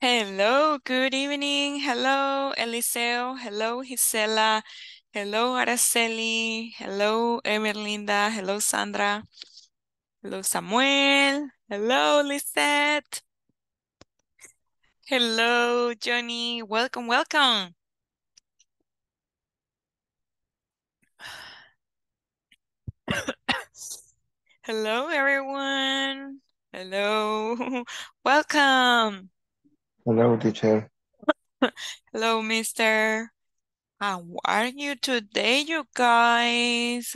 Hello, good evening. Hello, Eliseo. Hello, Gisela. Hello, Araceli. Hello, Emerlinda. Hello, Sandra. Hello, Samuel. Hello, Lisette. Hello, Johnny. Welcome, welcome. Hello, everyone. Hello. welcome. Hello, teacher. Hello, mister. How are you today, you guys?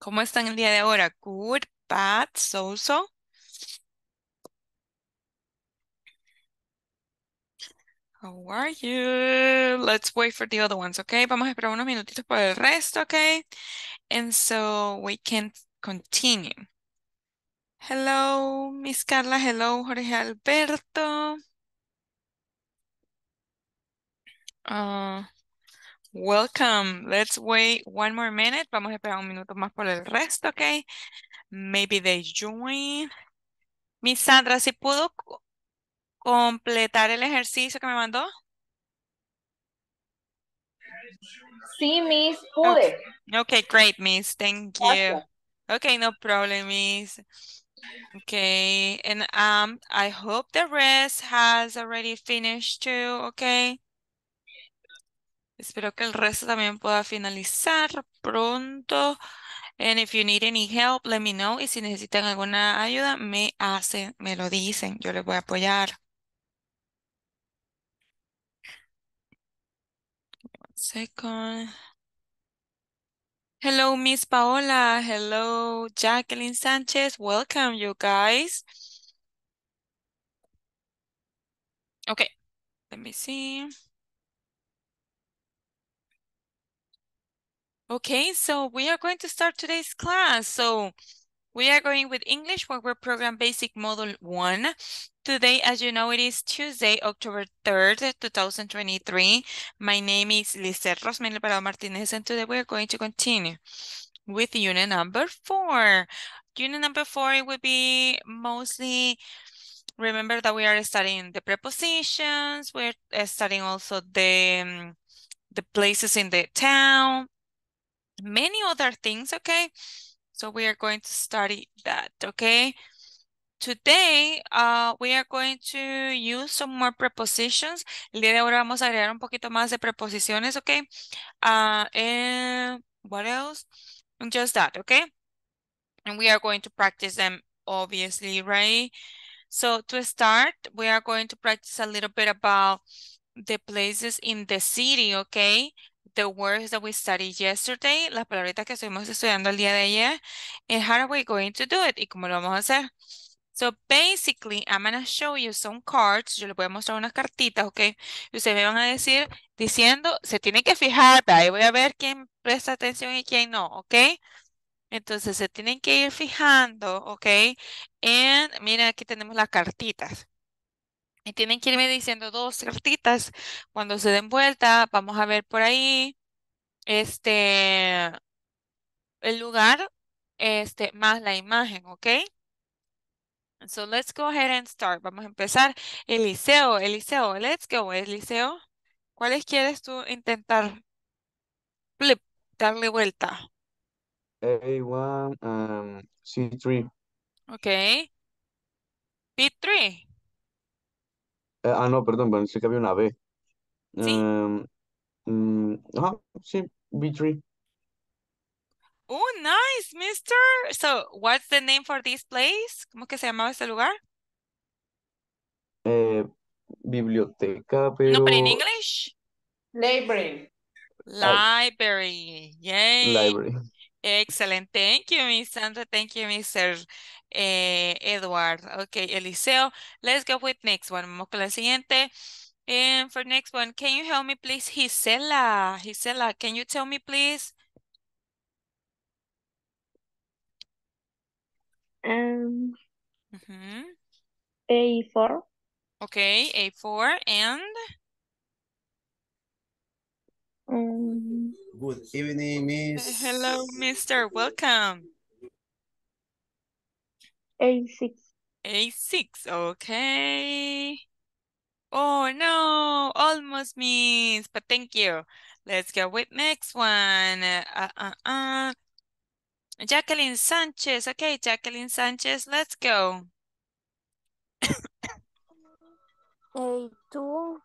¿Cómo están el día de ahora? Good, bad, so-so. How are you? Let's wait for the other ones, okay? Vamos a esperar unos minutitos por el resto, okay? And so we can continue. Hello, Miss Carla. Hello, Jorge Alberto. Uh, welcome. Let's wait one more minute. Vamos a esperar un minuto más por el resto, okay? Maybe they join. Miss Sandra, ¿si pudo completar el ejercicio que me mandó? Sí, Miss, pude. Okay, great, Miss. Thank you. Okay, no problem, Miss. Okay, and um, I hope the rest has already finished too, okay? Espero que el resto también pueda finalizar pronto. And if you need any help, let me know. Y si necesitan alguna ayuda, me hacen, me lo dicen. Yo les voy a apoyar. One second. Hello, Miss Paola. Hello, Jacqueline Sanchez. Welcome, you guys. Okay, let me see. Okay, so we are going to start today's class. So we are going with English Workbook Program Basic Module 1. Today, as you know, it is Tuesday, October 3rd, 2023. My name is Lizeth Rosmel Parado Martinez, and today we're going to continue with unit number 4. Unit number 4 it will be mostly, remember that we are studying the prepositions, we're uh, studying also the, um, the places in the town, many other things, Okay so we are going to study that, okay? Today, uh, we are going to use some more prepositions. El día de ahora vamos a agregar un poquito más de preposiciones, okay? Uh, and what else? Just that, okay? And we are going to practice them, obviously, right? So to start, we are going to practice a little bit about the places in the city, okay? the words that we studied yesterday, las palabritas que estuvimos estudiando el día de ayer, and how are we going to do it, y cómo lo vamos a hacer. So basically, I'm going to show you some cards. Yo les voy a mostrar unas cartitas, ¿ok? ustedes me van a decir, diciendo, se tienen que fijar, ahí voy a ver quién presta atención y quién no, ¿ok? Entonces, se tienen que ir fijando, ¿ok? And, mira, aquí tenemos las cartitas tienen que irme diciendo dos cartitas cuando se den vuelta. Vamos a ver por ahí. Este, el lugar, este, más la imagen, ¿ok? So let's go ahead and start. Vamos a empezar. Eliseo, Eliseo, let's go, Eliseo. ¿Cuáles quieres tú intentar flip, darle vuelta? A1, um, C3. Ok. P 3 eh, ah, no, perdón, pensé que había una B. Sí. Em, mm, sí, B3. Oh, nice, mister. So, what's the name for this place? ¿Cómo que se llamaba este lugar? Eh, biblioteca, No, pero en English. Library. Library. Yay. library. Excellent. Thank you, Miss Sandra. Thank you, Mr. eh, Edward. Okay, Eliseo. Let's go with next one. Vamos con la siguiente. And eh, for next one, can you help me please? Gisela. Gisela, can you tell me please? Um, mm -hmm. A4. Okay, A4 and? Um, Good evening, Miss. Hello, Mr. Welcome. A6. A6, okay. Oh no, almost missed, but thank you. Let's go with next one. Uh, uh, uh. Jacqueline Sanchez. Okay, Jacqueline Sanchez, let's go. A2.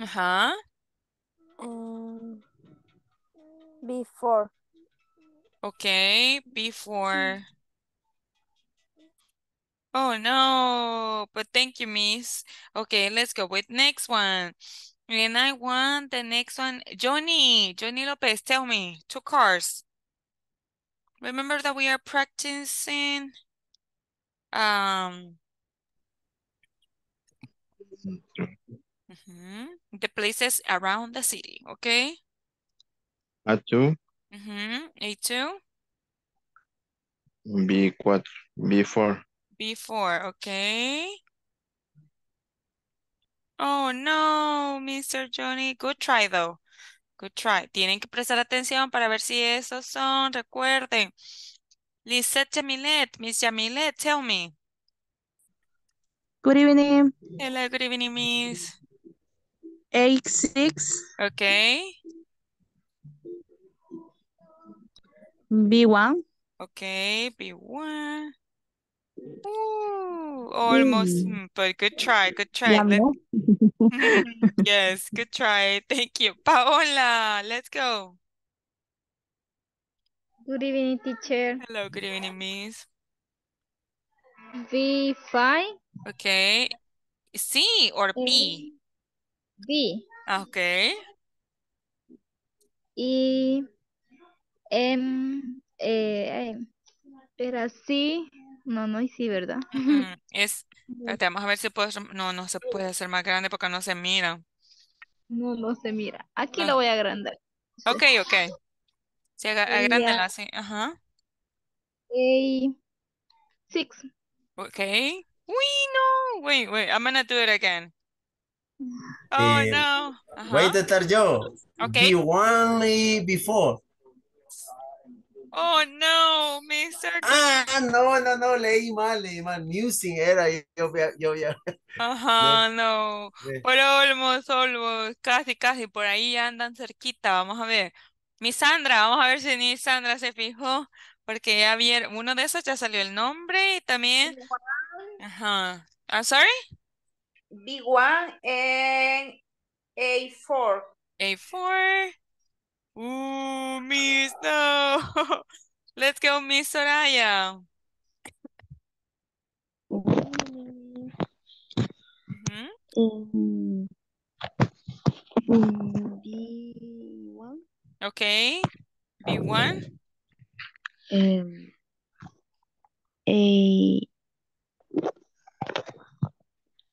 Uh-huh. Um, before. Okay, before. Oh no, but thank you, miss. Okay, let's go with next one. And I want the next one. Johnny, Johnny Lopez, tell me, two cars. Remember that we are practicing um mm -hmm, the places around the city, okay? A2. Mm -hmm, A2. B4. B4. B4, okay? Oh, no, Mr. Johnny. Good try, though. Good try. Tienen que prestar atención para ver si esos son. Recuerden. Lisette Jamilet. Miss Jamilet, tell me. Good evening. Hello, good evening, Miss. Eight, six. Okay. B1. Okay, B1. Ooh, almost, mm. but good try, good try. yes, good try. Thank you. Paola, let's go. Good evening, teacher. Hello, good evening, miss. V5. Okay. C or B? B. Okay. E M A M. Era C No, no, y sí, ¿verdad? Es, vamos a ver si puedes, no, no se puede hacer más grande porque no se mira. No, no se mira. Aquí ah. lo voy a agrandar. Ok, ok. Se ag así, sí, ajá. Hey, six. Ok. We no Wait, wait, I'm gonna do it again. Oh, eh, no. Uh -huh. Voy a yo. Okay. before. Oh, no, Mr. Ah, no, no, no, leí mal, leí mal. Music era, yo, yo, yo. Ajá, no. no. Por Olmos, casi, casi, por ahí andan cerquita, vamos a ver. Mi Sandra, vamos a ver si ni Sandra se fijó, porque ya uno de esos ya salió el nombre y también... Ajá. I'm ah, sorry? B1 en A4. A4. Ooh, uh, Miss, no. Let's go, Miss Soraya. B1. Mm-hmm. Okay, B1. Um, um, a,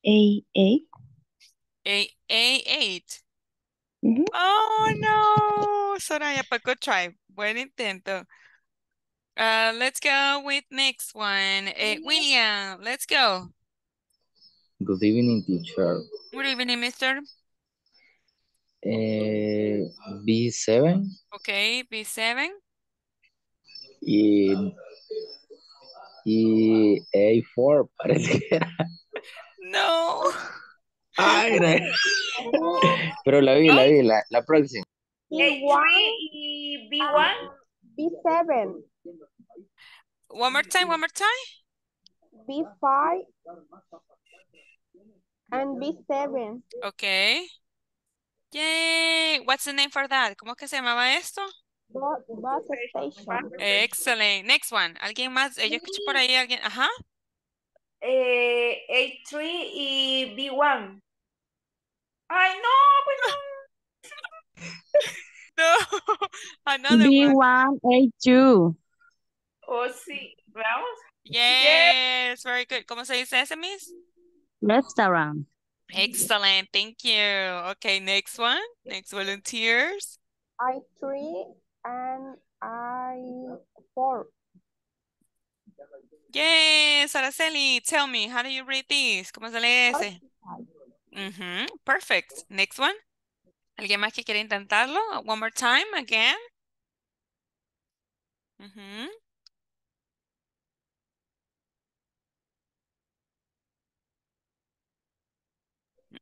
a, a. A, A8. Mm -hmm. Oh, no. Soraya Paco Tribe. Buen intento. Uh, let's go with next one. Eh, William, let's go. Good evening, teacher. Good evening, mister. Eh, B7. Okay, B7. Y, y A4, parece que era. No. Ay, ah, no. Pero la vi, la vi, la próxima. B1 y B1? Um, B7. One more time, one more time. B5 and B7. Okay. Yay. What's the name for that? ¿Cómo que se llamaba esto? Bus, station. Excellent. Next one. ¿Alguien más? Yo escuché por ahí alguien. Ajá. Eh, A3 y B1. Ay, no, pues no. no, another B1A2. Oh, sí. Vamos. Yes, very good. ¿Cómo se dice ese, Miss? Restaurant. Excellent. Thank you. Okay, next one. Next volunteers. I three and I four. Yes, Araceli, tell me, how do you read this? ¿Cómo se lee ese? Mm -hmm. Perfect. Next one. ¿Alguien más que quiere intentarlo? One more time, again. Mm,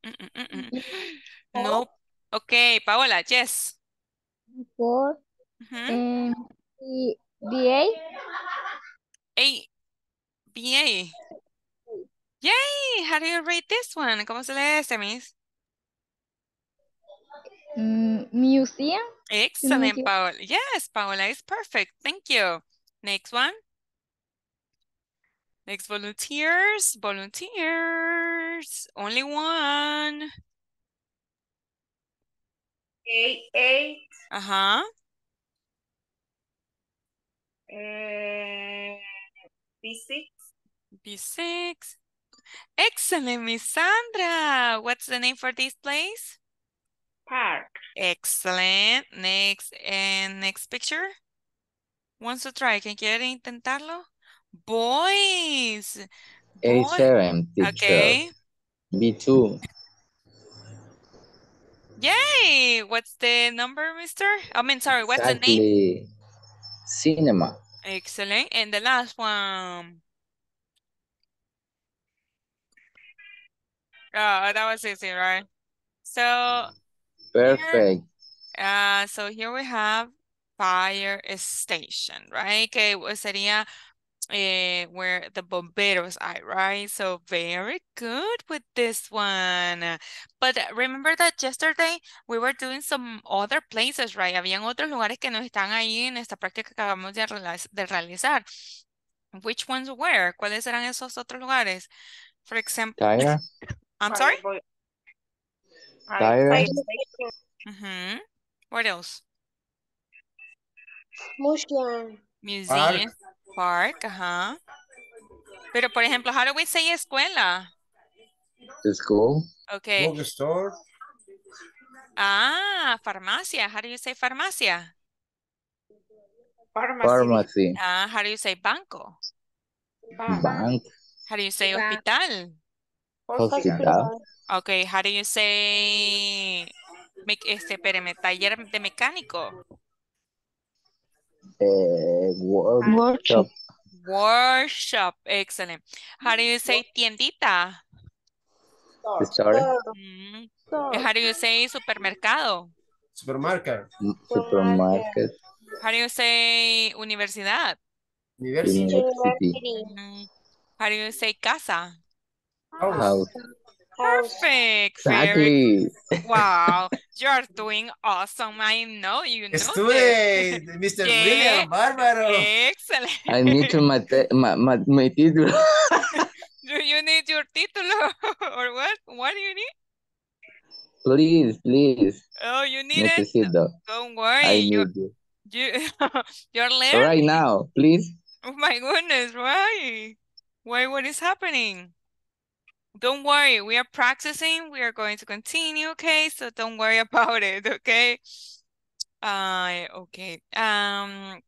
mm, mm, no. Okay, Paola, yes. Four. BA. BA. Yay! How do you rate this one? ¿Cómo se lee este, Miss? Mm, museum. Excellent, Paola. Yes, Paola is perfect. Thank you. Next one. Next volunteers, volunteers. Only one. Eight, eight. Uh-huh. Uh, B6. B6. Excellent, Miss Sandra. What's the name for this place? park. Excellent. Next, and next picture. Wants to try. ¿Quién quiere intentarlo? Boys. A7, Okay. B2. Yay! What's the number, mister? I mean, sorry, what's exactly. the name? Cinema. Excellent. And the last one. Oh, that was easy, right? So Perfect. Uh, so here we have fire station, right? Que sería eh, where the bomberos are, right? So very good with this one. But remember that yesterday we were doing some other places, right? Habían otros lugares que no están ahí en esta práctica que acabamos de, de realizar. Which ones were? ¿Cuáles eran esos otros lugares? For example. Taya. I'm sorry? mhm What else? Museum. Museum. Park. ajá. Uh -huh. Pero, por ejemplo, how do we say escuela? School. Okay. Bookstore. Ah, farmacia. How do you say farmacia? Pharmacy. Pharmacy. Ah, how do you say banco? Bank. Bank. How do you say Hospital. hospital. Okay, how do you say este, espérame, taller de mecánico? Eh, workshop. Workshop, excelente. How do you say tiendita? Sorry. Mm -hmm. How do you say supermercado? Supermarket. Mm, supermarket. How do you say universidad? University. Mm, how do you say casa? House. House. Oh, Perfect. Exactly. Very, wow. You're doing awesome. I know you know Student, Mr. Yeah. William Barbaro. Excellent. I need to my, my, my, my title. do you need your title or what? What do you need? Please, please. Oh, you need Necesito. it? Don't worry. I you, need you. you're learning. Right now, please. Oh my goodness, why? Why, what is happening? Don't worry, we are practicing. We are going to continue, okay? So don't worry about it, okay? Uh, okay. Um,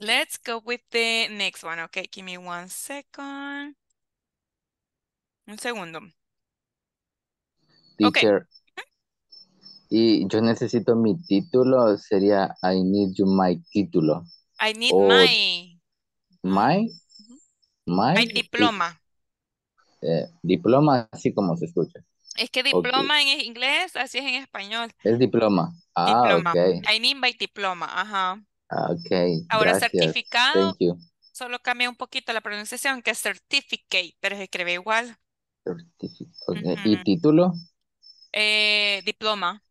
let's go with the next one, okay? Give me one second. Un segundo. Teacher. Okay. Y yo necesito mi título, sería I need you my título. I need o my. My? My? My diploma. Eh, diploma así como se escucha. Es que diploma en inglés, así es en español. Es diploma. Ah, diploma. I mean by diploma, ajá. Ah, ok, Ahora certificado, Thank you. solo cambia un poquito la pronunciación, que es certificate, pero se escribe igual. ¿Y título? Eh, diploma.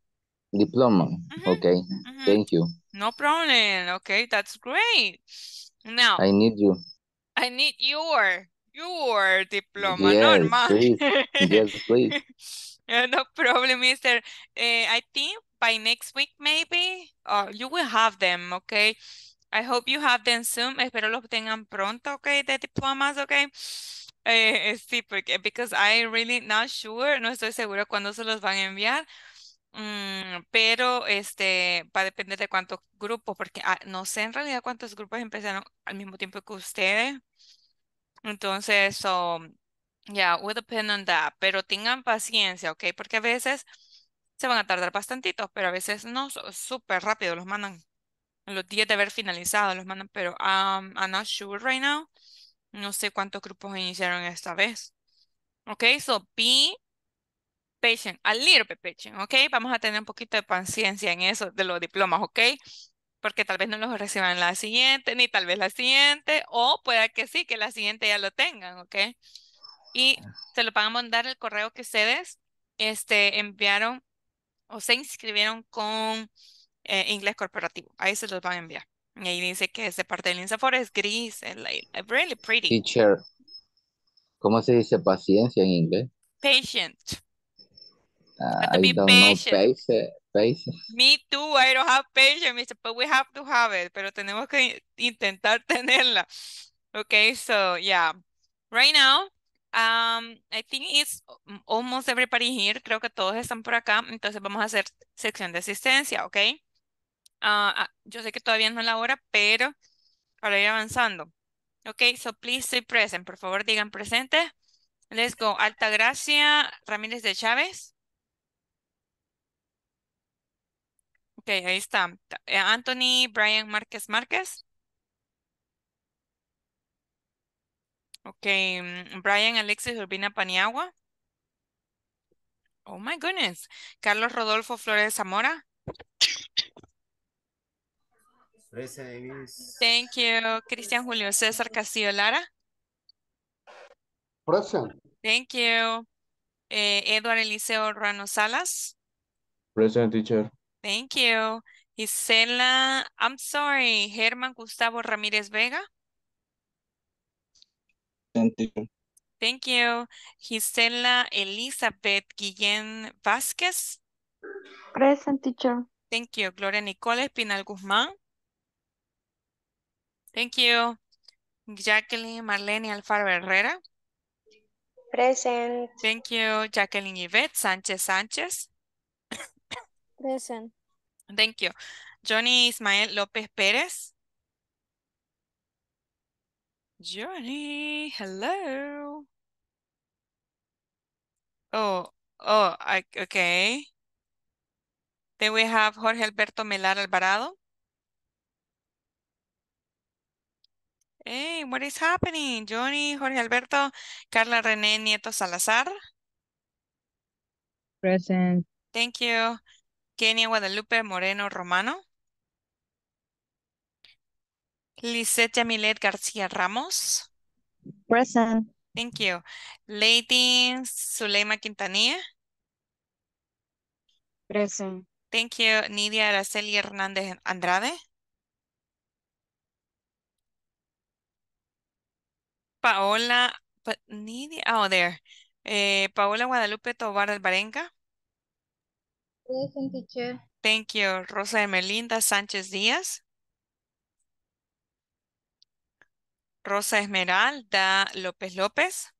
Diploma, Okay. ok. Thank you. No problem, ok, that's great. Now. I need you. I need your your diploma, normal. Yes, please. no problem, mister. Eh, I think by next week, maybe, uh, you will have them, okay? I hope you have them soon. Espero los tengan pronto, okay, de diplomas, okay? Eh, eh, sí, porque because I really not sure, no estoy seguro cuándo se los van a enviar, mm, pero este va a depender de cuántos grupos, porque ah, no sé en realidad cuántos grupos empezaron al mismo tiempo que ustedes, entonces, so, yeah, we'll depend on that. Pero tengan paciencia, ¿ok? Porque a veces se van a tardar bastantito, pero a veces no, súper rápido los mandan. Los días de haber finalizado los mandan, pero um, I'm not sure right now. No sé cuántos grupos iniciaron esta vez. Ok, so be patient, a little bit patient, ok. Vamos a tener un poquito de paciencia en eso de los diplomas, ok porque tal vez no los reciban la siguiente, ni tal vez la siguiente, o pueda que sí, que la siguiente ya lo tengan, ¿ok? Y ah. se lo van a mandar el correo que ustedes este, enviaron o se inscribieron con eh, inglés corporativo. Ahí se los van a enviar. Y ahí dice que es parte del INSAFOR, es gris, es really pretty. Teacher, ¿cómo se dice paciencia en inglés? Patient. I don't eh, me too, I don't have patience, but we have to have it. Pero tenemos que intentar tenerla. Okay, so yeah. Right now, um, I think it's almost everybody here. Creo que todos están por acá. Entonces vamos a hacer sección de asistencia, okay? Ah, ah, yo sé que todavía no es la hora, pero para ir avanzando. Okay, so please stay present. Por favor, digan presente. Let's go. Altagracia Ramírez de Chávez. Ok, ahí está. Eh, Anthony Brian Márquez Márquez. Ok, mm, Brian Alexis Urbina Paniagua. Oh my goodness. Carlos Rodolfo Flores Zamora. Present. Thank you. Cristian Julio César Castillo Lara. Present. Thank you. Eh, Eduardo Eliseo Rano Salas. Present, teacher. Thank you. Gisela, I'm sorry, Germán Gustavo Ramírez Vega. Thank you. Thank you. Gisela Elizabeth Guillén Vázquez. Present, teacher. Thank you. Gloria Nicole Espinal Guzmán. Thank you. Jacqueline Marlene Alfaro Herrera. Present. Thank you. Jacqueline Yvette Sánchez Sánchez. Present. Thank you. Johnny Ismael López Pérez. Johnny, hello. Oh, oh, I, okay. Then we have Jorge Alberto Melar Alvarado. Hey, what is happening? Johnny, Jorge Alberto, Carla René Nieto Salazar. Present. Thank you. Kenia Guadalupe Moreno Romano. Lisette Yamilet García Ramos. Present. Thank you. Lady Suleima Quintanilla. Present. Thank you. Nidia Araceli Hernández Andrade. Paola, Nidia, oh there. Eh, Paola Guadalupe Tobar Barenga. Thank you. Rosa Melinda Sánchez Díaz. Rosa Esmeralda López López.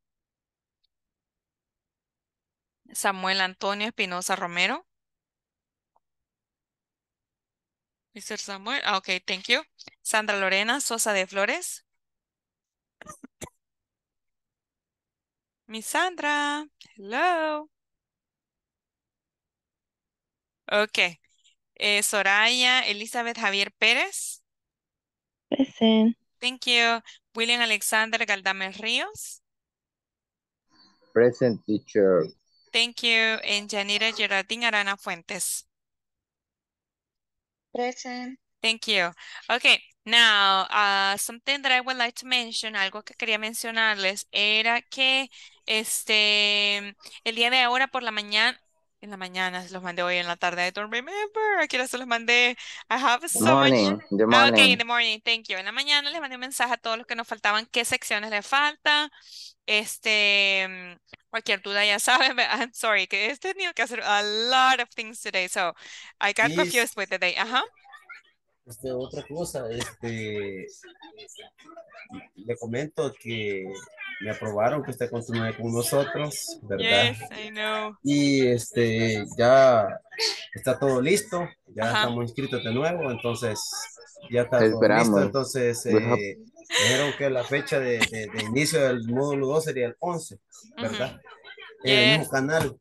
Samuel Antonio Espinosa Romero. Mr. Samuel, ah, okay, thank you. Sandra Lorena Sosa de Flores. Mi Sandra, hello. Ok. Eh, Soraya Elizabeth Javier Pérez. Present. Thank you. William Alexander Galdames Ríos. Present teacher. Thank you. And Janira Arana Fuentes. Present. Thank you. Okay, now, uh, something that I would like to mention, algo que quería mencionarles, era que este, el día de ahora por la mañana, en la mañana, se los mandé hoy en la tarde. I don't remember. aquí qué se los mandé? I have so much. morning. Ah, okay, in the morning. Thank you. En la mañana les mandé un mensaje a todos los que nos faltaban, qué secciones les falta, Este, mm, cualquier duda ya saben. I'm sorry, que he tenido que hacer a lot of things today, so I got confused with the day. Ajá. otra cosa, este, le comento que me aprobaron que usted continúe con nosotros, ¿verdad? Yes, I know. Y este, ya está todo listo, ya estamos inscritos de nuevo, entonces ya está todo listo. Entonces, eh, dijeron que la fecha de, inicio del módulo 2 sería el 11, ¿verdad? Eh, en el canal.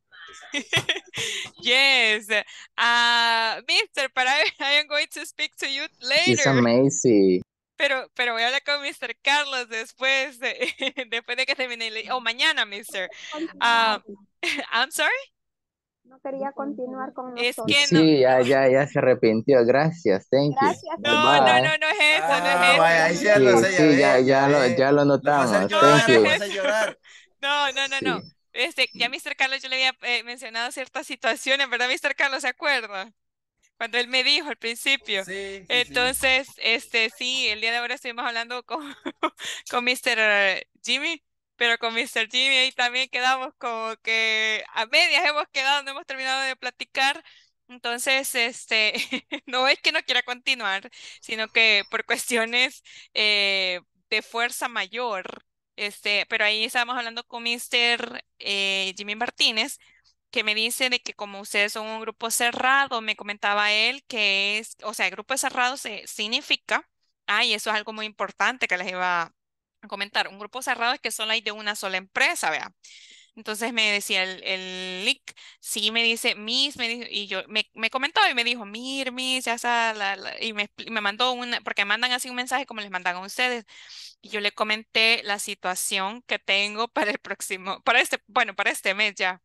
yes. Uh, mister, I, I am going to speak to you later. It's amazing pero, voy a hablar con Mr. Carlos después de, después de que termine. O mañana, Mr. Ah, I'm sorry. No quería continuar con nosotros. Sí, ya, ya, ya se arrepintió. Gracias, thank Gracias. No, no, no, no es eso, no es ah, eso. sí, sí, ya, lo, eh. notamos. No, no, no, no. Este, ya Mr. Carlos yo le había eh, mencionado ciertas situaciones, ¿verdad, Mr. Carlos? ¿Se acuerda? cuando él me dijo al principio. Entonces, sí. este, sí, el día de ahora estuvimos hablando con, con Mr. Jimmy, pero con Mr. Jimmy ahí también quedamos como que a medias hemos quedado, no hemos terminado de platicar. Entonces, este, no es que no quiera continuar, sino que por cuestiones eh, de fuerza mayor, este, pero ahí estábamos hablando con Mr. Eh, Jimmy Martínez que me dice de que como ustedes son un grupo cerrado, me comentaba él que es, o sea, grupo cerrado se, significa, ah, eso es algo muy importante que les iba a comentar, un grupo cerrado es que solo hay de una sola empresa, vea. Entonces me decía el, el sí me dice Miss, me y yo me, me comentó y me dijo, Mir, Miss, ya está, y me, me, mandó una, porque mandan así un mensaje como les mandan a ustedes. Y yo le comenté la situación que tengo para el próximo, para este, bueno, para este mes ya.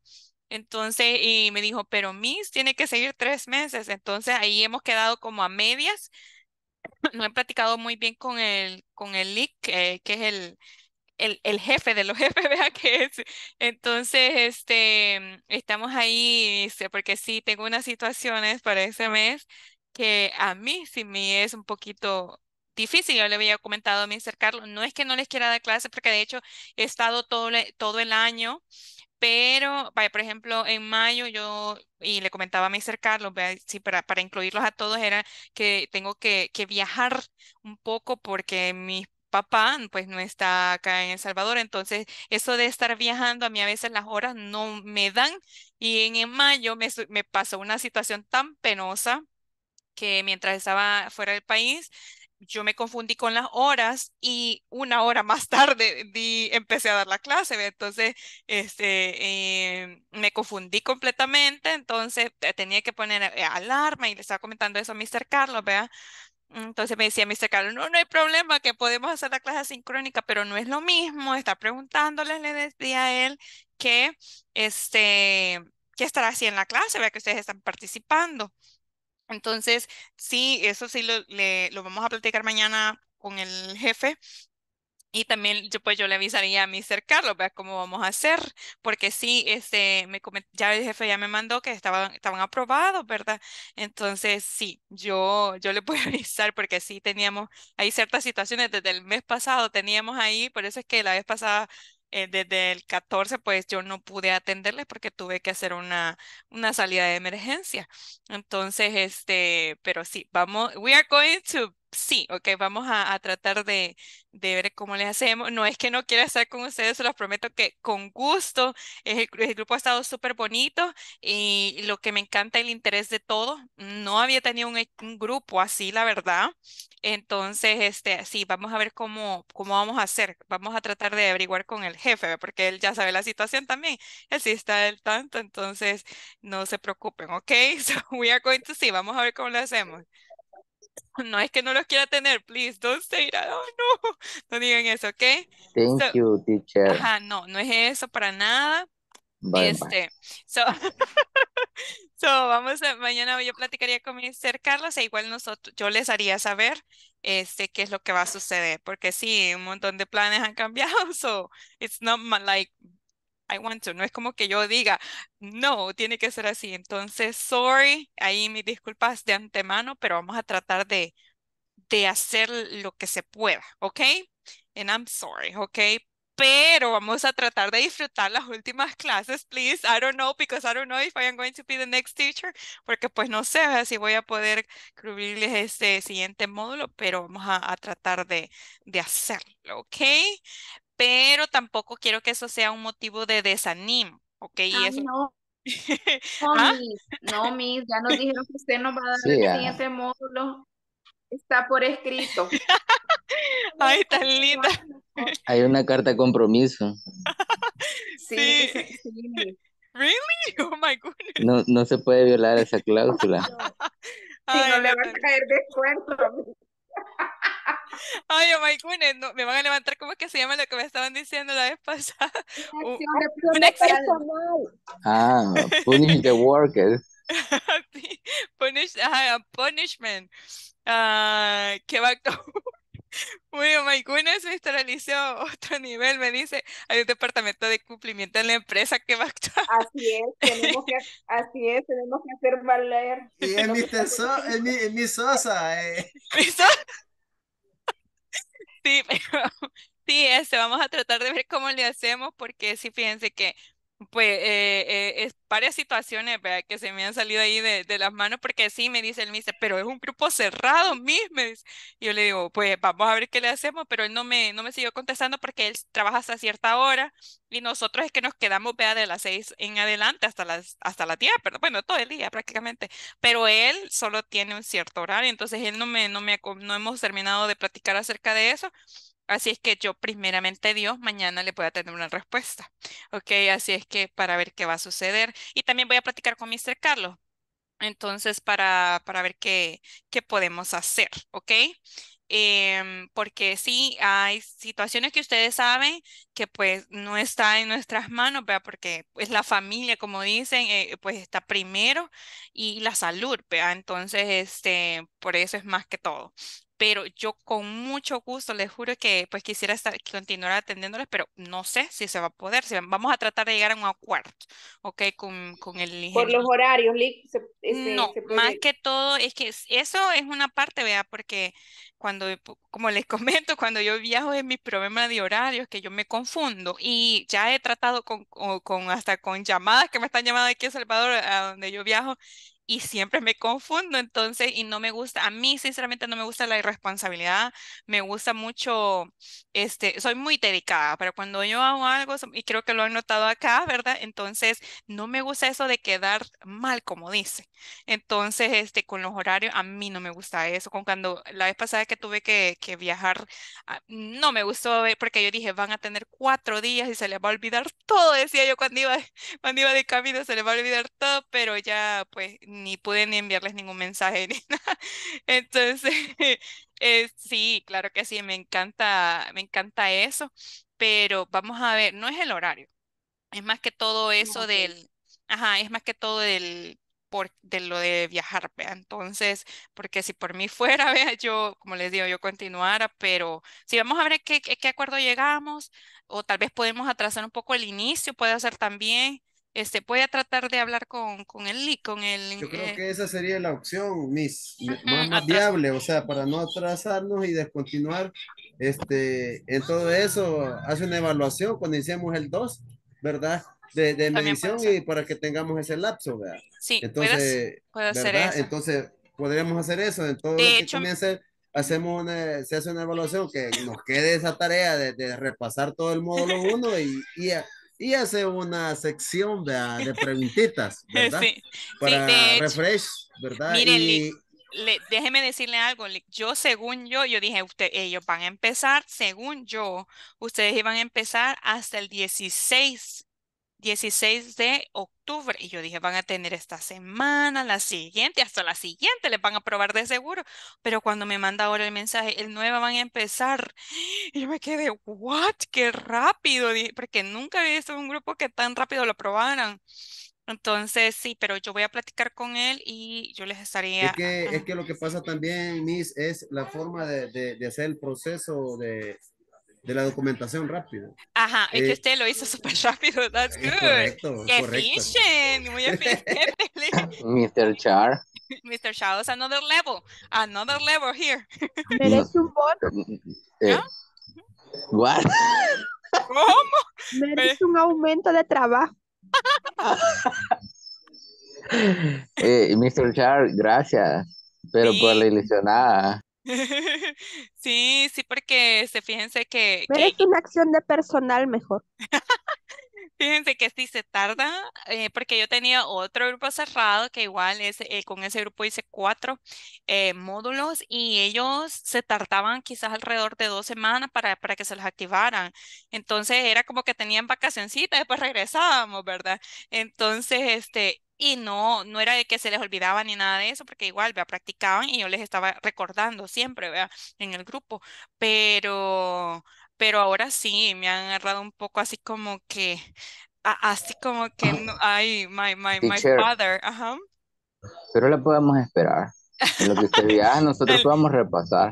Entonces, y me dijo, pero Miss tiene que seguir tres meses. Entonces ahí hemos quedado como a medias. No he platicado muy bien con el, con el LIC, eh, que es el, el, el, jefe de los jefes, vea que es. Entonces, este, estamos ahí, este, porque sí, tengo unas situaciones para ese mes que a mí sí me es un poquito difícil. Yo le había comentado a Mr. Carlos, no es que no les quiera dar clase, porque de hecho he estado todo, todo el año pero, por ejemplo, en mayo yo, y le comentaba a Mr. Carlos, para, para incluirlos a todos, era que tengo que, que viajar un poco porque mi papá pues no está acá en El Salvador, entonces eso de estar viajando a mí a veces las horas no me dan y en, mayo me, me pasó una situación tan penosa que mientras estaba fuera del país yo me confundí con las horas y una hora más tarde di, empecé a dar la clase, entonces este, em, me confundí completamente, entonces tenía que poner eh, alarma y le estaba comentando eso a Mr. Carlos, ¿vea? Entonces me decía Mr. Carlos, no, no hay problema, que podemos hacer la clase sincrónica, pero no es lo mismo, está preguntándole, le decía a él que, este, que estará así en la clase, vea que ustedes están participando. Entonces, sí, eso sí lo, lo vamos a platicar mañana con el jefe, y también yo, pues yo le avisaría a Mr. Carlos, vea cómo vamos a hacer, porque sí, este, me ya el jefe ya me mandó que estaban, estaban aprobados, ¿verdad? Entonces, sí, yo, yo le puedo avisar porque sí teníamos, hay ciertas situaciones desde el mes pasado, teníamos ahí, por eso es que la vez pasada eh, desde el 14 pues yo no pude atenderles porque tuve que hacer una, una salida de emergencia. Entonces, este, pero sí, vamos, we are going to Sí, ok, vamos a, tratar de, ver cómo le hacemos. No es que no quiera estar con ustedes, se los prometo que con gusto. El, grupo ha estado súper bonito y lo que me encanta el interés de todos. No había tenido e, un, grupo así, la verdad. Entonces, este, sí, vamos a ver cómo, cómo vamos a hacer. Vamos a tratar de averiguar con el jefe, porque él ya sabe la situación también. Él sí está del tanto, entonces no se preocupen, ok. So we are going to see, vamos a ver cómo lo hacemos. no es que no los quiera tener, please, don't say that, oh no, no digan eso, ¿ok? Thank you, teacher. Ajá, no, no es eso para nada. Bye, este, So, so, vamos a, mañana yo platicaría con Mr. Carlos e igual nosotros, yo les haría saber este, qué es lo que va a suceder, porque sí, un montón de planes han cambiado, so it's not like I want to. No es como que yo diga, no, tiene que ser así. Entonces, sorry, ahí mis disculpas de antemano, pero vamos a tratar de, de hacer lo que se pueda, ¿ok? And I'm sorry, ¿ok? Pero vamos a tratar de disfrutar las últimas clases, please. I don't know, because I don't know if I am going to be the next teacher, porque pues no sé si voy a poder cubrirles este siguiente módulo, pero vamos a, tratar de, de hacerlo, ¿ok? pero tampoco quiero que eso sea un motivo de desanimo, ¿ok? no. ¿Ah? No, mis, no, ya nos dijeron que usted nos va a dar el siguiente módulo. Está por escrito. Ay, tan linda. Hay una carta de compromiso. Sí, sí. sí. Really? Oh my goodness. No, no se puede violar esa cláusula. si no le va a caer descuento. Ay, oh my no, me van a levantar, ¿cómo es que se llama lo que me estaban diciendo la vez pasada? Una acción, uh, Ah, punish the worker. punish, ajá, punishment. Uh, que va Uy, me Mr. Alicia, otro nivel. Me dice, hay un departamento de cumplimiento en la empresa que va a actuar. Así es, tenemos que, así es, tenemos que hacer valer. Y es mi, mi, sosa. Eh. ¿Mi sosa? Sí, sí, este, vamos a tratar de ver cómo le hacemos, porque sí, fíjense que pues eh, eh, es varias situaciones que se me han salido ahí de, las manos porque sí, me dice el mister pero es un grupo cerrado, mismo. Y yo le digo, pues vamos a ver qué le hacemos, pero él no me, no me siguió contestando porque él trabaja hasta cierta hora y nosotros es que nos quedamos vea, de las seis en adelante hasta las, hasta la tía pero bueno, todo el día prácticamente. Pero él solo tiene un cierto horario, entonces él no no me, no hemos terminado de platicar acerca de eso Así es que yo primeramente Dios mañana le pueda tener una respuesta. Ok, así es que para ver qué va a suceder. Y también voy a platicar con Mr. Carlos. Entonces, para, para ver qué, qué podemos hacer, ¿ok? Em, porque sí, hay situaciones que ustedes saben que pues no está en nuestras manos, ¿vea? Porque es pues, la familia, como dicen, eh, pues está primero y la salud, ¿vea? Entonces, este, por eso es más que todo, pero yo con mucho gusto, les juro que pues quisiera estar, continuar atendiéndoles, pero no sé si se va a poder, si vamos a tratar de llegar a un acuerdo, ¿ok? Con, con el Por los horarios, este, No, más que todo, es que eso es una parte, vea, porque cuando, como les comento, cuando yo viajo es mi problema de horarios, que yo me confundo y ya he tratado con, con hasta con llamadas que me están llamando aquí en Salvador, a donde yo viajo, y siempre me confundo entonces y no me gusta, a mí sinceramente no me gusta la irresponsabilidad, me gusta mucho, este, soy muy dedicada, pero cuando yo hago algo, y creo que lo han notado acá, ¿verdad? Entonces, no me gusta eso de quedar mal, como dice. Entonces, este, con los horarios, a mí no me gusta eso, con cuando la vez pasada que tuve que, viajar, ah, no me gustó eh, porque yo dije, van a tener cuatro días y se les va a olvidar todo, decía yo cuando iba, cuando iba de camino, se les va a olvidar todo, pero ya, pues, ni pude ni enviarles ningún mensaje ni nada. Entonces, eh, sí, claro que sí, me encanta, me encanta eso, pero vamos a ver, no es el horario, es más que todo ah, eso del, ajá, es más que todo del, por, de lo de viajar, ¿vea? Entonces, porque si por mí fuera, vea, yo, como les digo, yo continuara, pero si vamos a ver qué, qué acuerdo llegamos, o tal vez podemos atrasar un poco el inicio, puede ser también, este, voy a tratar de hablar con, con el con él Yo creo eh, que esa sería la opción, Miss, más, viable, o sea, para no atrasarnos y descontinuar. Este, en todo eso, hace una evaluación cuando iniciamos el 2, ¿verdad? De, de medición y para que tengamos ese lapso, ¿verdad? Sí, entonces, hacer eso. Entonces, podríamos hacer eso. entonces de hecho, hacemos una, se hace una evaluación que nos quede esa tarea de, de repasar todo el módulo 1 y, y, y hace una sección de preguntitas, Para refresh, ¿verdad? y... déjeme decirle algo, yo según yo, yo dije, usted, ellos van a empezar, según yo, ustedes iban a empezar hasta el 16 16 de octubre. Y yo dije, van a tener esta semana, la siguiente, hasta la siguiente, les van a probar de seguro. Pero cuando me manda ahora el mensaje, el 9 van a empezar. Y yo me quedé, ¿what? ¡Qué rápido! Porque nunca había visto un grupo que tan rápido lo probaran. Entonces, sí, pero yo voy a platicar con él y yo les estaría... Es que, es que lo que pasa también, Miss, es la forma de, de hacer el proceso de, de la documentación rápido. Ajá, es que eh, usted lo hizo súper rápido, that's good. Correcto, Qué correcto. Efficient, muy eficiente. Mr. Char. Mr. Char another level, another level here. Merece un bono. Eh, eh ¿Ah? What? ¿Cómo? Merece eh. un aumento de trabajo. eh, Mr. Char, gracias, pero por la ilusionada. Sí, sí, porque se fíjense que, que- es una acción de personal mejor. fíjense que sí se tarda, eh, porque yo tenía otro grupo cerrado que igual es, eh, con ese grupo hice cuatro eh, módulos y ellos se tardaban quizás alrededor de dos semanas para, para que se los activaran. Entonces era como que tenían vacacioncita, después regresábamos, ¿verdad? Entonces, este, y no, no era de que se les olvidaba ni nada de eso, porque igual, vea, practicaban y yo les estaba recordando siempre, vea, en el grupo. Pero, pero ahora sí, me han agarrado un poco así como que, así como que, ay, my, my, my father, ajá. Pero la podemos esperar. En lo que usted diga, ah, nosotros repasar.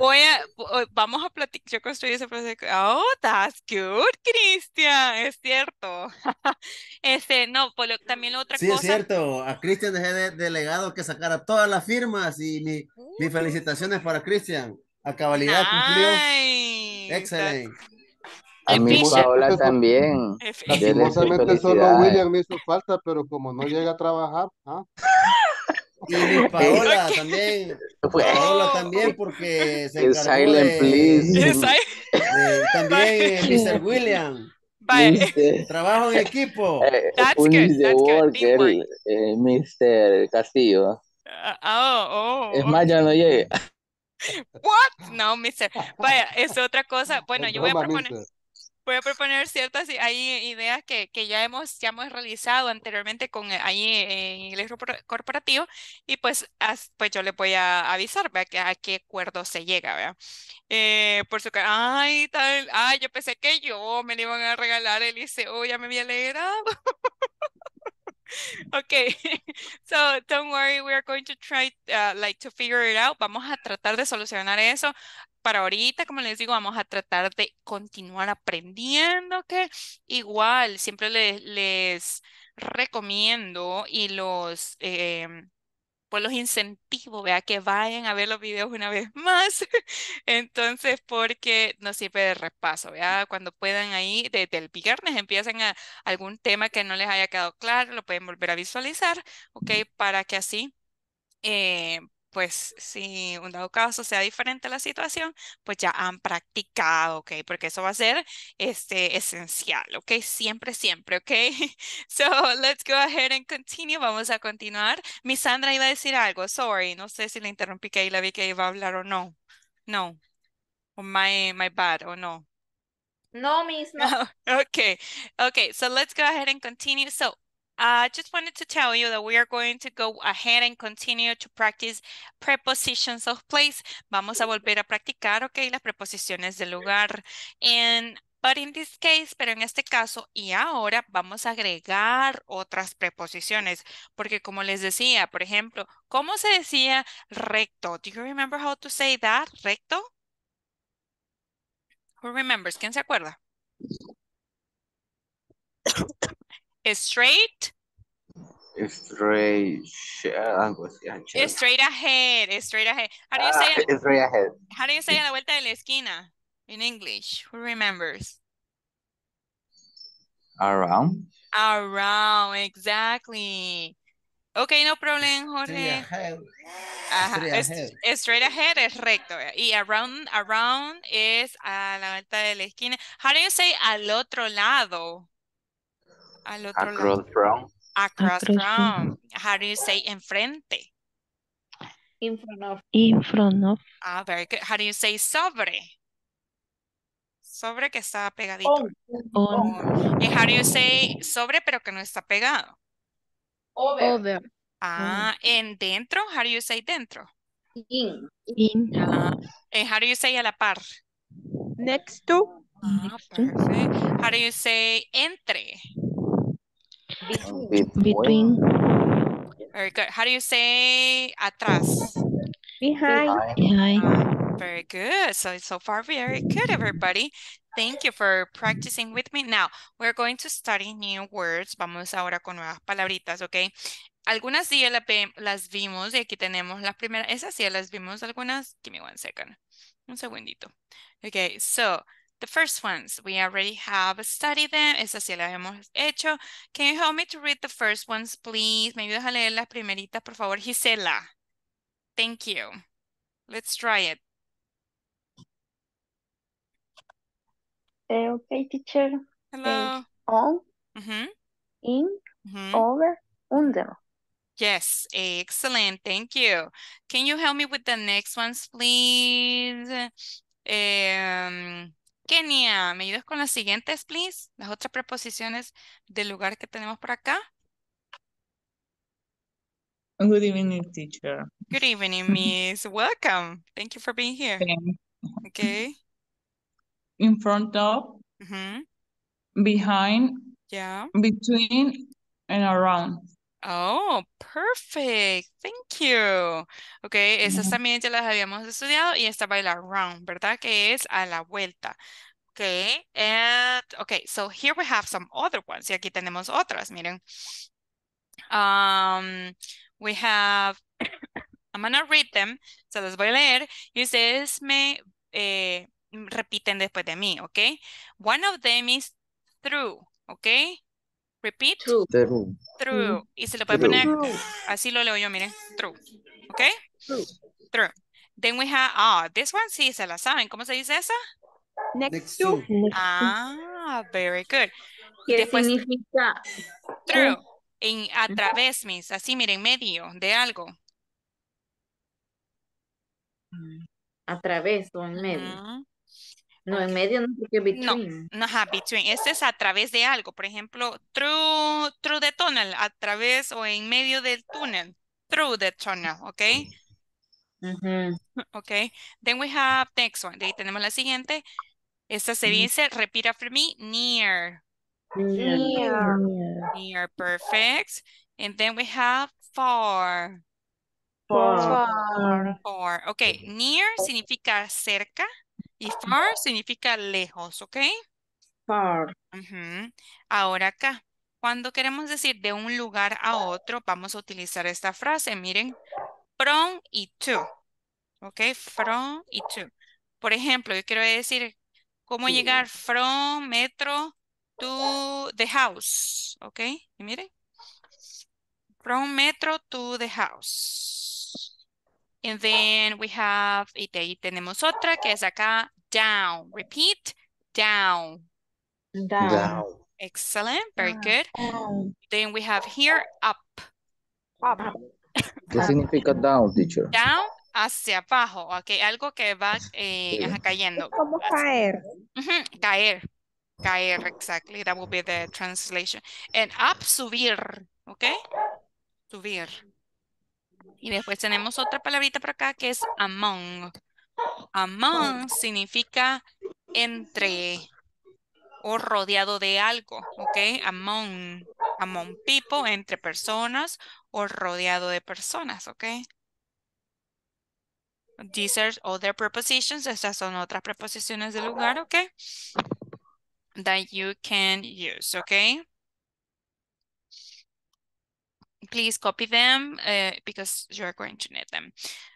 vamos a platicar, yo construí ese proceso. Oh, that's good, Cristian, es cierto. Este, no, pues también la otra cosa. Sí, es cierto, a Cristian dejé de, delegado que sacara todas las firmas y mi, mis felicitaciones para Cristian. A cabalidad nice. cumplió. Excelente. A mí Paola también. Lastimosamente solo William me hizo falta, pero como no llega a trabajar, ¿ah? Y Paola también. Paola también, porque se encargó de, también Mr. William. Trabajo en equipo. Eh, that's un good. Mr. Eh, Castillo. Uh, oh, oh, es oh. más, ya no llega. What? No, Mr., Vaya, es otra cosa. Bueno, yo voy a proponer voy a proponer ciertas hay ideas que, que, ya, hemos, ya hemos realizado anteriormente con, eh, ahí en inglés corporativo y pues, pues yo le voy a avisar ¿vea? Que, a qué acuerdo se llega. ¿vea? Eh, por su ay, tal, ay, yo pensé que yo me le iban a regalar dice, oh, ya me había alegrado. okay, so don't worry, we are going to try uh, like to figure it out. Vamos a tratar de solucionar eso. Para ahorita, como les digo, vamos a tratar de continuar aprendiendo, que igual siempre les, recomiendo y los... Em, por los incentivos, vea, que vayan a ver los videos una vez más. Entonces, porque no sirve de repaso, vea, cuando puedan ahí, desde el viernes empiecen a algún tema que no les haya quedado claro, lo pueden volver a visualizar, ok, para que así eh, pues si un dado caso sea diferente a la situación, pues ya han practicado, ¿ok? Porque eso va a ser este, esencial, ¿ok? Siempre, siempre, ¿ok? So, let's go ahead and continue. Vamos a continuar. Mi Sandra iba a decir algo, sorry. No sé si la interrumpí que ahí la vi que iba a hablar o no. No. O my, my bad, o no. No, mismo. Ok, Okay. Okay. So let's go ahead and continue. So I just wanted to tell you that we are going to go ahead and continue to practice prepositions of place. Vamos a volver a practicar, ok, las preposiciones de lugar. And, but in this case, pero en este caso y ahora vamos a agregar otras preposiciones. Porque como les decía, por ejemplo, ¿cómo se decía recto? Do you remember how to say that? ¿Recto? Who remembers? ¿Quién se acuerda? Straight. Straight, ah, straight ahead, ah, straight ahead. How do you say straight ahead. How do you say a la vuelta de la esquina in English? Who remembers? Around. Around, exactly. Okay, no problem, Jorge. Straight ahead. Straight ahead. Es, straight ahead es recto. Y around, around es a la vuelta de la esquina. How do you say al otro lado? al otro Across lado. From. Across, from. How do you say enfrente? In front of. In front of. Ah, very good. How do you say sobre? Sobre que está pegadito. On. And how do you say sobre pero que no está pegado? Over. Ah, en dentro, how do you say dentro? In. In. Ah, and how do you say a la par? Next to. Ah, How do you say entre? Between. Very good. How do you say atrás? Behind. Behind. Ah, very good. So, so far, very good, everybody. Thank you for practicing with me. Now, we're going to study new words. Vamos ahora con nuevas palabritas, ¿ok? Algunas sí las vimos y aquí tenemos las primeras. Esas sí las vimos algunas. Give me one second. Un segundito. Okay, so The first ones, we already have studied them, esa sí la hemos hecho. Can you help me to read the first ones, please? Me ayudas a leer las primeritas, por favor, Gisela. Thank you. Let's try it. Eh, okay, teacher. Hello. Uh, on, mm -hmm. in, mm -hmm. over, under. Yes, excellent. Thank you. Can you help me with the next ones, please? Um, Kenia, ¿me ayudas con las siguientes, please? Las otras preposiciones del lugar que tenemos por acá. Good evening, teacher. Good evening, miss. Welcome. Thank you for being here. Okay. In front of. Behind. Yeah. Between and around. Oh, perfect. Thank you. Ok, esas también ya las habíamos estudiado y esta baila round, ¿verdad? Que es a la vuelta. Ok, and okay. so here we have some other ones. Y aquí tenemos otras, miren. Um, we have, I'm gonna read them, se las voy a leer y ustedes me eh, repiten después de mí, ok? One of them is through, ok? Repeat. True. True. Mm-hmm. Y se lo puede poner, así lo leo yo, miren. True. ¿Ok? True. True. Then we have, ah, this one sí, se la saben. ¿Cómo se dice esa? Next, to. Ah, very good. ¿Qué significa? True. En, a través, mis. Así, miren, medio de algo. A través o en medio. No, en medio no, porque between. No, no, between. Este es a través de algo. Por ejemplo, through, through the tunnel, a través o en medio del túnel. Through the tunnel, ¿ok? Ok. Then we have next one. De ahí tenemos la siguiente. Esta se dice, repeat after me, near. Near. Near, perfect. And then we have far. Far. Far. far. Ok, near significa cerca. Y far significa lejos, ¿ok? Far. Ahora acá, cuando queremos decir de un lugar a otro, vamos a utilizar esta frase. Miren, from y to. ¿Ok? From y to. Por ejemplo, yo quiero decir cómo llegar from metro to the house. ¿Ok? Y miren. From metro to the house. And then we have, y tenemos otra que es acá, down. Repeat, down. Down. Excellent, very ah, good. Then we have here, up. Up. ¿Qué significa down, teacher? Down, hacia abajo, ok, algo que va eh, cayendo. Como caer. Caer, caer, exactly, that will be the translation. And up, subir, ok, subir. Y después tenemos otra palabrita por acá que es among. Among significa entre o rodeado de algo, ¿ok? Among, among people, entre personas o rodeado de personas, ¿ok? These are other prepositions. Estas son otras preposiciones del lugar, ¿ok? That you can use, ¿ok? please copy them eh, because you're going to need them.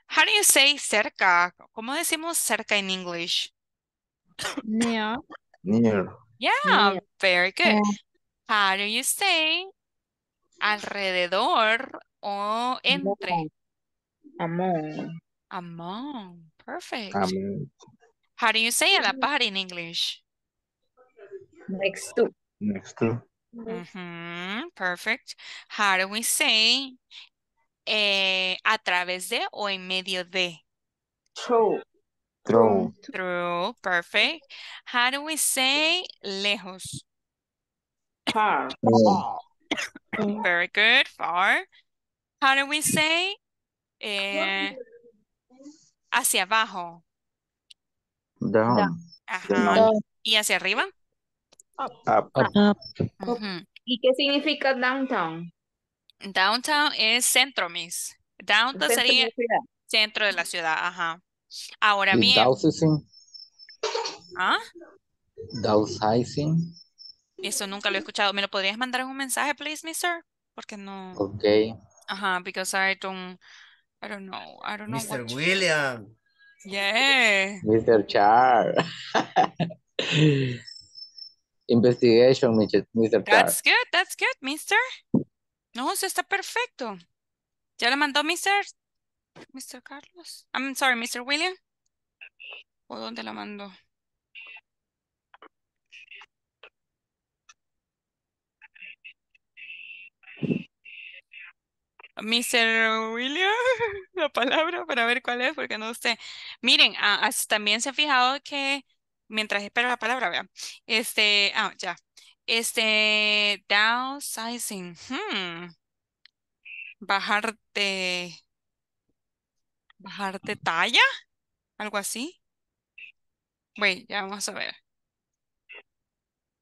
How do you say cerca? ¿Cómo decimos cerca in English? Near. Near. Yeah, very good. How do you say alrededor o entre? Among. Among. Perfect. Among. How do you say a la in English? Next to. Next to perfect. How do we say eh, a través de o en medio de? Through. Through. perfect. How do we say lejos? Far. Very good, far. How do we say eh, hacia abajo? Down. Down. ¿Y hacia arriba? ¿Y qué significa downtown? Downtown es centro, Miss. Downtown sería centro de la ciudad, ajá. Ahora bien. ¿Ah? Dowsizing. Eso nunca lo he escuchado. ¿Me lo podrías mandar en un mensaje, please, mister? Porque no. Ok. Ajá, because I don't, I don't know. Mr. William. Mr. Char. investigation, Mr. That's good, that's good, mister. No, eso está perfecto. ¿Ya le mandó Mr. Mr. Carlos? I'm sorry, Mr. William. ¿O dónde la mandó? Mr. William, la palabra para ver cuál es, porque no sé. Miren, también se ha fijado que mientras espero la palabra, vean. Este, ah, ya. Este, downsizing. Hmm. Bajar de, bajar de talla, algo así. bueno, ya vamos a ver.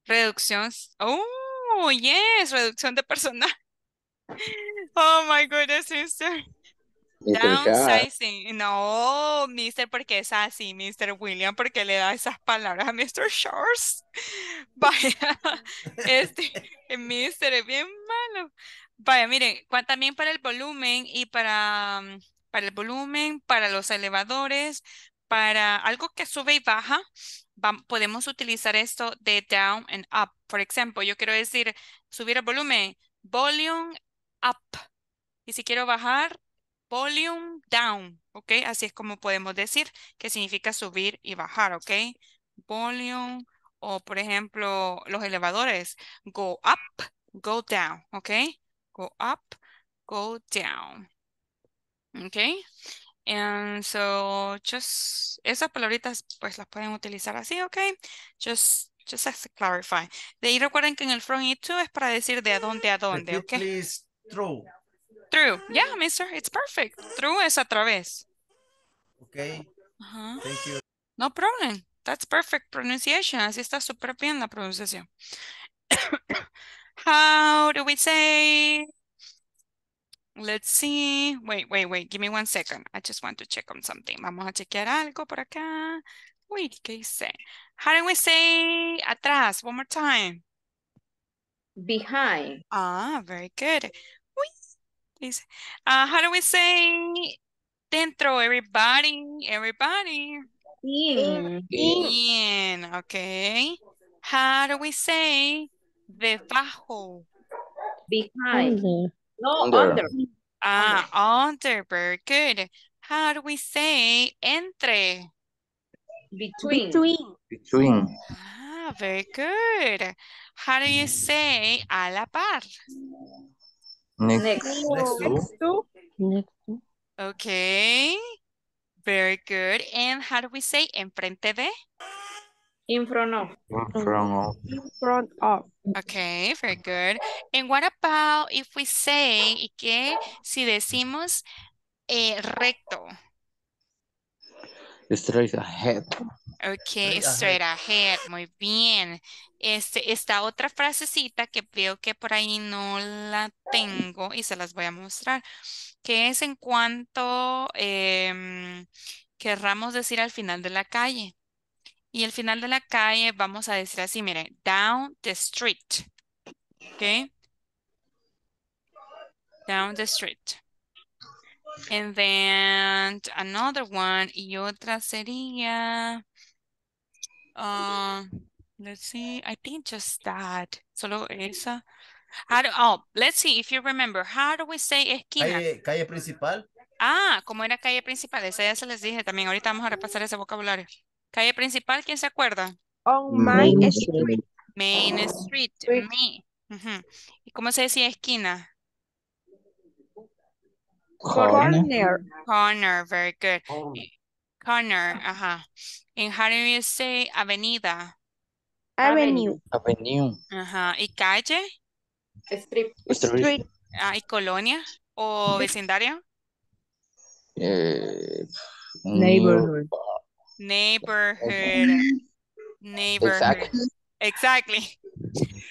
Reducción. Oh, yes, reducción de personal. Oh my goodness, sister. Downsizing. No, Mr. porque es así, Mr. William, porque le da esas palabras a Mr. Shores. Vaya, este, mister es bien malo. Vaya, miren, también para el volumen y para, mm, para el volumen, para los elevadores, para algo que sube y baja, podemos utilizar esto de down and up. Por ejemplo, yo quiero decir subir el volumen, volume up. Y si quiero bajar, volume down, ¿ok? Así es como podemos decir que significa subir y bajar, ¿ok? Volume o por ejemplo los elevadores, go up, go down, ¿ok? Go up, go down, ¿ok? And so just, esas palabritas pues las pueden utilizar así, ¿ok? Just just as to clarify. De ahí recuerden que en el front y to es para decir de a dónde a dónde, ¿ok? Please, Through. Yeah, mister, it's perfect. Through is a través. Okay. Uh -huh. Thank you. No problem. That's perfect pronunciation. Así está súper bien la pronunciación. How do we say? Let's see. Wait, wait, wait. Give me one second. I just want to check on something. Vamos a chequear algo por acá. Wait, ¿qué hice? How do we say atrás? One more time. Behind. Ah, very good. Is Uh, ah, how do we say dentro? Everybody, everybody. In. In. In. Okay. How do we say debajo? Behind. No, under. under. Ah, under. Very good. How do we say entre? Between. Between. Between. Ah, very good. How do you say a la par? Next. Next. Next Okay. Very good. And how do we say enfrente de? In front of. In front of. Okay, very good. And what about if we say, ¿y que Si decimos eh, recto. Straight ahead. Ok, straight ahead. Muy bien. Este, esta otra frasecita que veo que por ahí no la tengo y se las voy a mostrar, que es en cuanto em, querramos decir al final de la calle. Y al final de la calle vamos a decir así, mire, down the street. Ok. Down the street. And then another one. Y otra sería... Uh, let's see. I think just that. Solo esa. oh, let's see if you remember. How do we say esquina? Calle, principal. Ah, como era calle principal. Esa ya se les dije también. Ahorita vamos a repasar ese vocabulario. Calle principal, ¿quién se acuerda? oh Main Street. Main Street. me ¿Y cómo se decía esquina? Corner. Corner, very good. Corner, ajá. And how do you say avenida? Avenue. Avenue. Ajá. ¿Y calle? Street. Street. Ah, ¿y colonia o vecindario? Eh, neighborhood. Neighborhood. Neighborhood. Exactly.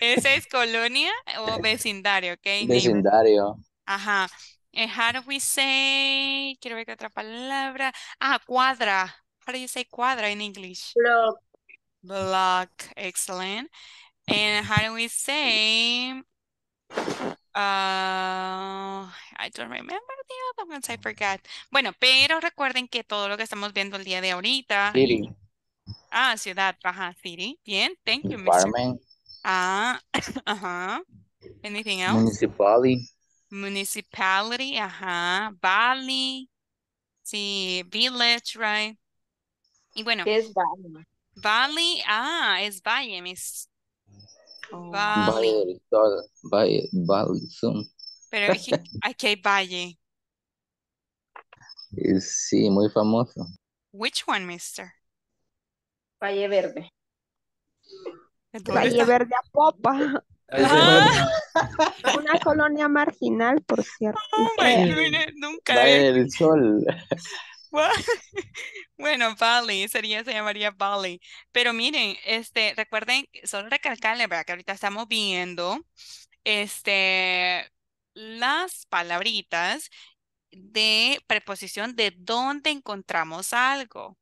Esa es colonia o vecindario, ¿ok? Vecindario. Ajá. And eh, how do we say, quiero ver otra palabra. Ah, cuadra. How do you say cuadra in English? Block. Block, excellent. And how do we say, uh, I don't remember the other ones, I forgot. Bueno, pero recuerden que todo lo que estamos viendo el día de ahorita. City. Ah, ciudad, ajá, city. Bien, thank you, Mr. Ah, ajá. Uh -huh. Anything else? Municipality municipality, ajá, valley, sí, village, right? Y bueno. es valley? Valley, ah, es valle, mis. valley oh. Valle valle, Pero aquí, aquí hay valle. Eh, sí, muy famoso. Which one, mister? Valle Verde. Valle Verde a popa. una colonia marginal, por cierto. Oh nunca. el sol. bueno, Bali, sería, se llamaría Bali. Pero miren, este, recuerden, solo recalcarle, ¿verdad? Que ahorita estamos viendo este, las palabritas de preposición de dónde encontramos algo.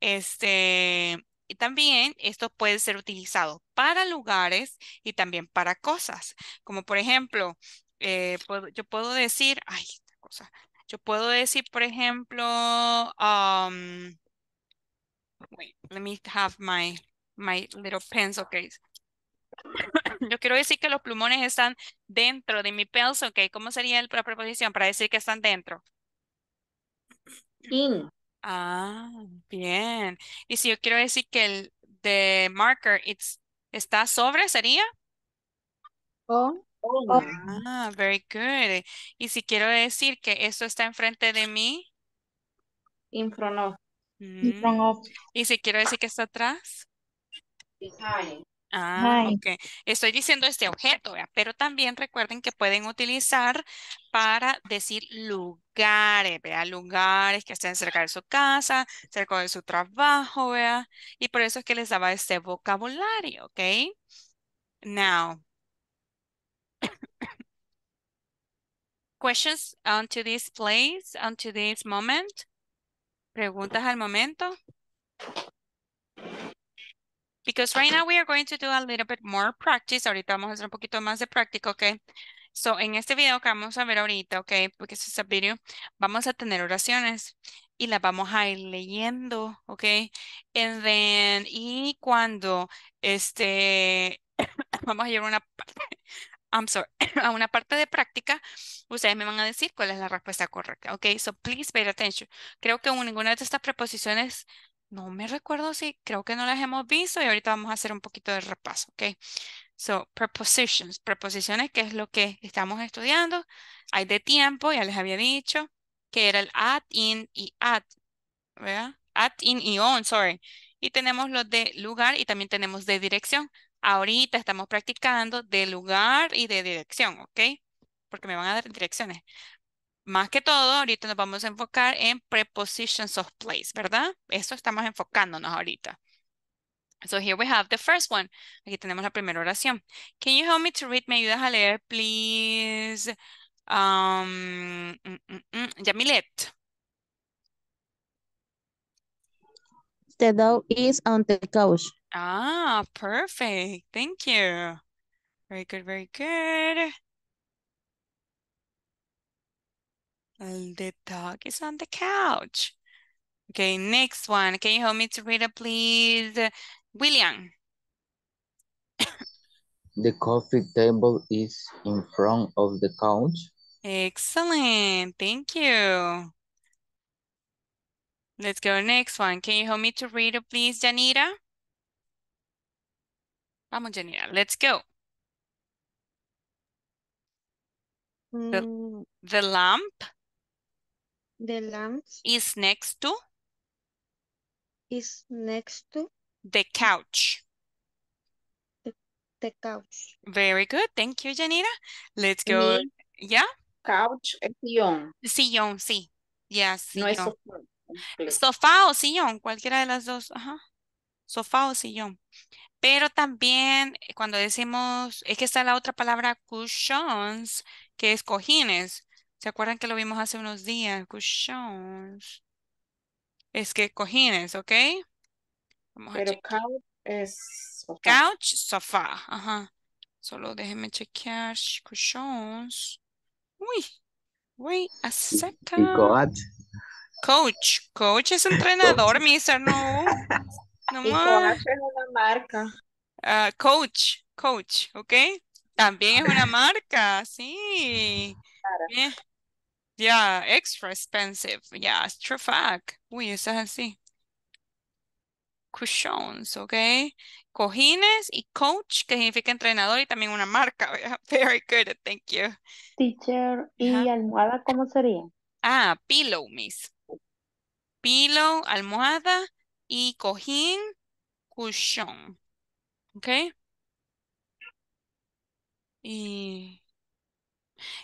Este, y también esto puede ser utilizado para lugares y también para cosas. Como por ejemplo, eh, yo puedo decir, ay, esta cosa. Yo puedo decir, por ejemplo, um, wait, let me have my, my little pencil case. Yo quiero decir que los plumones están dentro de mi pencil case. ¿Cómo sería la preposición para decir que están dentro? In. Ah, bien. Y si yo quiero decir que el de marker it's, está sobre, ¿sería? Oh. oh. Ah, very good. Y si quiero decir que esto está enfrente de mí. In front of. Mm. In front of. Y si quiero decir que está atrás. Behind. Ah, ok. Estoy diciendo este objeto, pero también recuerden que pueden utilizar para decir lugares, vea, lugares que estén cerca de su casa, cerca de su trabajo, vea, y por eso es que les daba este vocabulario, ¿ok? Now, questions onto this place, onto this moment, preguntas al momento. Because right now we are going to do a little bit more practice. Ahorita vamos a hacer un poquito más de práctica, ¿ok? So, en este video que vamos a ver ahorita, ¿ok? Porque este es video, vamos a tener oraciones y las vamos a ir leyendo, ¿ok? And then, y cuando, este, vamos a llevar una parte, I'm sorry, a una parte de práctica, ustedes me van a decir cuál es la respuesta correcta, ¿ok? So, please pay attention. Creo que ninguna de estas preposiciones no me recuerdo si creo que no las hemos visto y ahorita vamos a hacer un poquito de repaso, ¿ok? So, prepositions, preposiciones, que es lo que estamos estudiando. Hay de tiempo, ya les había dicho, que era el at, in y at, ¿verdad? At, in y on, sorry. Y tenemos los de lugar y también tenemos de dirección. Ahorita estamos practicando de lugar y de dirección, ¿ok? Porque me van a dar direcciones. Más que todo, ahorita nos vamos a enfocar en prepositions of place, ¿verdad? Eso estamos enfocándonos ahorita. So here we have the first one. Aquí tenemos la primera oración. Can you help me to read? ¿Me ayudas a leer, please? Um, mm, mm, mm. The dog is on the couch. Ah, perfect. Thank you. Very good, very good. The dog is on the couch. Okay, next one. Can you help me to read it, please? William. the coffee table is in front of the couch. Excellent. Thank you. Let's go next one. Can you help me to read it, please, Janita? Vamos, Janita. Let's go. The, hmm. the lamp The lamp Is next to. Is next to. The couch. The, couch. Very good. Thank you, Janita. Let's go. yeah. Couch sillón. Sillón, sí. Yes. sofá. Sofá o sillón, cualquiera de las dos. Ajá. Sofá o sillón. Pero también eh, cuando decimos, es que está la otra palabra cushions, que es cojines. ¿Se acuerdan que lo vimos hace unos días? Cushions. Es que cojines, ¿ok? Pero couch es sofá. Couch, sofá. Ajá. Solo déjeme chequear. Cushions. Uy. Wait a second. Coach. Coach. es entrenador, mister. No. No más. coach es una marca. Ah, coach. Coach, ¿ok? También es una marca, sí. Bien, Yeah, extra expensive. Yeah, it's true fact. Uy, eso es así. Cushions, ¿ok? Cojines y coach, que significa entrenador y también una marca. Very good, thank you. Teacher, ¿y almohada cómo sería? Ah, pillow, miss. Pillow, almohada y cojín, cushion. ¿Ok? Y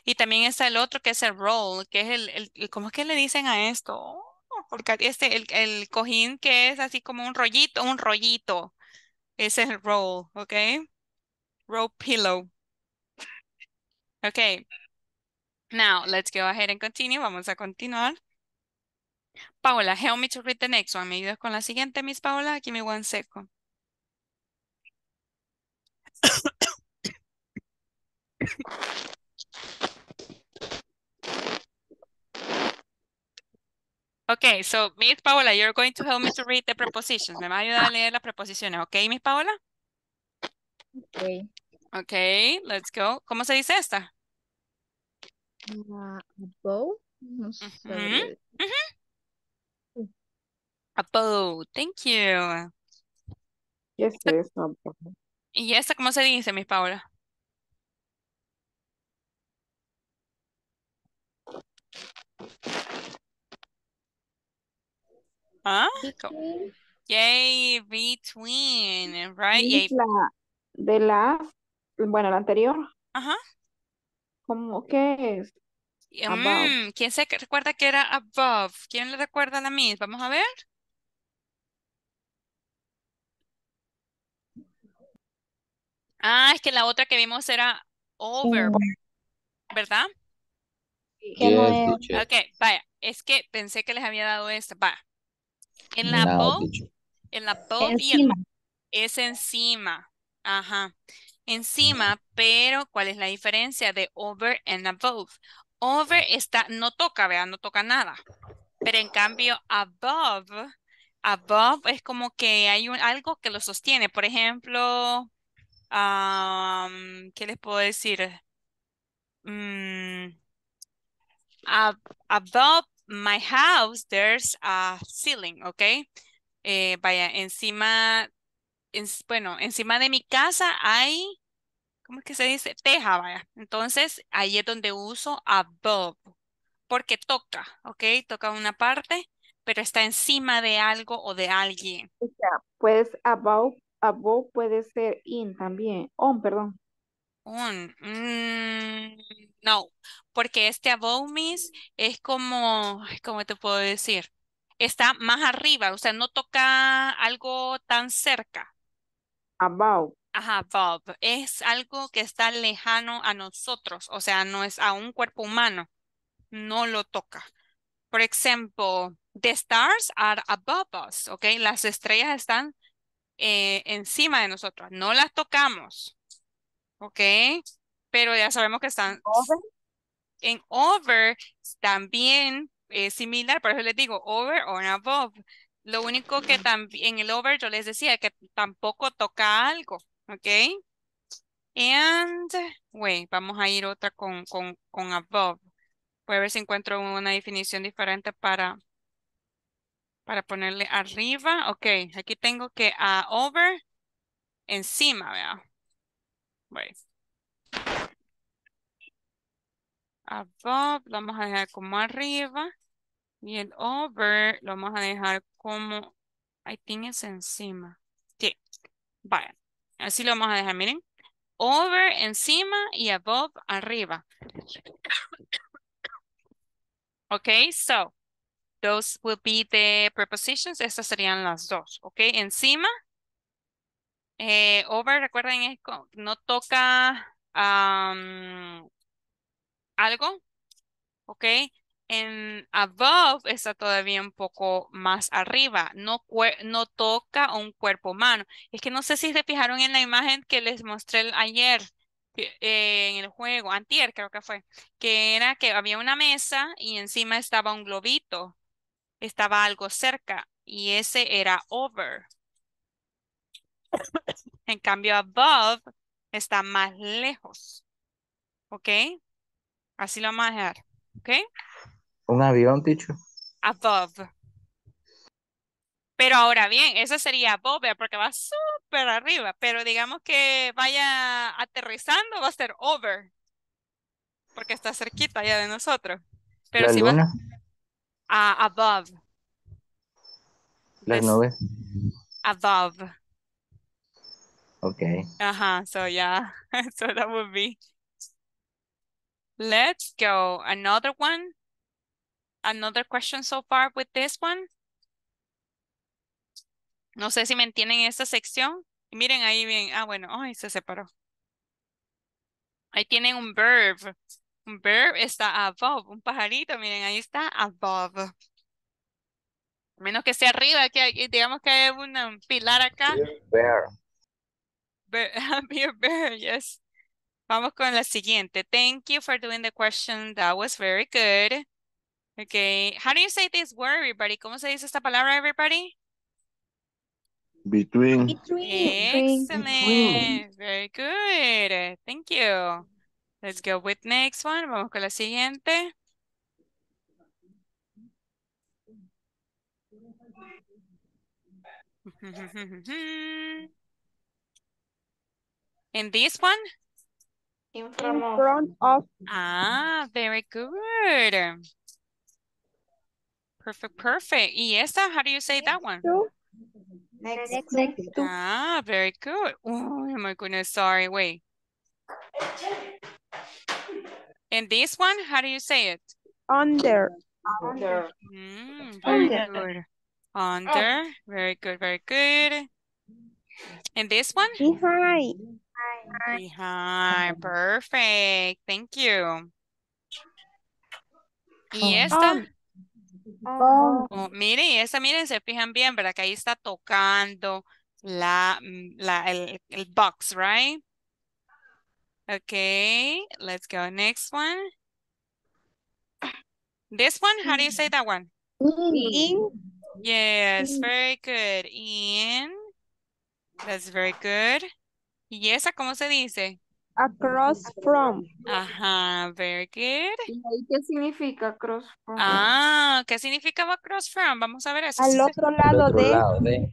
y también está el otro que es el roll, que es el, el, ¿cómo es que le dicen a esto? Porque este, el, el, cojín que es así como un rollito, un rollito. Ese es el roll, ¿ok? Roll pillow. Ok. Now, let's go ahead and continue. Vamos a continuar. Paola, help me to read the next one. ¿Me ayudas con la siguiente, Miss Paola? Give me one second. Okay, so Miss Paola, you're going to help me to read the prepositions. Me va a ayudar a leer las preposiciones, okay, Miss Paola? Okay. Okay, let's go. ¿Cómo se dice esta? Ah, a bow? No sé. Thank you. Yes, ¿Y esta cómo se dice, Miss Paola? ¿Ah? Yay, between, right? de la, bueno, la anterior. Ajá. ¿Cómo qué es? Mm, ¿Quién se recuerda que era above? ¿Quién le recuerda a la Miss? Vamos a ver. Ah, es que la otra que vimos era over, mm. ¿verdad? ok, vaya, es que pensé que les había dado esta. Va, en la en la es encima. Ajá. Encima, pero ¿cuál es la diferencia de over and above? Over está, no toca, vean, no toca nada. Pero en cambio, above, above es como que hay un, algo que lo sostiene. Por ejemplo, ¿qué les puedo decir? Mm, above my house, there's a ceiling, okay? Eh, vaya, encima, bueno, encima de mi casa hay, ¿cómo es que se dice? Teja, vaya. Entonces, ahí es donde uso above, porque toca, ¿ok? Toca una parte, pero está encima de algo o de alguien. O sea, pues above, above puede ser in también, on, perdón. On. No, porque este above means es como, ¿cómo te puedo decir? Está más arriba, o sea, no toca algo tan cerca. Above. above. Es algo que está lejano a nosotros, o sea, no es a un cuerpo humano. No lo toca. Por ejemplo, the stars are above us, ¿ok? Las estrellas están eh, encima de nosotros, no las tocamos, ¿ok? pero ya sabemos que están en over también es similar, por eso les digo over o above. Lo único que también en el over yo les decía que tampoco toca algo, ¿ok? And, wait, vamos a ir otra con, con, con above. Voy a ver si encuentro una definición diferente para, para ponerle arriba. Ok, aquí tengo que a over encima, vea. above lo vamos a dejar como arriba y el over lo vamos a dejar como, I think es encima. Sí, vaya, así lo vamos a dejar, miren. Over encima y above arriba. Okay, so those will be the prepositions. Estas serían las dos, Ok, Encima, eh, over, recuerden, no toca um, algo, ¿ok? En above está todavía un poco más arriba, no, no toca un cuerpo humano. Es que no sé si se fijaron en la imagen que les mostré ayer eh, en el juego, antier creo que fue, que era que había una mesa y encima estaba un globito, estaba algo cerca y ese era over. En cambio, above está más lejos. ¿Ok? Así lo vamos a dejar. ¿Ok? Un avión, teacher. Above. Pero ahora bien, eso sería above porque va súper arriba. Pero digamos que vaya aterrizando, va a ser over. Porque está cerquita ya de nosotros. Pero si Va a, above. Las nubes. Above. Okay. Ajá, so yeah, so that would be. Let's go. Another one. Another question so far with this one. No sé si me entienden esta sección. Miren ahí bien. Ah, bueno. Ay, se separó. Ahí tienen un verb. Un verb está above. Un pajarito, miren, ahí está above. menos que sea arriba, que hay, eh, digamos que hay un um, pilar acá. bear. bear, yes. Vamos con la siguiente. Thank you for doing the question. That was very good. Okay. How do you say this word, everybody? ¿Cómo se dice esta palabra, everybody? Between. Between. Excellent. Between. Very good. Thank you. Let's go with next one. Vamos con la siguiente. In this one? In front, in front of. of. Ah, very good. Perfect, perfect. Y how do you say that one? Next, next, next. Ah, very good. Oh my goodness, sorry, wait. And this one, how do you say it? Under. Under. Mm, very Under. good. Under. Oh. Very good, very good. And this one? Behind. Hi, Perfect. Thank you. Y oh. esta. Oh. oh. oh miren, esta, miren, se fijan bien, ¿verdad? Que ahí está tocando la, mm, la el, el box, right? Okay, let's go. Next one. This one, how do you say mm. that one? In. Yes, very good. In. That's very good. ¿Y esa cómo se dice? Across from. Ajá, very good. ¿Y qué significa across from? Ah, ¿qué significa across from? Vamos a ver eso. Al otro lado de.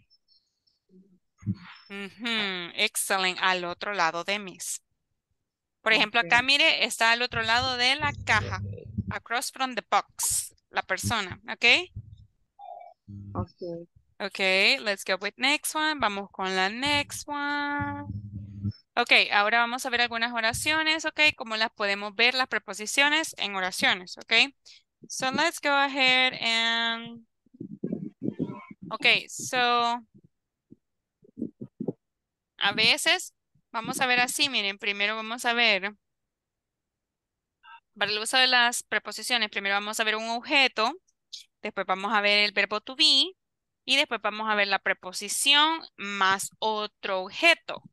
excelente Al otro lado de mis. Por ejemplo, acá mire, está al otro lado de la caja. Across from the box. La persona, ¿ok? Ok. Ok, let's go with next one. Vamos con la next one. Ok, ahora vamos a ver algunas oraciones, ok, cómo las podemos ver las preposiciones en oraciones, ok. So let's go ahead and... Ok, so... A veces vamos a ver así, miren, primero vamos a ver... Para el uso de las preposiciones, primero vamos a ver un objeto, después vamos a ver el verbo to be, y después vamos a ver la preposición más otro objeto,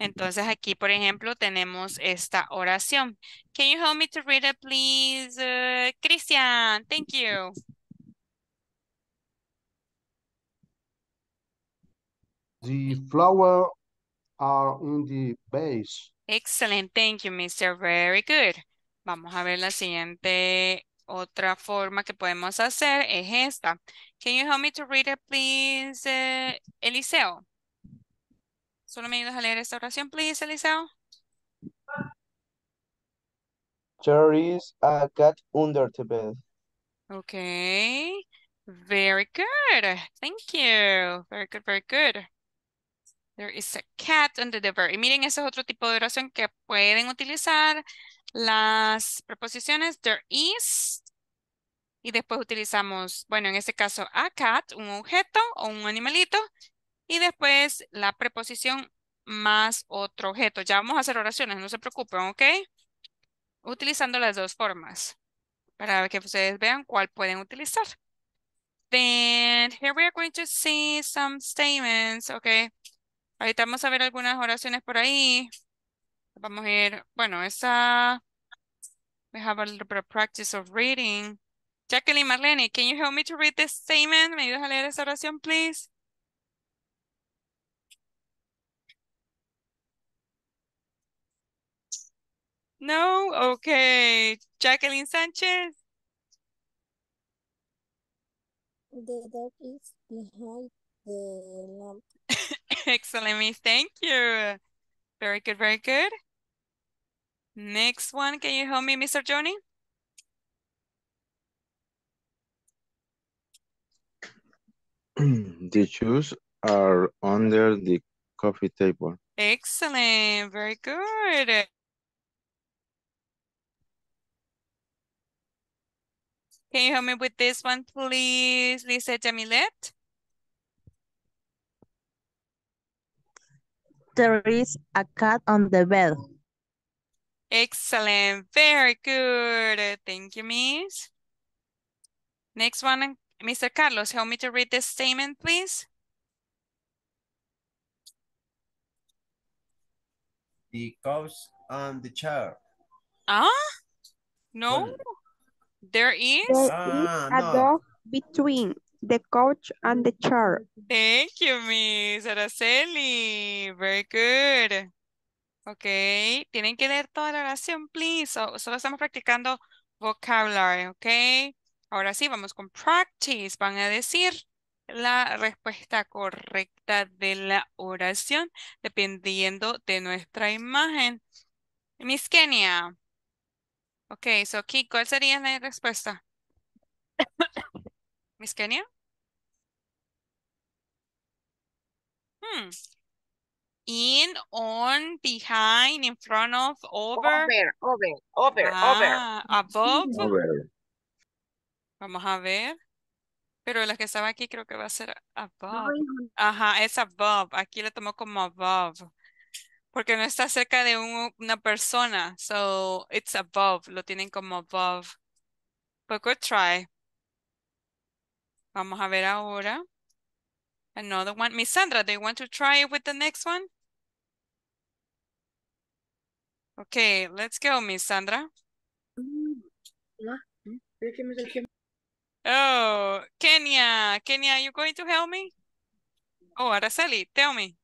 entonces aquí, por ejemplo, tenemos esta oración. Can you help me to read it, please? Eh, Christian, thank you. The flowers are in the base. Excellent, thank you, Mr. Very good. Vamos a ver la siguiente otra forma que podemos hacer es esta. Can you help me to read it, please, eh, Eliseo? Solo me ayudas a leer esta oración, please, Eliseo. There is a cat under the bed. Okay. Very good. Thank you. Very good, very good. There is a cat under the bed. Y miren, ese es otro tipo de oración que pueden utilizar las preposiciones there is y después utilizamos, bueno, en este caso a cat, un objeto o un animalito y después la preposición más otro objeto. Ya vamos a hacer oraciones, no se preocupen, ¿ok? Utilizando las dos formas para que ustedes vean cuál pueden utilizar. Then here we are going to see some statements, okay. Ahorita vamos a ver algunas oraciones por ahí. Vamos a ir, bueno, esa... we have a little bit of practice of reading. Jacqueline Marlene, can you help me to read this statement? ¿Me ayudas a leer esa oración, please? No? Okay. Jacqueline Sanchez? The dog is behind the lamp. Excellent, Miss. Thank you. Very good, very good. Next one, can you help me, Mr. Johnny? the shoes are under the coffee table. Excellent, very good. Can you help me with this one, please, Lisa Jamilet? There is a cat on the bed. Excellent. Very good. Thank you, miss. Next one, Mr. Carlos, help me to read this statement, please. The couch on the chair. Ah, no. Well, There is, ah, a dog between the coach and the chair. Thank you, Miss Araceli. Very good. Ok, tienen que leer toda la oración, please. solo estamos practicando vocabulary. ok. Ahora sí, vamos con practice. Van a decir la respuesta correcta de la oración dependiendo de nuestra imagen. Miss Kenia. Ok, so aquí ¿cuál sería la respuesta? Miss Kenya. Hmm. In, on, behind, in front of, over. Over, over, over, ah, Above. Vamos a ver. Pero la que estaba aquí creo que va a ser above. Ajá, es above. Aquí le tomó como above. Porque no está cerca de un, una persona. So it's above. Lo tienen como above. But good try. Vamos a ver ahora. Another one. Miss Sandra, do you want to try it with the next one? Okay, let's go, Miss Sandra. Oh, Kenya. Kenya, you going to help me? Oh, Araceli, tell me.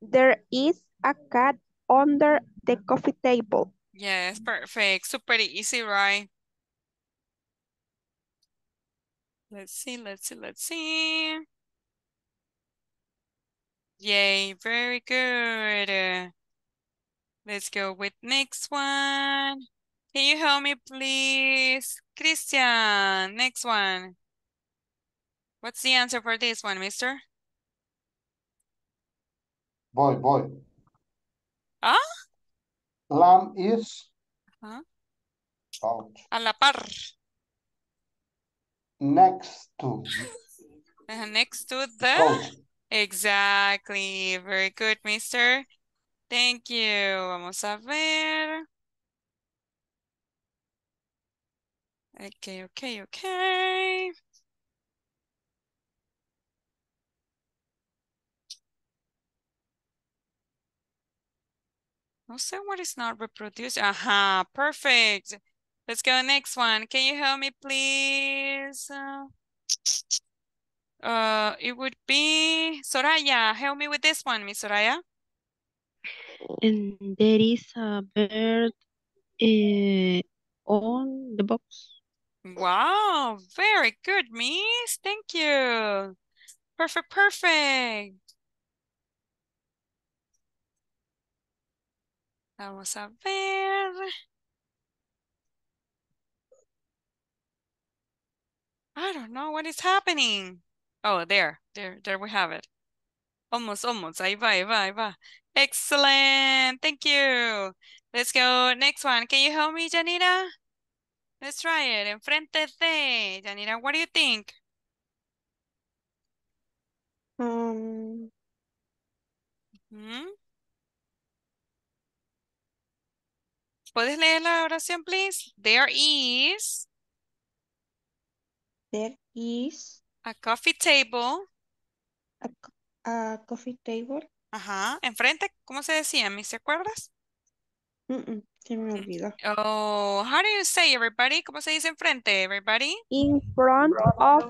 There is a cat under the coffee table. Yes, perfect. Super easy, right? Let's see, let's see, let's see. Yay, very good. Let's go with next one. Can you help me, please? Christian, next one. What's the answer for this one, mister? Boy, boy. ¿Ah? Lamb is a la par. Next to. next to the. Exactly. Very good, mister. Thank you. Vamos a ver. Okay, okay, okay. No sé what is not reproduced. Aha, uh -huh, perfect. Let's go next one. Can you help me, please? Uh, it would be Soraya. Help me with this one, Miss Soraya. And there is a bird uh, on the box. Wow, very good, Miss. Thank you. Perfect, perfect. Vamos a ver. I don't know what is happening. Oh, there, there, there we have it. Almost, almost. Ahí va, ahí va, ahí va. Excellent. Thank you. Let's go. Next one. Can you help me, Janita? Let's try it. Enfrente de. Janita, what do you think? Um. Mm -hmm. ¿Puedes leer la oración, please? There is. There is. A coffee table. A, coffee table. Ajá. Enfrente, ¿cómo se decía, ¿Me recuerdas? acuerdas? Mm se me mm. olvidó. Oh, how do you say everybody? ¿Cómo se dice enfrente, everybody? In front of.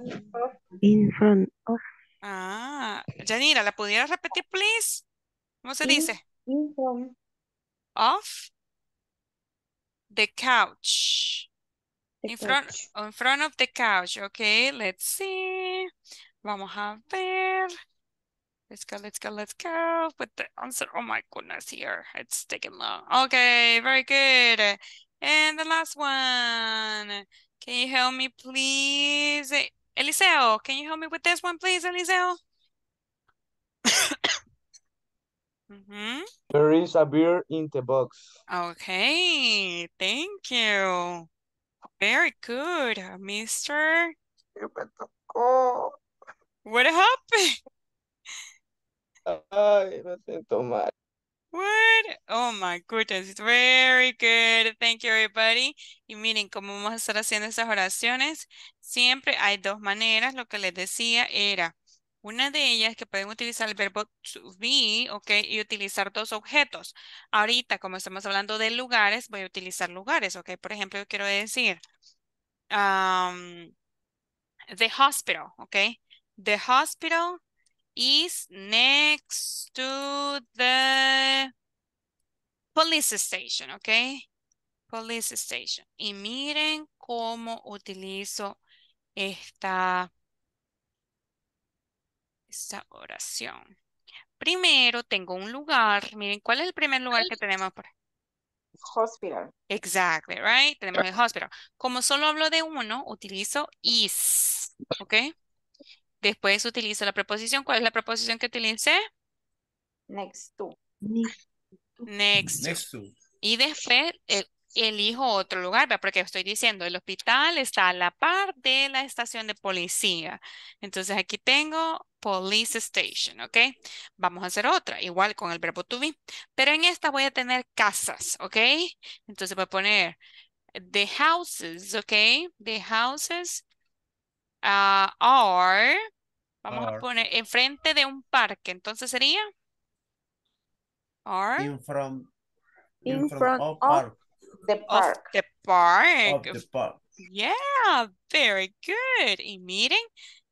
In front of. Ah, Janira, ¿la pudieras repetir, please? ¿Cómo se dice? In front. Of. the couch. The in couch. front in front of the couch. Okay, let's see. Vamos a ver. Let's go, let's go, let's go. With the answer. Oh my goodness, here. It's taking long. Okay, very good. And the last one. Can you help me, please? Eliseo, can you help me with this one, please, Eliseo? There is a beer in the box. Okay, thank you. Very good, mister. What happened? Ay, me siento mal. What? Oh my goodness, very good. Thank you everybody. Y miren cómo vamos a estar haciendo estas oraciones. Siempre hay dos maneras. Lo que les decía era una de ellas es que pueden utilizar el verbo to be, ¿ok? Y utilizar dos objetos. Ahorita, como estamos hablando de lugares, voy a utilizar lugares, ¿ok? Por ejemplo, yo quiero decir, the hospital, ¿ok? The hospital is next to the police station, ¿ok? Police station. Y miren cómo utilizo esta esta oración. Primero tengo un lugar. Miren, ¿cuál es el primer lugar que tenemos por Hospital. Exactly, right? Tenemos el hospital. Como solo hablo de uno, utilizo is, ¿ok? Después utilizo la preposición. ¿Cuál es la preposición que utilicé? Next to. Next. to. Next to. Y después el elijo otro lugar, ¿verdad? porque estoy diciendo, el hospital está a la par de la estación de policía. Entonces aquí tengo police station, ¿ok? Vamos a hacer otra, igual con el verbo to be. Pero en esta voy a tener casas, ¿ok? Entonces voy a poner the houses, ¿ok? The houses ah, are, vamos a poner enfrente de un parque, entonces sería... Are. In front, of, of park the park. the park. Yeah, very good. Y miren,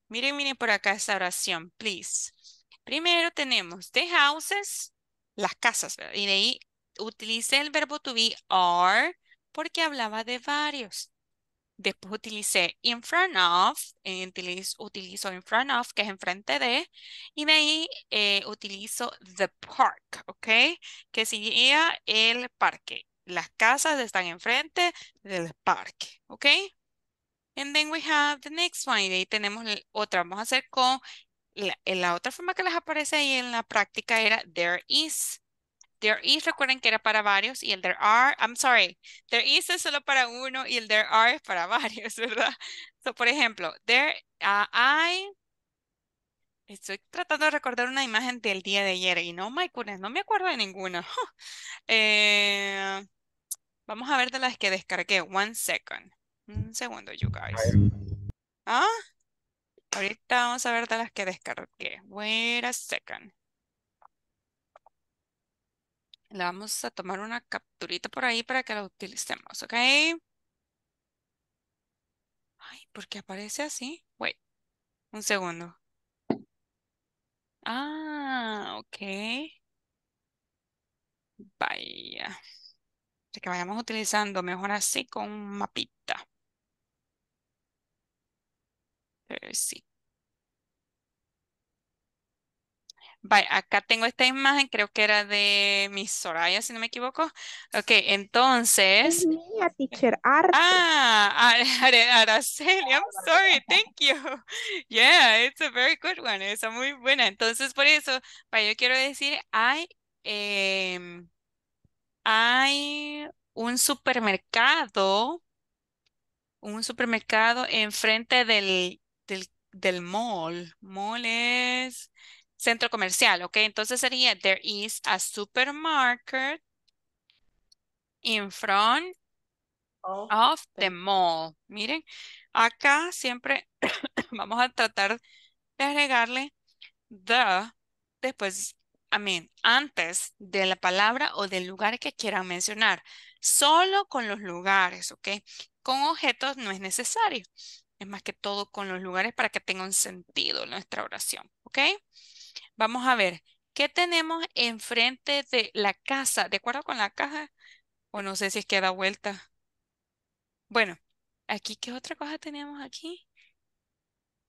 miren, miren por acá esta oración, please. Primero tenemos the houses, las casas, ¿verdad? Y de ahí utilicé el verbo to be are porque hablaba de varios. Después utilicé in front of, utilizo, in front of, que es enfrente de, y de ahí eh, utilizo the park, ¿ok? Que sería el parque. Las casas están enfrente del parque, ¿ok? And then we have the next one. Y ahí tenemos otra. Vamos a hacer con la, otra forma que les aparece ahí en la práctica era there is. There is, recuerden que era para varios y el there are, I'm sorry, there is es solo para uno y el there are es para varios, ¿verdad? por ejemplo, there, are... Ah, I Estoy tratando de recordar una imagen del día de ayer y no, my no me acuerdo de ninguna. Eh, vamos a ver de las que descargué. One second. Un segundo, you guys. ¿Ah? Ahorita vamos a ver de las que descargué. Wait a second. Le vamos a tomar una capturita por ahí para que la utilicemos, ¿ok? Ay, ¿por qué aparece así? Wait, un segundo. Ah, ok. Vaya. que vayamos utilizando mejor así con mapita. Pero sí. acá tengo esta imagen, creo que era de mi Soraya, si no me equivoco. Ok, entonces. mía, teacher, Ah, Araceli, I'm sorry, thank you. Yeah, it's a very good one, es muy buena. Entonces, por eso, yo quiero decir, hay, em, hay un supermercado, un supermercado enfrente del, del, del mall. Mall es centro comercial, ¿ok? Entonces sería, there is a supermarket in front of the mall. Miren, acá siempre vamos a tratar de agregarle the después, I mean, antes de la palabra o del lugar que quieran mencionar. Solo con los lugares, ¿ok? Con objetos no es necesario. Es más que todo con los lugares para que tenga un sentido nuestra oración, ¿ok? Vamos a ver, ¿qué tenemos enfrente de la casa? ¿De acuerdo con la caja? O no sé si es que da vuelta. Bueno, aquí, ¿qué otra cosa tenemos aquí?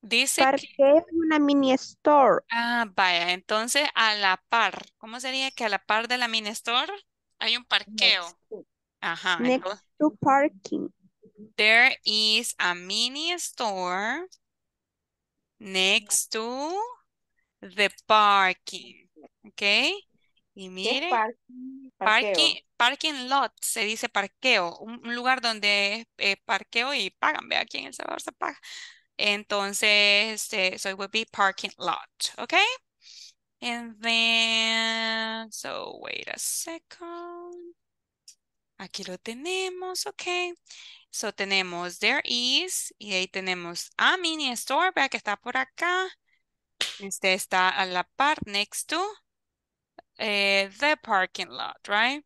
Dice Parqueo que... una mini store. Ah, vaya, entonces a la par. ¿Cómo sería que a la par de la mini store hay un parqueo? Next Ajá. to parking. There is a mini store next to The parking. ¿Ok? Y miren, parking? Parking, lot, se dice parqueo, un, lugar donde eh, parqueo y pagan, ve aquí en El Salvador se paga. Entonces, este, so it would be parking lot, ¿ok? And then, so wait a second. Aquí lo tenemos, ok. So tenemos there is, y ahí tenemos a mini store, vea que está por acá. Este está a la par, next to eh, the parking lot, right?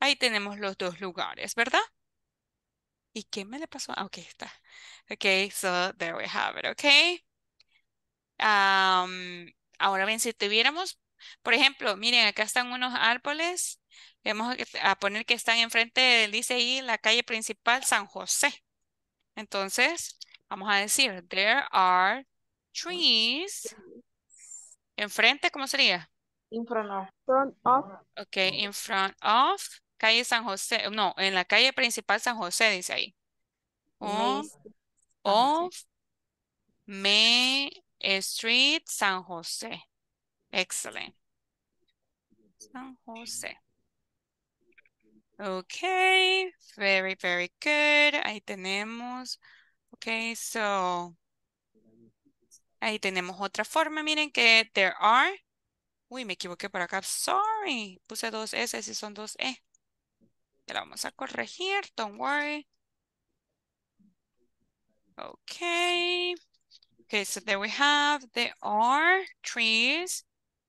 Ahí tenemos los dos lugares, ¿verdad? ¿Y qué me le pasó? Ah, ok, está. Ok, so there we have it, ok. Um, ahora bien, si tuviéramos, por ejemplo, miren, acá están unos árboles. Vamos a poner que están enfrente, dice ahí, la calle principal San José. Entonces, vamos a decir, there are trees. Enfrente, ¿cómo sería? In front of. Front Ok, in front of. Calle San José. No, en la calle principal San José, dice ahí. Of, of Main Street San José. Excellent. San José. Okay, very, very good. Ahí tenemos. Okay, so Ahí tenemos otra forma, miren que there are. Uy, me equivoqué por acá, sorry. Puse dos S y son dos E. la vamos a corregir, don't worry. Ok, Okay, so there we have, there are trees.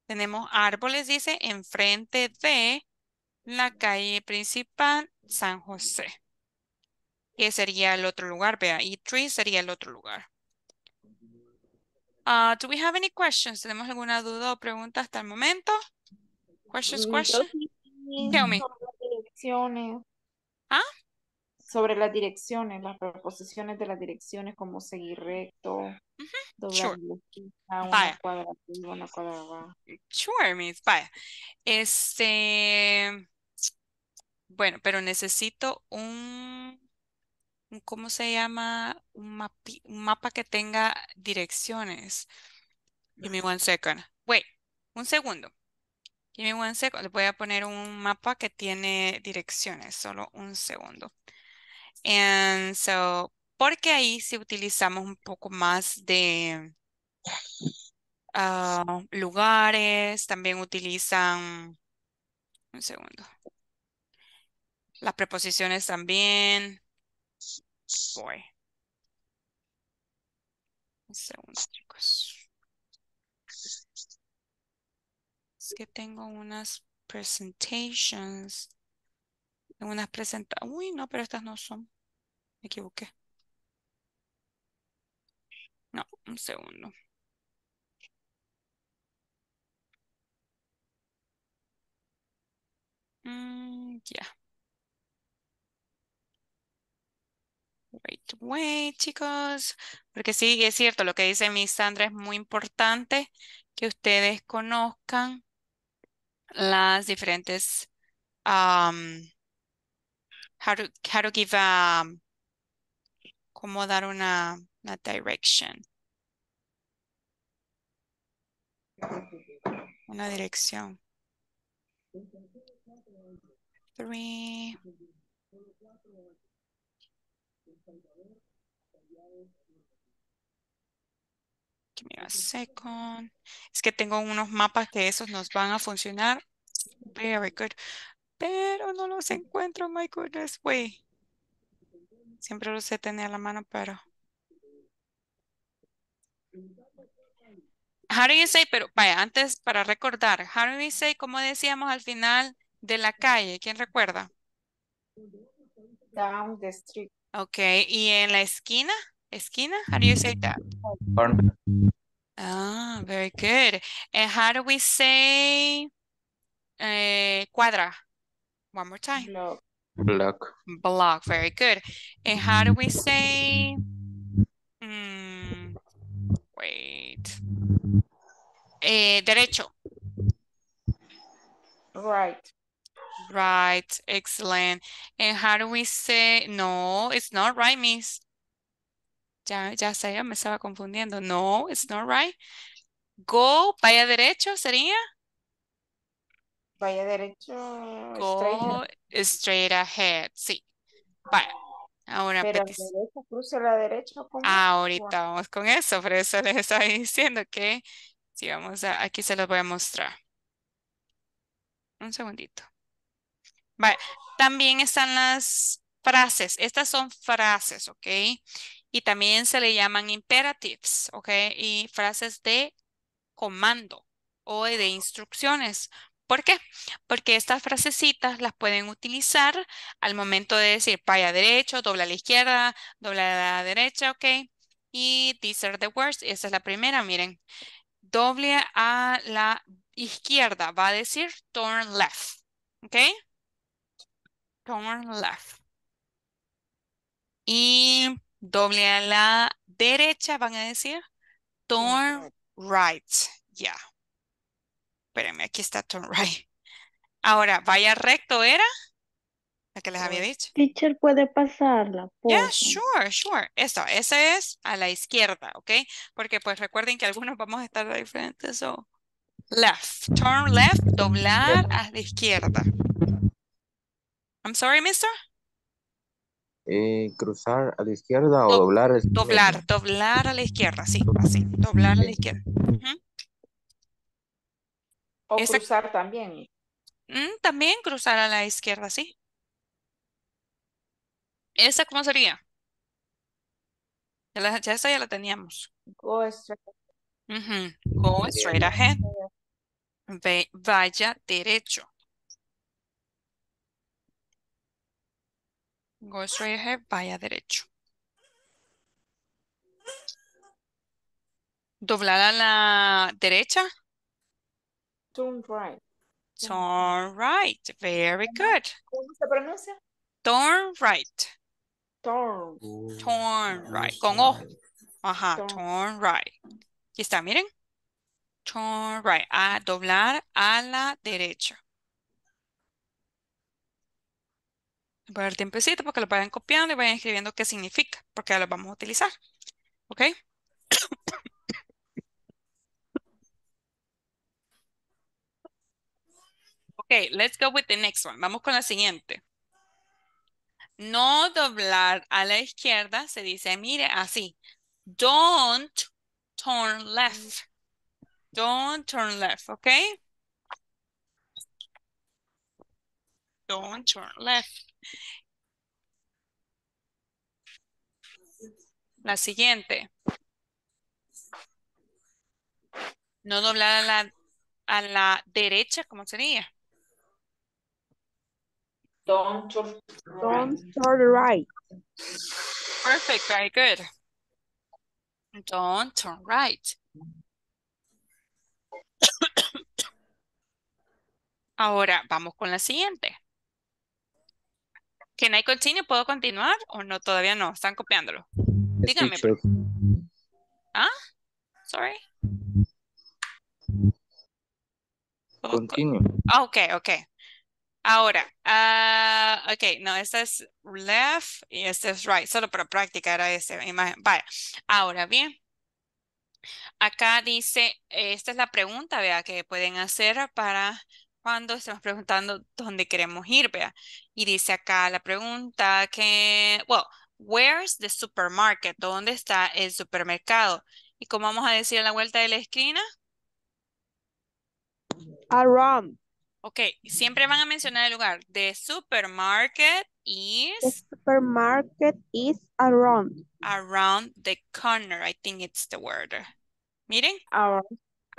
Tenemos árboles, dice, enfrente de la calle principal San José. Que sería el otro lugar, vea, y trees sería el otro lugar. ¿Ah? do we have any questions? ¿Tenemos alguna duda o pregunta hasta el momento? Questions, mm, questions? Mm, Tell me. Direcciones. ¿Ah? Sobre las direcciones, las proposiciones de las direcciones, como seguir recto, doblar sure. una una Sure, me vaya. Este, bueno, pero necesito un ¿cómo se llama? Un, mapa que tenga direcciones. Give me one second. Wait, un segundo. Give me one second. Le voy a poner un mapa que tiene direcciones. Solo un segundo. And so, porque ahí si utilizamos un poco más de ah, lugares. También utilizan... Un segundo. Las preposiciones también. Voy. Un segundo, chicos. Es que tengo unas presentations. Unas presentaciones. Uy, no, pero estas no son. Me equivoqué. No, un segundo. Mm, ya. Wait, chicos. Porque sí, es cierto, lo que dice mi Sandra es muy importante que ustedes conozcan las diferentes how give cómo dar una, una direction. Una dirección. Three. me Es que tengo unos mapas que esos nos van a funcionar. Pero no los encuentro, my goodness, way. Siempre los sé tener a la mano, pero... How do you say, pero vaya, antes para recordar, how do you say, como decíamos al final de la calle, ¿quién recuerda? Down the street. Ok, ¿y en la esquina? Esquina? How do you say that? Corner. Ah, very good. And how do we say uh, cuadra? One more time. Block. Block. Block, very good. And how do we say... Mm, wait. Eh, derecho. Right. Right, excellent. And how do we say... No, it's not right, miss. Ya, ya sabía, me estaba confundiendo. No, it's not right. Go, vaya derecho, sería. Vaya derecho. Go straight, ahead. Sí. Ahora pero cruce la derecha. Ahorita vamos con eso, pero eso les estaba diciendo que si vamos a, aquí se los voy a mostrar. Un segundito. Vale. También están las frases. Estas son frases, ¿ok? Y también se le llaman imperatives, ¿ok? Y frases de comando o de instrucciones. ¿Por qué? Porque estas frasecitas las pueden utilizar al momento de decir vaya derecho, dobla a la izquierda, dobla a la derecha, ¿ok? Y these are the words. Esta es la primera, miren. Doble a la izquierda va a decir turn left, ¿ok? Turn left. Y Doble a la derecha, van a decir. Turn right. Ya. Yeah. Espérenme, aquí está turn right. Ahora, vaya recto era la que les había pues, dicho. Teacher puede pasarla. Yeah, sure, sure. Eso, esa es a la izquierda, ¿ok? Porque pues recuerden que algunos vamos a estar diferentes. So, left, turn left, doblar a la izquierda. I'm sorry, mister. Eh, cruzar a la izquierda o doblar a la izquierda. Doblar, doblar a la izquierda, sí, así, doblar a la izquierda. O cruzar también. Mm, también cruzar a la izquierda, sí. ¿Esa cómo sería? Ya, ya esa ya la teníamos. Go straight ahead. Go straight ahead. vaya derecho. Go straight ahead, vaya derecho. Doblar a la derecha. Turn right. Turn right. Very good. ¿Cómo se pronuncia? Turn right. Turn. Turn right. Con ojo. Ajá. Turn, right. Aquí está, miren. Turn right. A doblar a la derecha. Voy a dar tiempecito para lo vayan copiando y vayan escribiendo qué significa, porque ya lo vamos a utilizar. ¿Ok? ok, let's go with the next one. Vamos con la siguiente. No doblar a la izquierda se dice, mire, así. Don't turn left. Don't turn left, ¿ok? Don't turn left. La siguiente. No doblar a la, a la derecha, ¿cómo sería? Don't turn Don't turn right. Perfect, very good. Don't turn right. Ahora vamos con la siguiente. ¿Can I continue? ¿Puedo continuar? ¿O no? Todavía no. Están copiándolo. Dígame. ¿Ah? Sorry. Continue. Ah, ok, ok. Ahora, ah, ok, no, esta es left y este es right, solo para practicar a esta imagen. Vaya, ahora bien, acá dice, esta es la pregunta, vea, que pueden hacer para cuando estemos preguntando dónde queremos ir, vea. Y dice acá la pregunta que, well, where's the supermarket? ¿Dónde está el supermercado? ¿Y cómo vamos a decir a la vuelta de la esquina? Around. Ok, siempre van a mencionar el lugar. The supermarket is... The supermarket is around. Around the corner, I think it's the word. Miren. Around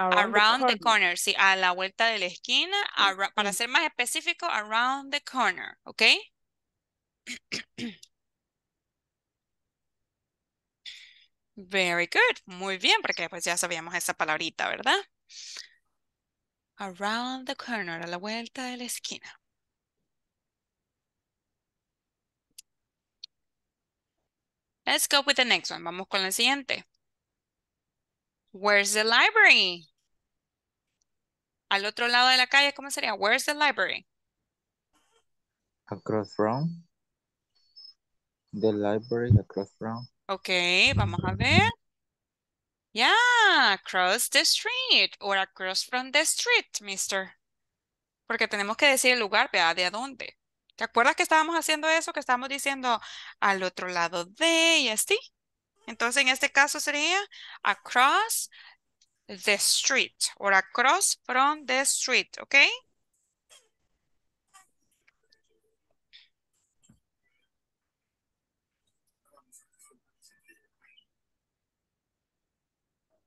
Around, the, corner. sí, a la vuelta de la esquina, para ser más específico, around the corner, ¿ok? Very good, muy bien, porque pues ya sabíamos esa palabrita, ¿verdad? Around the corner, a la vuelta de la esquina. Let's go with the next one, vamos con la siguiente. Where's the library? Al otro lado de la calle, ¿cómo sería? Where's the library? Across from. The library across from. Ok, vamos a ver. Yeah, across the street or across from the street, mister. Porque tenemos que decir el lugar, vea, de a dónde. ¿Te acuerdas que estábamos haciendo eso? Que estábamos diciendo al otro lado de y así. Entonces, en este caso sería across the street or across from the street, ¿ok?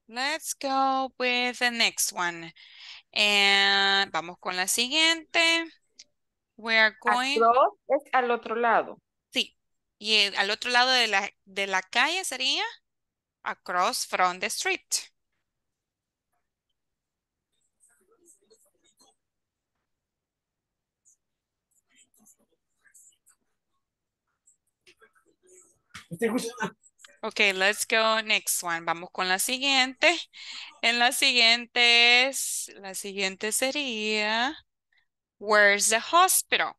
Let's go with the next one. And vamos con la siguiente. We are going... Across es al otro lado. Y eh, al otro lado de la, de la calle sería across from the street. Ok, let's go next one. Vamos con la siguiente. En la siguiente es, la siguiente sería, where's the hospital?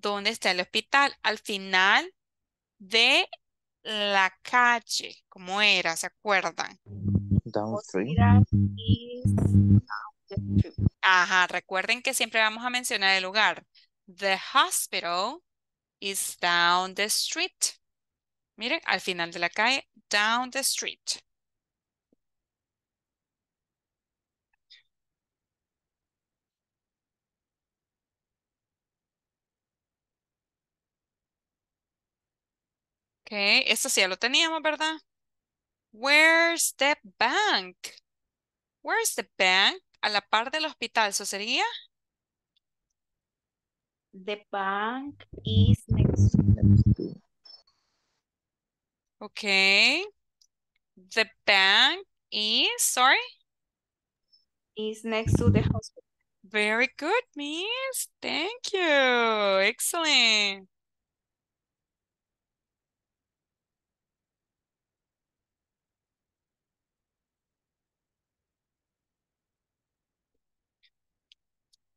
dónde está el hospital, al final de la calle, ¿cómo era? ¿Se acuerdan? Down street. Ajá, recuerden que siempre vamos a mencionar el lugar. The hospital is down the street. Miren, al final de la calle, down the street. Ok, eso sí ya lo teníamos, ¿verdad? Where's the bank? Where's the bank? A la par del hospital, ¿eso sería? The bank is next to. Ok. The bank is, sorry? Is next to the hospital. Very good, miss. Thank you. Excellent.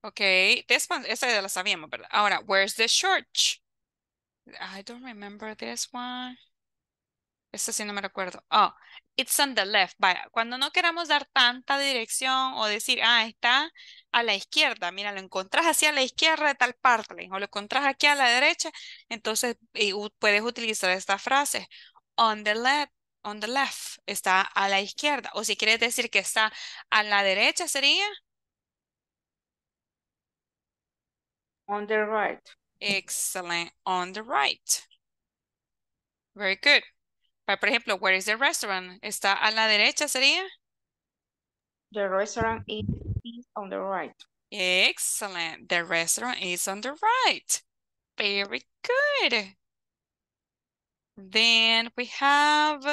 Ok, this ya la sabíamos, ¿verdad? Ahora, where's the church? I don't remember this one. Esta sí no me recuerdo. Oh, it's on the left. Vaya, cuando no queramos dar tanta dirección o decir, ah, está a la izquierda. Mira, lo encontrás a la izquierda de tal parte, o lo encontrás aquí a la derecha. Entonces, puedes utilizar esta frase. On the left, on the left, está a la izquierda. O si quieres decir que está a la derecha, sería On the right. Excellent. On the right. Very good. But, por ejemplo, where is the restaurant? ¿Está a la derecha sería? The restaurant is, is on the right. Excellent. The restaurant is on the right. Very good. Then we have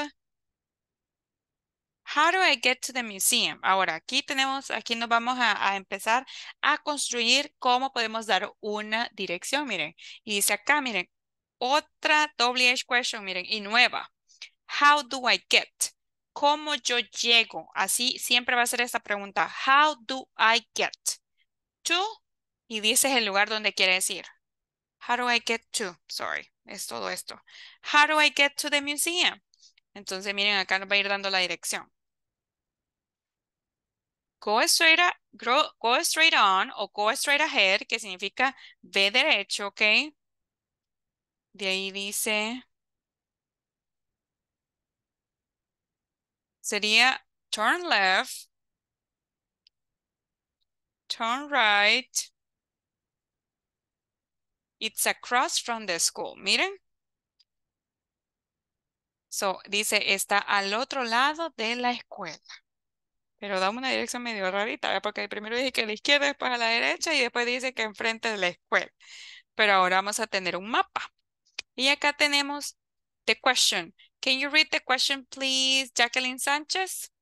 How do I get to the museum? Ahora, aquí tenemos, aquí nos vamos a, empezar a construir cómo podemos dar una dirección, miren. Y dice acá, miren, otra WH question, miren, y nueva. How do I get? ¿Cómo yo llego? Así siempre va a ser esta pregunta. How do I get to? Y dices el lugar donde quiere decir. How do I get to? Sorry, es todo esto. How do I get to the museum? Entonces, miren, acá nos va a ir dando la dirección go straight, a, go straight on o go straight ahead, que significa ve derecho, ¿ok? De ahí dice... Sería turn left, turn right. It's across from the school. Miren. So, dice, está al otro lado de la escuela. Pero dame una dirección medio rarita, porque primero dije que a la izquierda, después a la derecha y después dice que enfrente de la escuela. Pero ahora vamos a tener un mapa. Y acá tenemos the question. Can you read the question, please, Jacqueline Sánchez?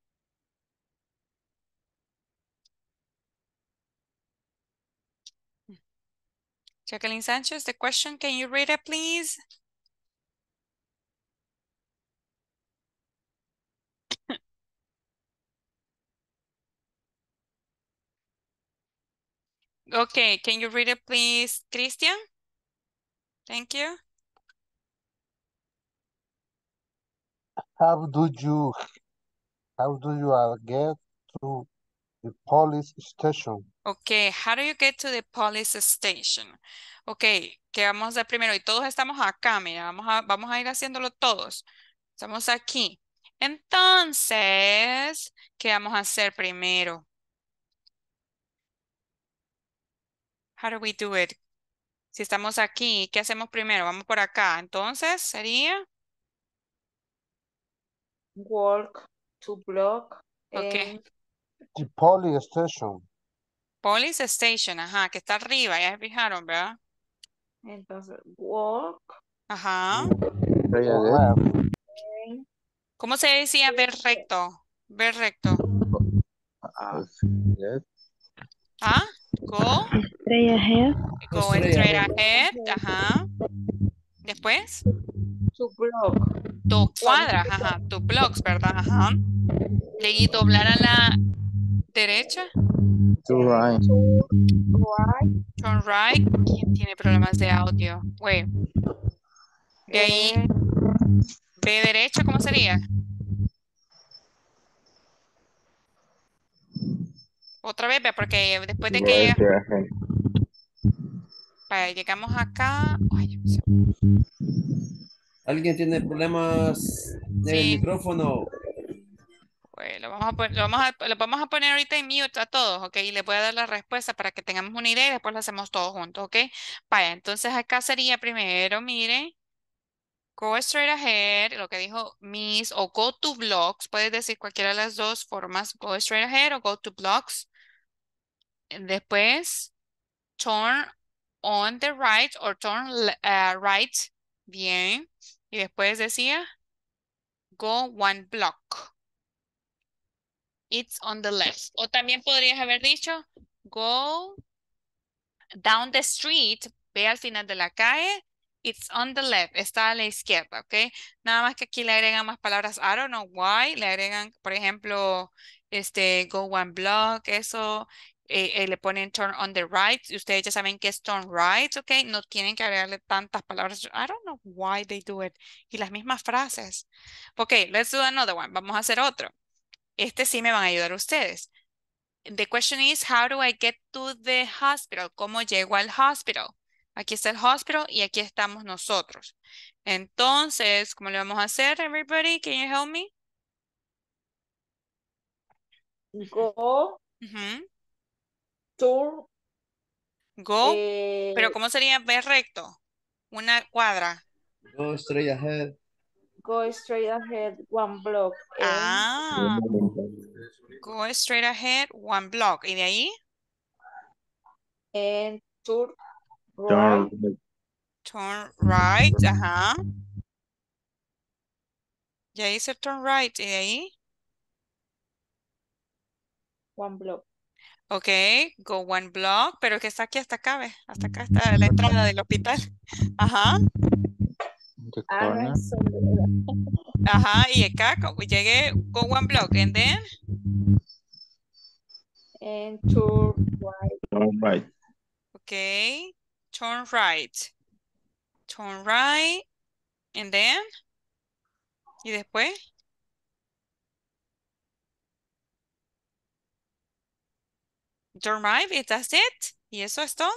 Jacqueline Sánchez, the question, can you read it, please? Okay, can you read it please, Christian? Thank you. How do you how do you uh, get to the police station? Okay, how do you get to the police station? Okay, ¿qué vamos a hacer primero y todos estamos acá, mira, vamos a vamos a ir haciéndolo todos. Estamos aquí. Entonces, ¿qué vamos a hacer primero? How do we do it? Si estamos aquí, ¿qué hacemos primero? Vamos por acá. Entonces, sería... Walk to block. Ok. The police station. Police station, ajá, que está arriba, ya se fijaron, ¿verdad? Entonces, walk. Ajá. ¿Cómo se decía ver recto? Ver recto. ¿Ah? Go. Straight ahead. Go straight ahead. Ajá. Después. two block. Dos cuadras, ajá. Two blocks, ¿verdad? Ajá. Leí doblar a la derecha. To right. Turn right. ¿Quién tiene problemas de audio? wait De ahí. Eh. B derecha, ¿cómo sería? Otra vez, porque después de que llegamos acá. ¿Alguien tiene problemas del micrófono? Pues, lo vamos, a poner, vamos a, poner ahorita en mute a todos, ¿ok? Y les voy a dar la respuesta para que tengamos una idea y después lo hacemos todos juntos, ¿ok? Para entonces acá sería primero, mire go straight ahead, lo que dijo Miss, o go to blogs, puedes decir cualquiera de las dos formas, go straight ahead o go to blogs. Después, turn on the right or turn eh, right. Bien. Y después decía, go one block. It's on the left. O también podrías haber dicho, go down the street. Ve al final de la calle. It's on the left. Está a la izquierda, ¿ok? Nada más que aquí le agregan más palabras. I don't know why. Le agregan, por ejemplo, este, go one block, eso. Eh, eh, le ponen turn on the right, ustedes ya saben que es turn right, ok, no tienen que agregarle tantas palabras, I don't know why they do it, y las mismas frases. Ok, let's do another one, vamos a hacer otro. Este sí me van a ayudar ustedes. The question is, how do I get to the hospital? ¿Cómo llego al hospital? Aquí está el hospital y aquí estamos nosotros. Entonces, ¿cómo le vamos a hacer, everybody? Can you help me? Go tour. Go, pero ¿cómo sería ver recto? Una cuadra. Go straight ahead. Go straight ahead, one block. Eh. Ah. Go straight ahead, one block. ¿Y de ahí? And turn Turn right, ajá. Ya hice turn right, ¿y de ahí? One block. Ok, go one block, pero que está aquí hasta acá, Hasta acá está mm, la entrada del hospital. Ajá. Ajá, y acá llegué go one block, and then? And turn right. Turn right. Ok, turn right. Turn right, and then? ¿Y después? Drive, that's it. Y eso es todo.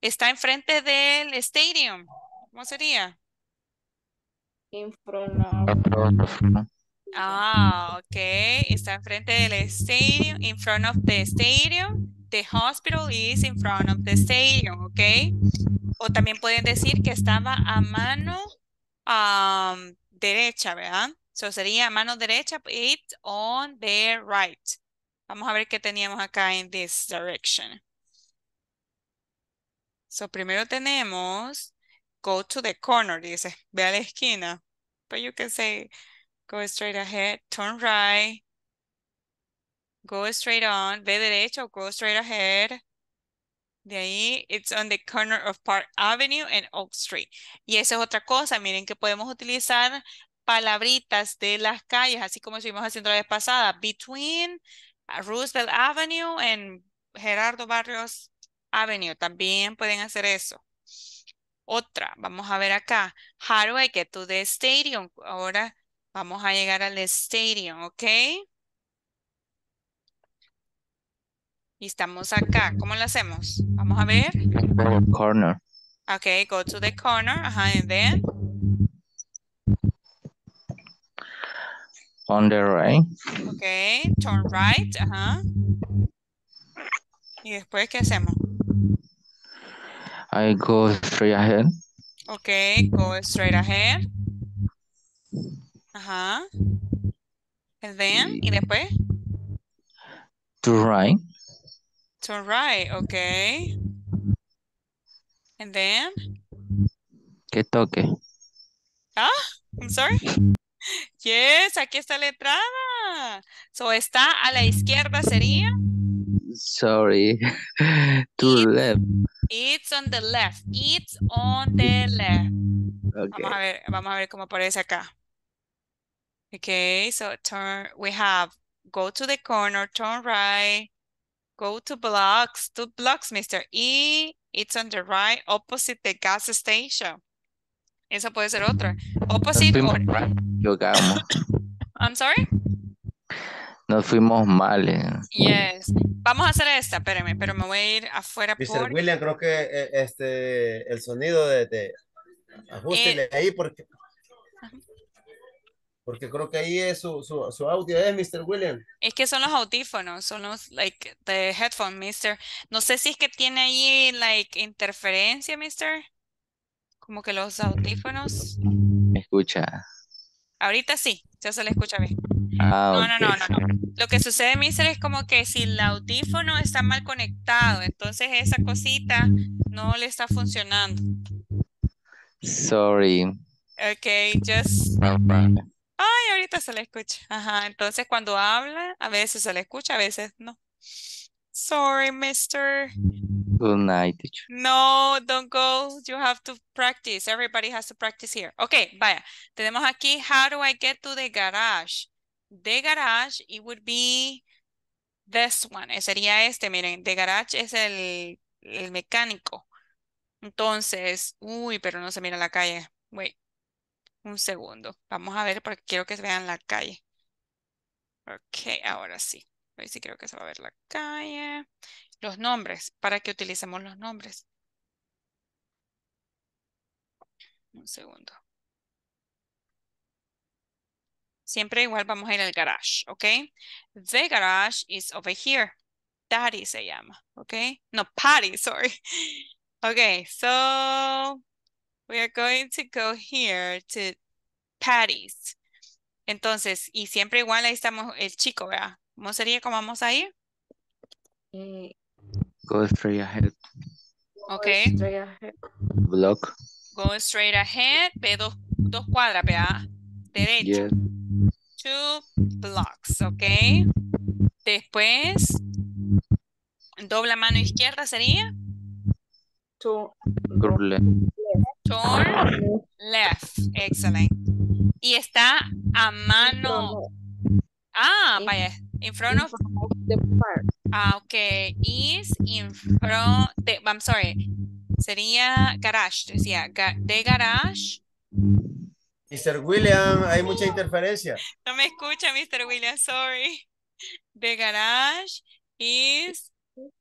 Está enfrente del stadium. ¿Cómo sería? In front of. Ah, ok. Está enfrente del stadium. In front of the stadium. The hospital is in front of the stadium, ok. O también pueden decir que estaba a mano a derecha, ¿verdad? Eso sería mano derecha, it's on the right. Vamos a ver qué teníamos acá en this direction. So, primero tenemos go to the corner, dice, ve a la esquina. Pero you can say go straight ahead, turn right, go straight on, ve derecho, go straight ahead. De ahí, it's on the corner of Park Avenue and Oak Street. Y esa es otra cosa, miren que podemos utilizar palabritas de las calles, así como estuvimos haciendo la vez pasada. Between, Roosevelt Avenue en Gerardo Barrios Avenue. También pueden hacer eso. Otra, vamos a ver acá. How do I get to the stadium? Ahora vamos a llegar al stadium, ¿ok? Y estamos acá. ¿Cómo lo hacemos? Vamos a ver. Corner. Ok, go to the corner. Ajá, and then. on the right. Okay, turn right, ajá. Uh-huh. ¿Y después qué hacemos? I go straight ahead. Okay, go straight ahead. Ajá. Uh-huh. And then, ¿y después? Turn right. Turn right, okay. And then? Que toque. Ah, I'm sorry? Yes, aquí está la entrada. So está a la izquierda sería. Sorry. to the left. It's on the left. It's on the left. Vamos a ver, vamos a ver cómo aparece acá. Okay, so turn we have go to the corner, turn right, go to blocks, two blocks, Mr. E. It's on the right, opposite the gas station. Eso puede ser otra. Opposite equivocamos. I'm sorry? Nos fuimos mal. Eh. Yes. Vamos a hacer esta, espérame, pero me voy a ir afuera Mr. William, creo que eh, este, el sonido de... de... Eh. ahí porque... Porque creo que ahí es su, su, audio, es, Mr. William? Es que son los audífonos, son los, like, the headphone, Mr. No sé si es que tiene ahí, like, interferencia, Mr. Como que los audífonos. Me escucha. Ahorita sí, ya se le escucha bien. Ah, no, no, no, no, Lo que sucede, Mister, es como que si el audífono está mal conectado, entonces esa cosita no le está funcionando. Sorry. Ok, just... Ay, ahorita se le escucha. Ajá, entonces cuando habla, a veces se le escucha, a veces no. Sorry, mister. Good pues, night, No, don't go. You have to practice. Everybody has to practice here. Okay, vaya. Tenemos aquí, how do I get to the garage? The garage, it would be this one. Eh, sería este, miren. The garage es el, mecánico. Entonces, uy, pero no se mira la calle. Wait, un segundo. Vamos a ver porque quiero que se vean la calle. Ok, ahora sí. Ahí sí creo que se va a ver la calle los nombres, para que utilicemos los nombres. Un segundo. Siempre igual vamos a ir al garage, ¿ok? The garage is over here. Daddy se llama, ¿ok? No, Patty, sorry. Okay, so we are going to go here to Patty's. Entonces, y siempre igual ahí estamos el chico, ¿verdad? ¿Cómo sería? ¿Cómo vamos a ir? Eh, Go straight ahead. Okay. Block. Go straight ahead. Ve dos, dos cuadras, vea. Derecho. Two blocks, ok. Después, dobla mano izquierda sería. To Turn left. Turn left. Excellent. Y está a mano. Ah, vaya. In front of the park. Ah, ok. Is in front, de, I'm sorry, sería garage, decía, de garage. Mr. William, hay mucha interferencia. No me escucha, Mr. William, sorry. De garage is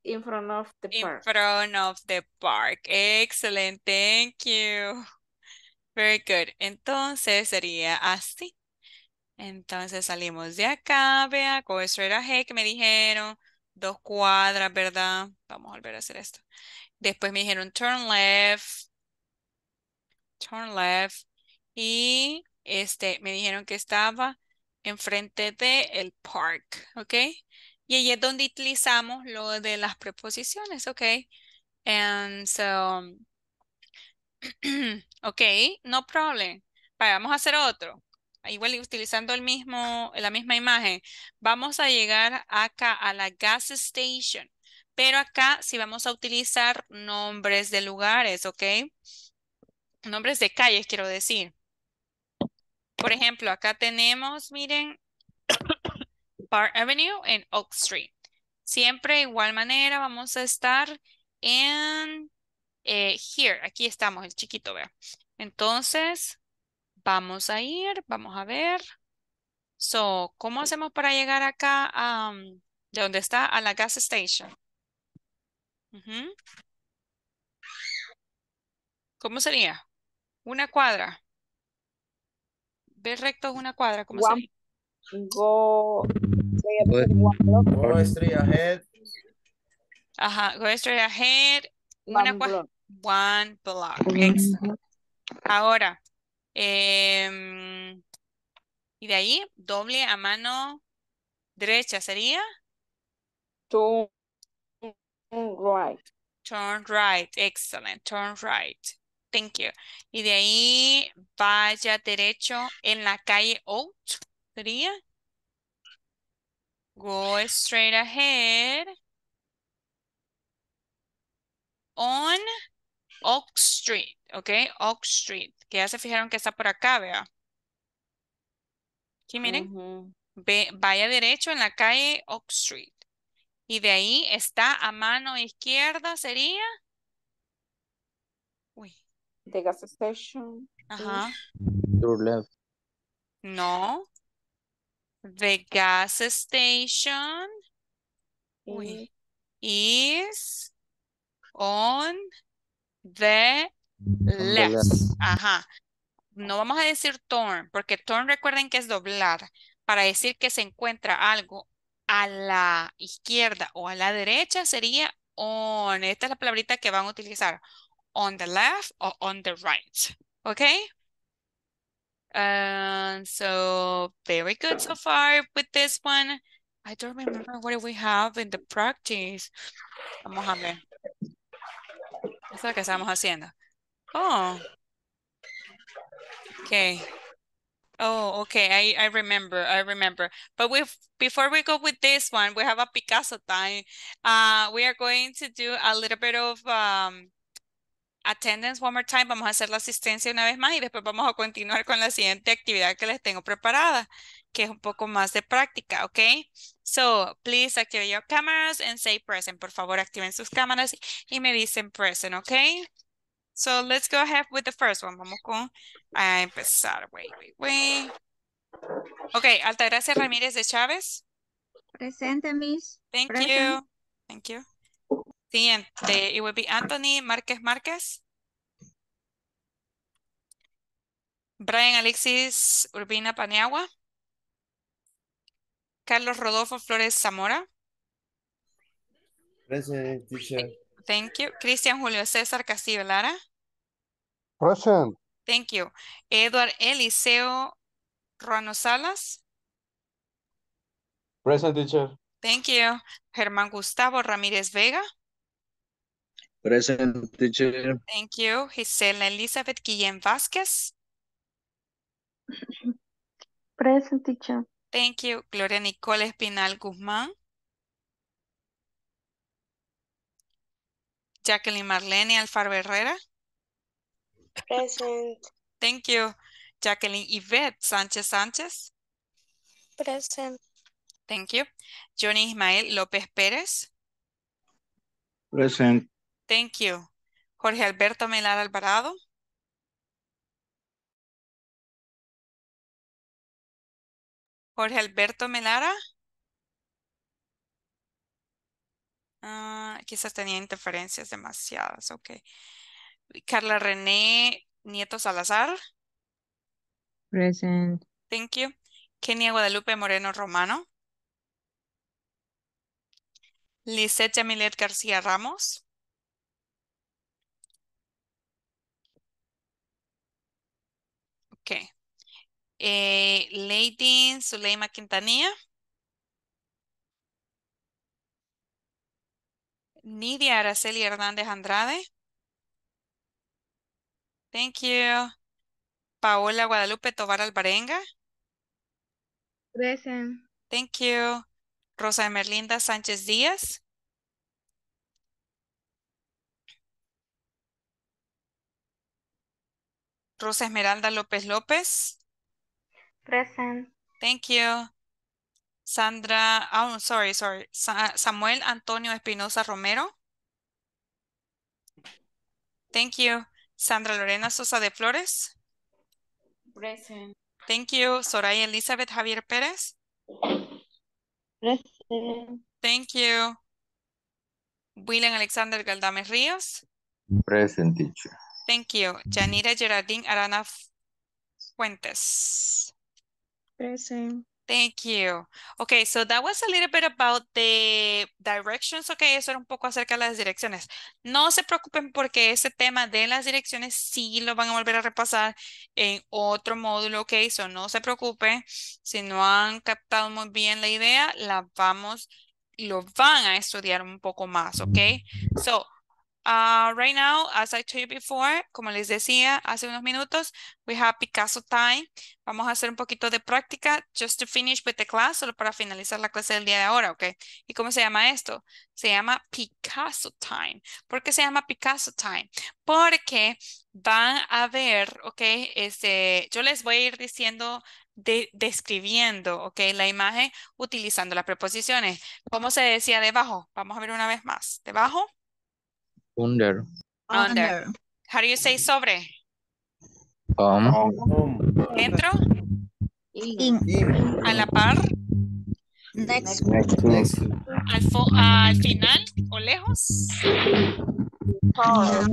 in front of the park. In front of the park. Excellent, thank you. Very good. Entonces sería así. Entonces salimos de acá, vea, go straight ahead que me dijeron dos cuadras, ¿verdad? Vamos a volver a hacer esto. Después me dijeron turn left, turn left, y este, me dijeron que estaba enfrente del el park, ¿ok? Y ahí es donde utilizamos lo de las preposiciones, ¿ok? And so, ok, no problem. vamos a hacer otro igual utilizando el mismo, la misma imagen, vamos a llegar acá a la gas station. Pero acá sí vamos a utilizar nombres de lugares, ¿ok? Nombres de calles, quiero decir. Por ejemplo, acá tenemos, miren, Park Avenue en Oak Street. Siempre de igual manera vamos a estar en eh, here. Aquí estamos, el chiquito, vea. Entonces, Vamos a ir, vamos a ver. So, ¿cómo hacemos para llegar acá a, mm, de donde está a la gas station? ¿Cómo sería? Una cuadra. Ve recto una cuadra. ¿Cómo sería? Go. Go straight ahead. Ajá, go straight ahead. One una One block. Excellent. Ahora, Em, y de ahí, doble a mano derecha sería. Turn right. Turn right. Excellent. Turn right. Thank you. Y de ahí, vaya derecho en la calle Out sería. Go straight ahead. On Oak Street. ¿ok? Oak Street, que ya se fijaron que está por acá, vea. Aquí miren, vaya derecho en la calle Oak Street. Y de ahí está a mano izquierda, sería... Uy. The gas station. Ajá. No. The gas station Uy. is on the Left. Ajá. No vamos a decir torn, porque torn recuerden que es doblar. Para decir que se encuentra algo a la izquierda o a la derecha sería on. Esta es la palabrita que van a utilizar. On the left o on the right. ¿Ok? Um, so very good so far with this one. I don't remember what we have in the practice. Vamos a ver. Eso es lo que estamos haciendo. Oh. Okay. Oh, okay. I, I remember. I remember. But we before we go with this one, we have a Picasso time. Uh, we are going to do a little bit of um, attendance one more time. Vamos a hacer la asistencia una vez más y después vamos a continuar con la siguiente actividad que les tengo preparada, que es un poco más de práctica, okay? So, please activate your cameras and say present. Por favor, activen sus cámaras y me dicen present, okay? So let's go ahead with the first one. Vamos con a empezar. Wait, wait, wait. Okay, Altagracia Ramírez de Chávez. Presente, Miss. Thank you. Thank you. Siguiente, it would be Anthony Marquez Marquez. Brian Alexis Urbina Paniagua. Carlos Rodolfo Flores Zamora. Present, teacher. Thank you. Cristian Julio César Castillo Lara. Present. Thank you. Edward Eliseo Ruano Salas. Present teacher. Thank you. Germán Gustavo Ramírez Vega. Present teacher. Thank you. Gisela Elizabeth Guillén Vázquez. Present teacher. Thank you. Gloria Nicole Espinal Guzmán. Jacqueline Marlene Alfaro Herrera. Present. Thank you. Jacqueline Yvette Sánchez Sánchez. Present. Thank you. Johnny Ismael López Pérez. Present. Thank you. Jorge Alberto Melara Alvarado. Jorge Alberto Melara. Ah, quizás tenía interferencias demasiadas, ok. Carla René Nieto Salazar. Present. Thank you. Kenia Guadalupe Moreno Romano. Lisette Yamilet García Ramos. Ok. Eh, Lady Suleima Quintanilla. Nidia Araceli Hernández Andrade. Thank you. Paola Guadalupe Tobar Albarenga. Present. Thank you. Rosa Merlinda Sánchez Díaz. Rosa Esmeralda López López. Present. Thank you. Sandra, oh, sorry, sorry, Samuel Antonio Espinosa Romero. Thank you. Sandra Lorena Sosa de Flores. Present. Thank you. Soraya Elizabeth Javier Pérez. Present. Thank you. William Alexander Galdame Ríos. Present Thank you. Janira Geraldine Arana Fuentes. Present. Thank you. Okay, so that was a little bit about the directions. Okay, eso era un poco acerca de las direcciones. No se preocupen porque ese tema de las direcciones sí lo van a volver a repasar en otro módulo. Okay, so no se preocupen. Si no han captado muy bien la idea, la vamos, lo van a estudiar un poco más. Okay, so Ah, right now, as I told you before, como les decía hace unos minutos, we have Picasso time. Vamos a hacer un poquito de práctica just to finish with the class, solo para finalizar la clase del día de ahora, ¿ok? ¿Y cómo se llama esto? Se llama Picasso time. ¿Por qué se llama Picasso time? Porque van a ver, ¿ok? Este, yo les voy a ir diciendo describiendo, ¿ok? La imagen utilizando las preposiciones. ¿Cómo se decía debajo? Vamos a ver una vez más. Debajo. Under. Under. How do you say sobre? Um. um. Dentro. In. A la par. Next. Next. Next. Al, al, final o lejos. far,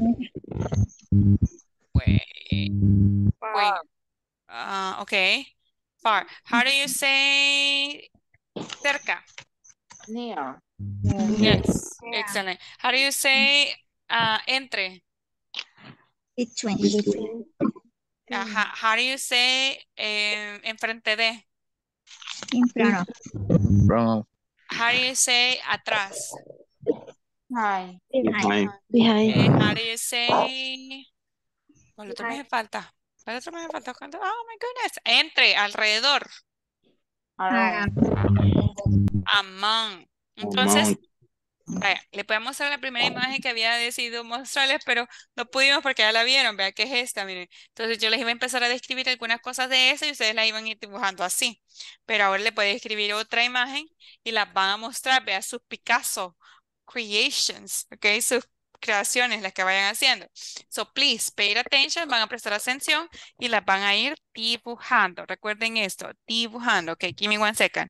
Wait. Wait. Uh, okay. Far. How do you say cerca? Near. Yes. Yeah. Excellent. How do you say uh, entre? Ajá. How do you say eh, enfrente de? enfrente How do you say atrás? Behind. Behind. Eh, how do you say? ¿Cuál otro me falta? ¿Cuál otro me falta? ¿Cuánto? Oh my goodness. Entre, alrededor. Among. Entonces, le a mostrar la primera imagen que había decidido mostrarles, pero no pudimos porque ya la vieron, vea que es esta, miren. Entonces yo les iba a empezar a describir algunas cosas de esa y ustedes la iban a ir dibujando así. Pero ahora le a escribir otra imagen y las van a mostrar, vea sus Picasso creations, ok, sus creaciones, las que vayan haciendo. So please, pay attention, van a prestar atención y las van a ir dibujando. Recuerden esto, dibujando. Ok, give me one second.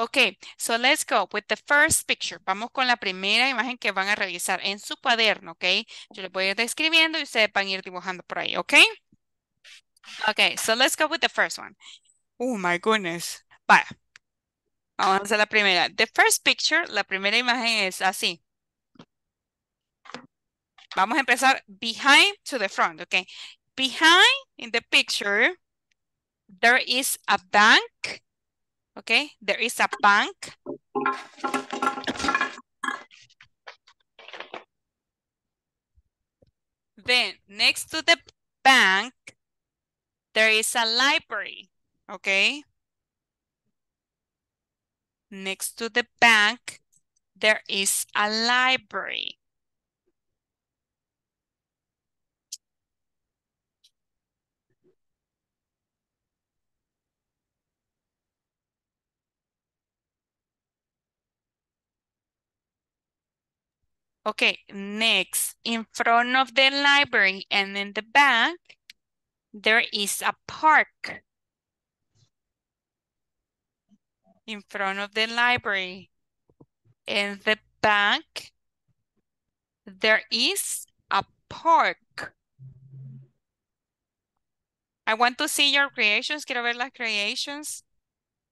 Ok, so let's go with the first picture. Vamos con la primera imagen que van a revisar en su cuaderno, ok? Yo les voy a ir describiendo y ustedes van a ir dibujando por ahí, ok? Ok, so let's go with the first one. Oh my goodness. Vaya. Vamos a la primera. The first picture, la primera imagen es así. Vamos a empezar behind to the front, ok? Behind in the picture, there is a bank Okay, there is a bank. Then next to the bank, there is a library, okay? Next to the bank, there is a library. Okay, next, in front of the library and in the back, there is a park. In front of the library. In the back, there is a park. I want to see your creations. Quiero ver las creations.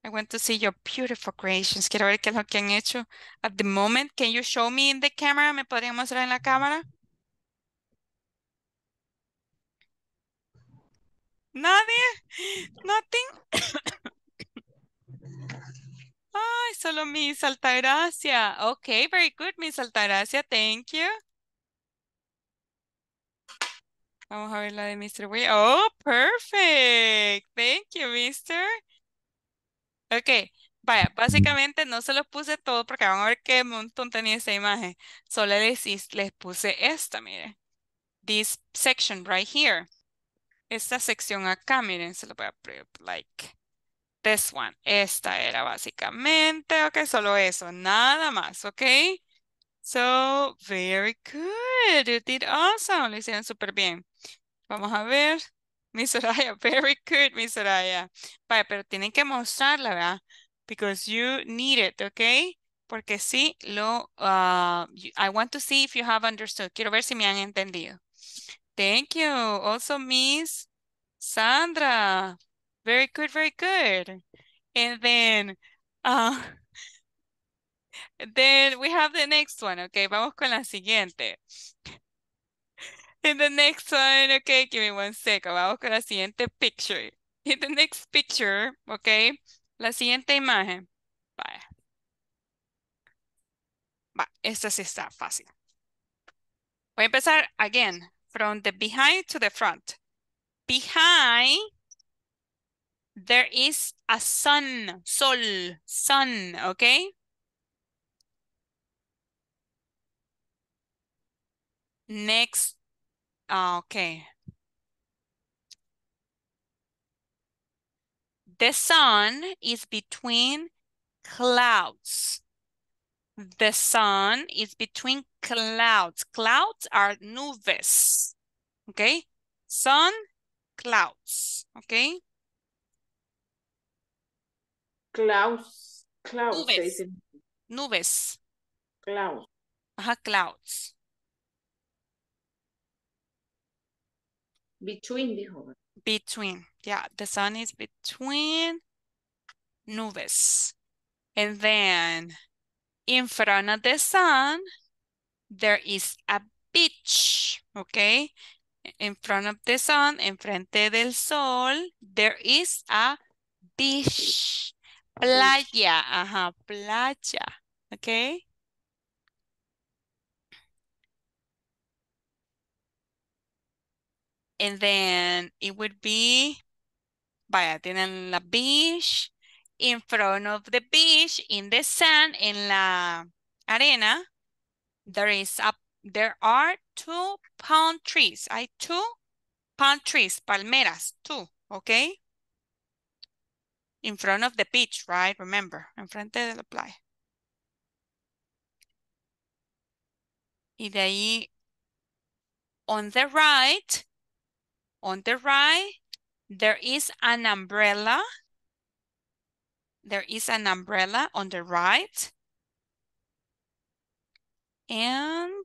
I want to see your beautiful creations. Quiero ver qué es lo que han hecho. At the moment, can you show me in the camera? ¿Me podrían mostrar en la cámara? ¿Nadie? ¿Nothing? Ay, solo Miss Altagracia. Ok, very good, Miss Altagracia. Thank you. Vamos a ver la de Mr. Wee. Oh, perfect. Thank you, Mr. Ok, vaya, básicamente no se los puse todo porque van a ver qué montón tenía esta imagen. Solo les, puse esta, miren. This section right here. Esta sección acá, miren, se lo voy a like this one. Esta era básicamente, ok, solo eso, nada más, ok. So, very good, you did awesome, lo hicieron súper bien. Vamos a ver. Mi Soraya, very good, mi Soraya. Vaya, pero tienen que mostrarla, ¿verdad? Because you need it, ¿ok? Porque sí, lo, uh, I want to see if you have understood. Quiero ver si me han entendido. Thank you. Also, Miss Sandra. Very good, very good. And then, uh, then we have the next one, okay? Vamos con la siguiente. In the next one, okay, give me one second. Vamos con la siguiente picture. In the next picture, okay, la siguiente imagen. Vaya. Va, esta sí está fácil. Voy a empezar again, from the behind to the front. Behind, there is a sun, sol, sun, okay? Next Ah, okay. The sun is between clouds. The sun is between clouds. Clouds are nubes. Okay? Sun, clouds. Okay? Clouds. Clouds. Nubes. Nubes. Clouds. Ajá, clouds. Between, dijo. Between, yeah. The sun is between nubes. And then in front of the sun, there is a beach, okay? In front of the sun, en frente del sol, there is a beach. Playa, ajá, playa, okay? And then it would be by on the beach, in front of the beach, in the sand, in la arena. There is a there are two palm trees. I two palm trees, palmeras, two, okay? In front of the beach, right? Remember, en frente de la playa. Y de ahí, on the right, on the right, there is an umbrella. There is an umbrella on the right. And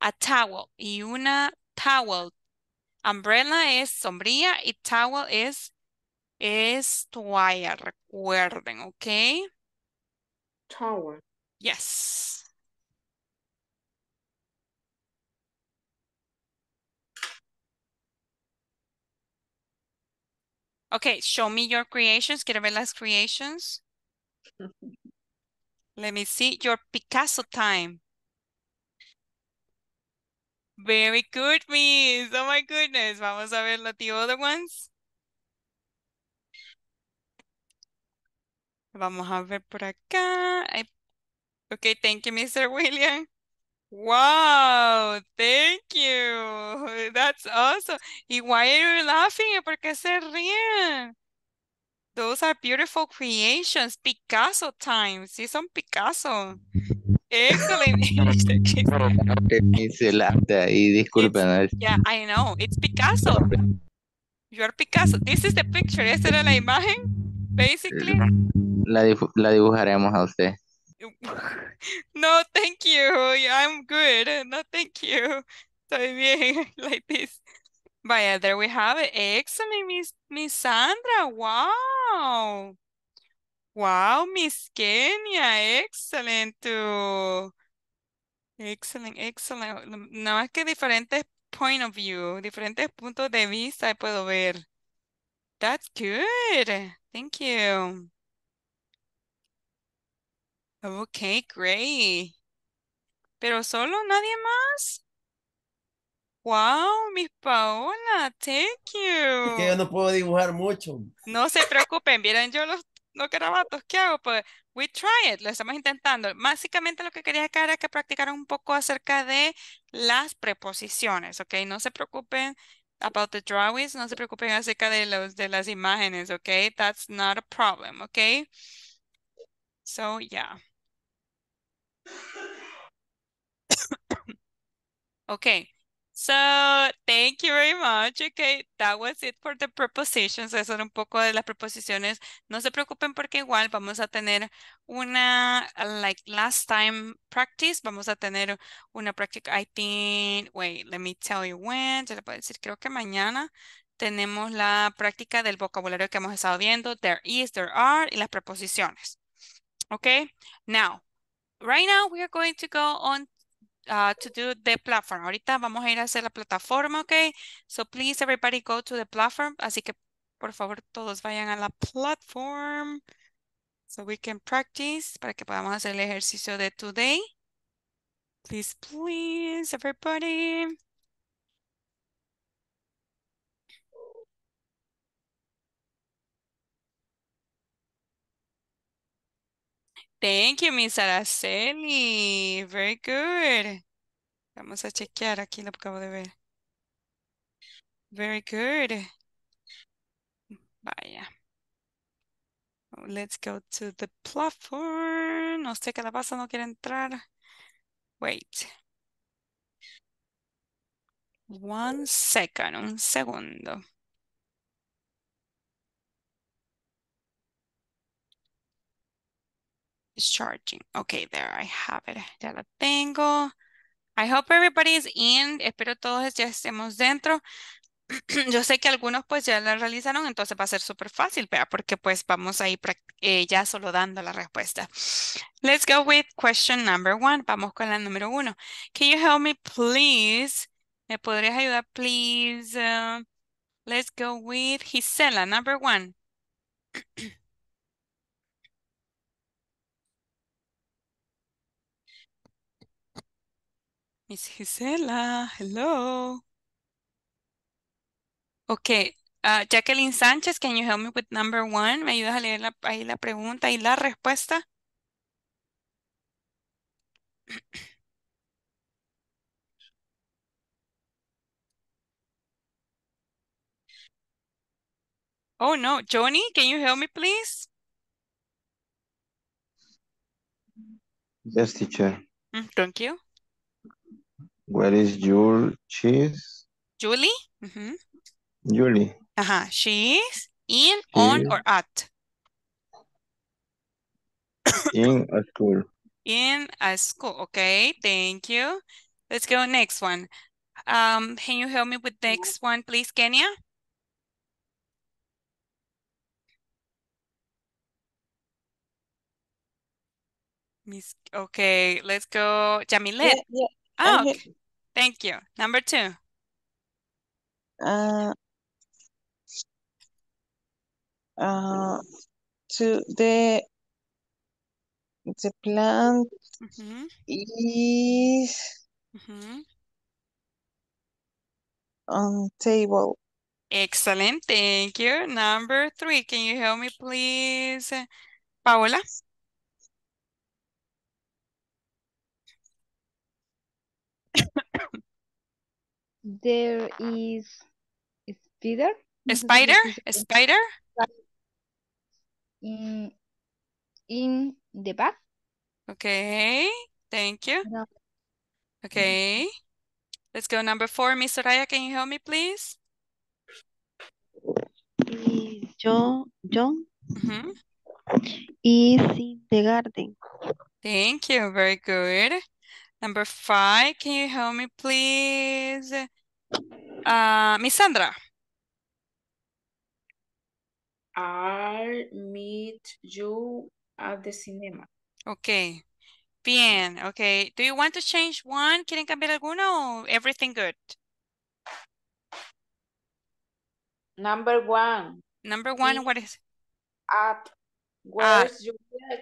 a towel y una towel. Umbrella es sombrilla y towel es, es toalla, recuerden, okay? Towel. Yes. Okay, show me your creations. Quiero ver las creations. Let me see your Picasso time. Very good, Miss. Oh my goodness. Vamos a ver the other ones. Vamos a ver por acá. I... Okay, thank you, Mr. William. Wow, thank you. That's awesome. ¿Y why are you laughing? ¿Por qué se ríen? Those are beautiful creations. Picasso times. Sí, son Picasso. Excellent. la y disculpen. Yeah, I know. It's Picasso. You Picasso. This is the picture. Esta era la imagen, basically. La, la dibujaremos a usted. no, thank you. I'm good. No, thank you. Estoy bien, like this. Vaya, there we have it. Excellent, Miss, Miss Sandra. Wow. Wow, Miss Kenya, Excellent. Too. Excellent, excellent. Nada más que diferentes point of view, diferentes puntos de vista puedo ver. That's good. Thank you. Okay, great. Pero solo nadie más. Wow, Miss Paola, thank you. Es yo no puedo dibujar mucho. No se preocupen, miren yo los, no ¿qué que hago, pues we try it, lo estamos intentando. Básicamente lo que quería acá era que practicaran un poco acerca de las preposiciones, ¿ok? No se preocupen about the drawings, no se preocupen acerca de, los, de las imágenes, ¿ok? That's not a problem, ¿ok? So, yeah okay. So, thank you very much. Okay, that was it for the prepositions. Eso era un poco de las preposiciones. No se preocupen porque igual vamos a tener una, like last time practice, vamos a tener una práctica, I think, wait, let me tell you when, se le puedo decir, creo que mañana tenemos la práctica del vocabulario que hemos estado viendo, there is, there are, y las preposiciones. Okay, now, right now we are going to go on uh, to do the platform. Ahorita vamos a ir a hacer la plataforma, okay? So please everybody go to the platform. Así que por favor todos vayan a la platform. So we can practice para que podamos hacer el ejercicio de today. Please, please, everybody. Thank you, Miss Araceli. Very good. Vamos a chequear aquí, lo que acabo de ver. Very good. Vaya. Let's go to the platform. No sé qué la pasa, no quiere entrar. Wait. One second, un segundo. charging. Okay, there I have it. Ya la tengo. I hope everybody is in. Espero todos ya estemos dentro. Yo sé que algunos pues ya la realizaron, entonces va a ser súper fácil, ¿verdad? Porque pues vamos a ir eh, ya solo dando la respuesta. Let's go with question number one. Vamos con la número uno. Can you help me please? ¿Me podrías ayudar please? Uh, let's go with Gisela, number one. Miss Gisela, hello. Okay, uh, Jacqueline Sánchez, can you help me with number one? ¿Me ayudas a leer la, ahí la pregunta y la respuesta? Oh no, Johnny, can you help me please? Yes, teacher. Mm, thank you. Where is your cheese? Julie? Mm -hmm. Julie. Uh -huh. She is in, she on, or at? in a school. In a school. Okay, thank you. Let's go next one. Um, can you help me with next one, please, Kenya? Miss, okay, let's go. Jamilet. Yeah, yeah. Oh, okay. Thank you. Number two. Uh, uh, to the the plant mm -hmm. is mm -hmm. on table. Excellent, thank you. Number three, can you help me please, Paola? there is a spider. A spider? A spider? In, in the back. Okay, thank you. Okay, let's go number four. Miss Soraya, can you help me, please? John, John mm -hmm. is in the garden. Thank you, very good. Number five, can you help me please? Uh, Miss Sandra. I'll meet you at the cinema. Okay. Bien, okay. Do you want to change one? ¿Quieren cambiar alguno everything good? Number one. Number one, what is? At ah. where's at. your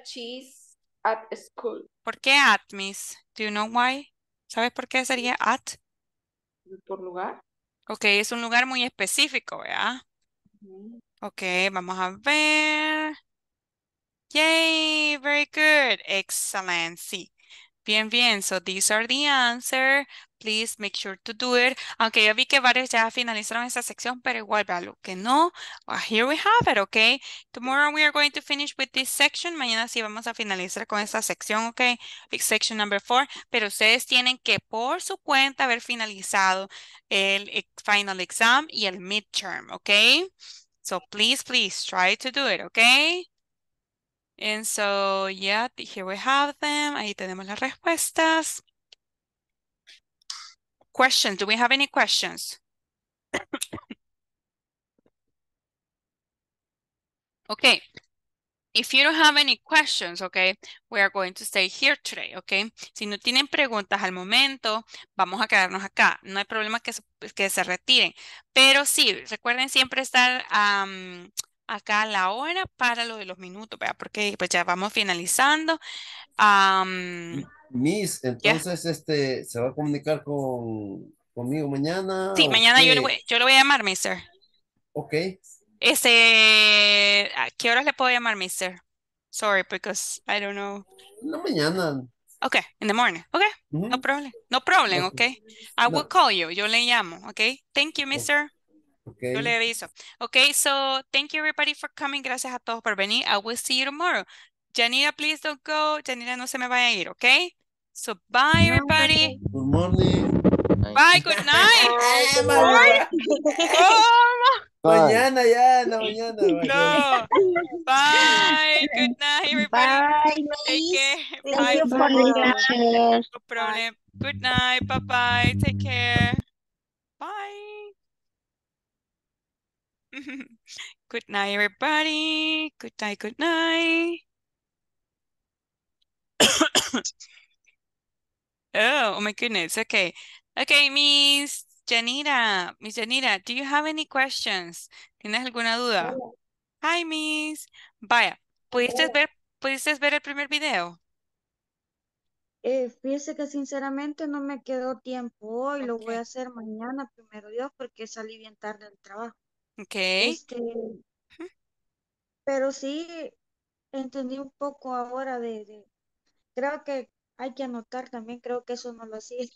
cheese at school. ¿Por qué at, miss? Do you know why? ¿Sabes por qué sería at? Por lugar. Ok, es un lugar muy específico, ¿verdad? Ok, vamos a ver. Yay, very good. Excellent, Bien, bien. So these are the answer. Please make sure to do it. Aunque yo vi que varios ya finalizaron esta sección, pero igual vea lo que no. Ah, here we have it, okay? Tomorrow we are going to finish with this section. Mañana sí vamos a finalizar con esta sección, okay? section number four. Pero ustedes tienen que por su cuenta haber finalizado el final exam y el midterm, okay? So please, please try to do it, okay? And so, yeah, here we have them. Ahí tenemos las respuestas. Questions, do we have any questions? okay, if you don't have any questions, okay, we are going to stay here today, okay? Si no tienen preguntas al momento, vamos a quedarnos acá. No hay problema que, que se retiren. Pero sí, recuerden siempre estar... Um, acá la hora para lo de los minutos, porque pues, ya vamos finalizando. Miss, entonces este se va a comunicar con, conmigo mañana. Sí, mañana yo le, voy, a llamar, mister. Ok. Este, qué hora le puedo llamar, mister? Sorry, because I don't know. No, mañana. Okay, in the morning. Okay, no problem. No problem, okay. I will call you. Yo le llamo, okay? Thank you, mister. Okay. Yo le aviso. Okay, so thank you everybody for coming. Gracias a todos por venir. I will see you tomorrow. Janita, please don't go. Janina no se me vaya a ir, okay? So bye everybody. Good morning. Bye, good night. Mañana Bye. Good night everybody. Bye. Bye. Bye. No problem. Good night. Bye bye. Take Bye good night, everybody. Good night, good night. oh, oh my goodness. Okay. Okay, Miss Janira. Miss Janira, do you have any questions? ¿Tienes alguna duda? Hi, Miss. Vaya, ¿pudiste ver, ¿pudiste ver el primer video? Eh, fíjese que sinceramente no me quedó tiempo hoy, lo voy a hacer mañana, primero Dios, porque salí bien tarde del trabajo. Ok. Este, pero sí entendí un poco ahora de, creo que hay que anotar también, creo que eso no lo hacía.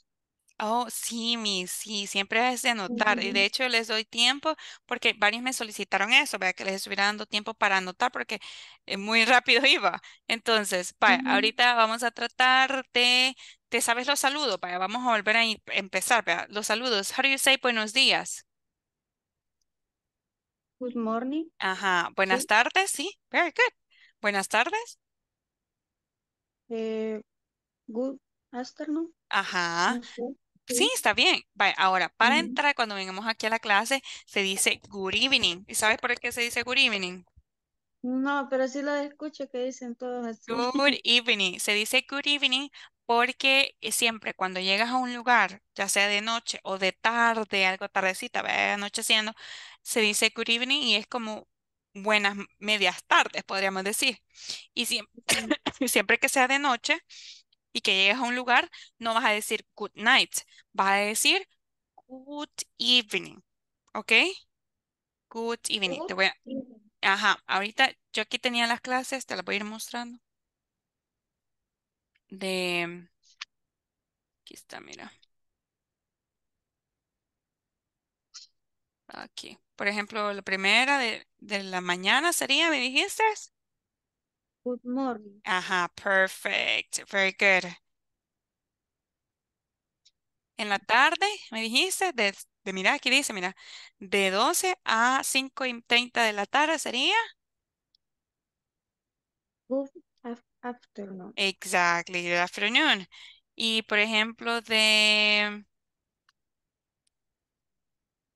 Oh, sí, mi, sí, siempre es de anotar. Y de hecho les doy tiempo porque varios me solicitaron eso, vea que les estuviera dando tiempo para anotar porque eh, muy rápido iba. Entonces, ahorita vamos a tratar de, ¿te sabes los saludos? vamos a volver a empezar, los saludos. How do you say buenos días? Good morning. Ajá. Buenas tardes, sí. Very good. Buenas tardes. Eh, good afternoon. Ajá. Sí. está bien. ahora, para entrar, cuando vengamos aquí a la clase, se dice good evening. ¿Y sabes por qué se dice good evening? No, pero sí lo escucho que dicen todos así. Good evening. Se dice good evening porque siempre cuando llegas a un lugar, ya sea de noche o de tarde, algo tardecita, vaya anocheciendo, se dice good evening y es como buenas medias tardes, podríamos decir. Y siempre, siempre que sea de noche y que llegues a un lugar, no vas a decir good night, vas a decir good evening, ¿ok? Good evening. Te voy Ajá, ahorita yo aquí tenía las clases, te las voy a ir mostrando de... Aquí está, mira. Aquí. Por ejemplo, la primera de, de la mañana sería, ¿me dijiste? Good morning. Ajá, perfect. Very good. En la tarde, me dijiste, de, de mira, aquí dice, mira, de 12 a 5 y 30 de la tarde sería. Good Afternoon. Exactly, the afternoon. Y por ejemplo, de...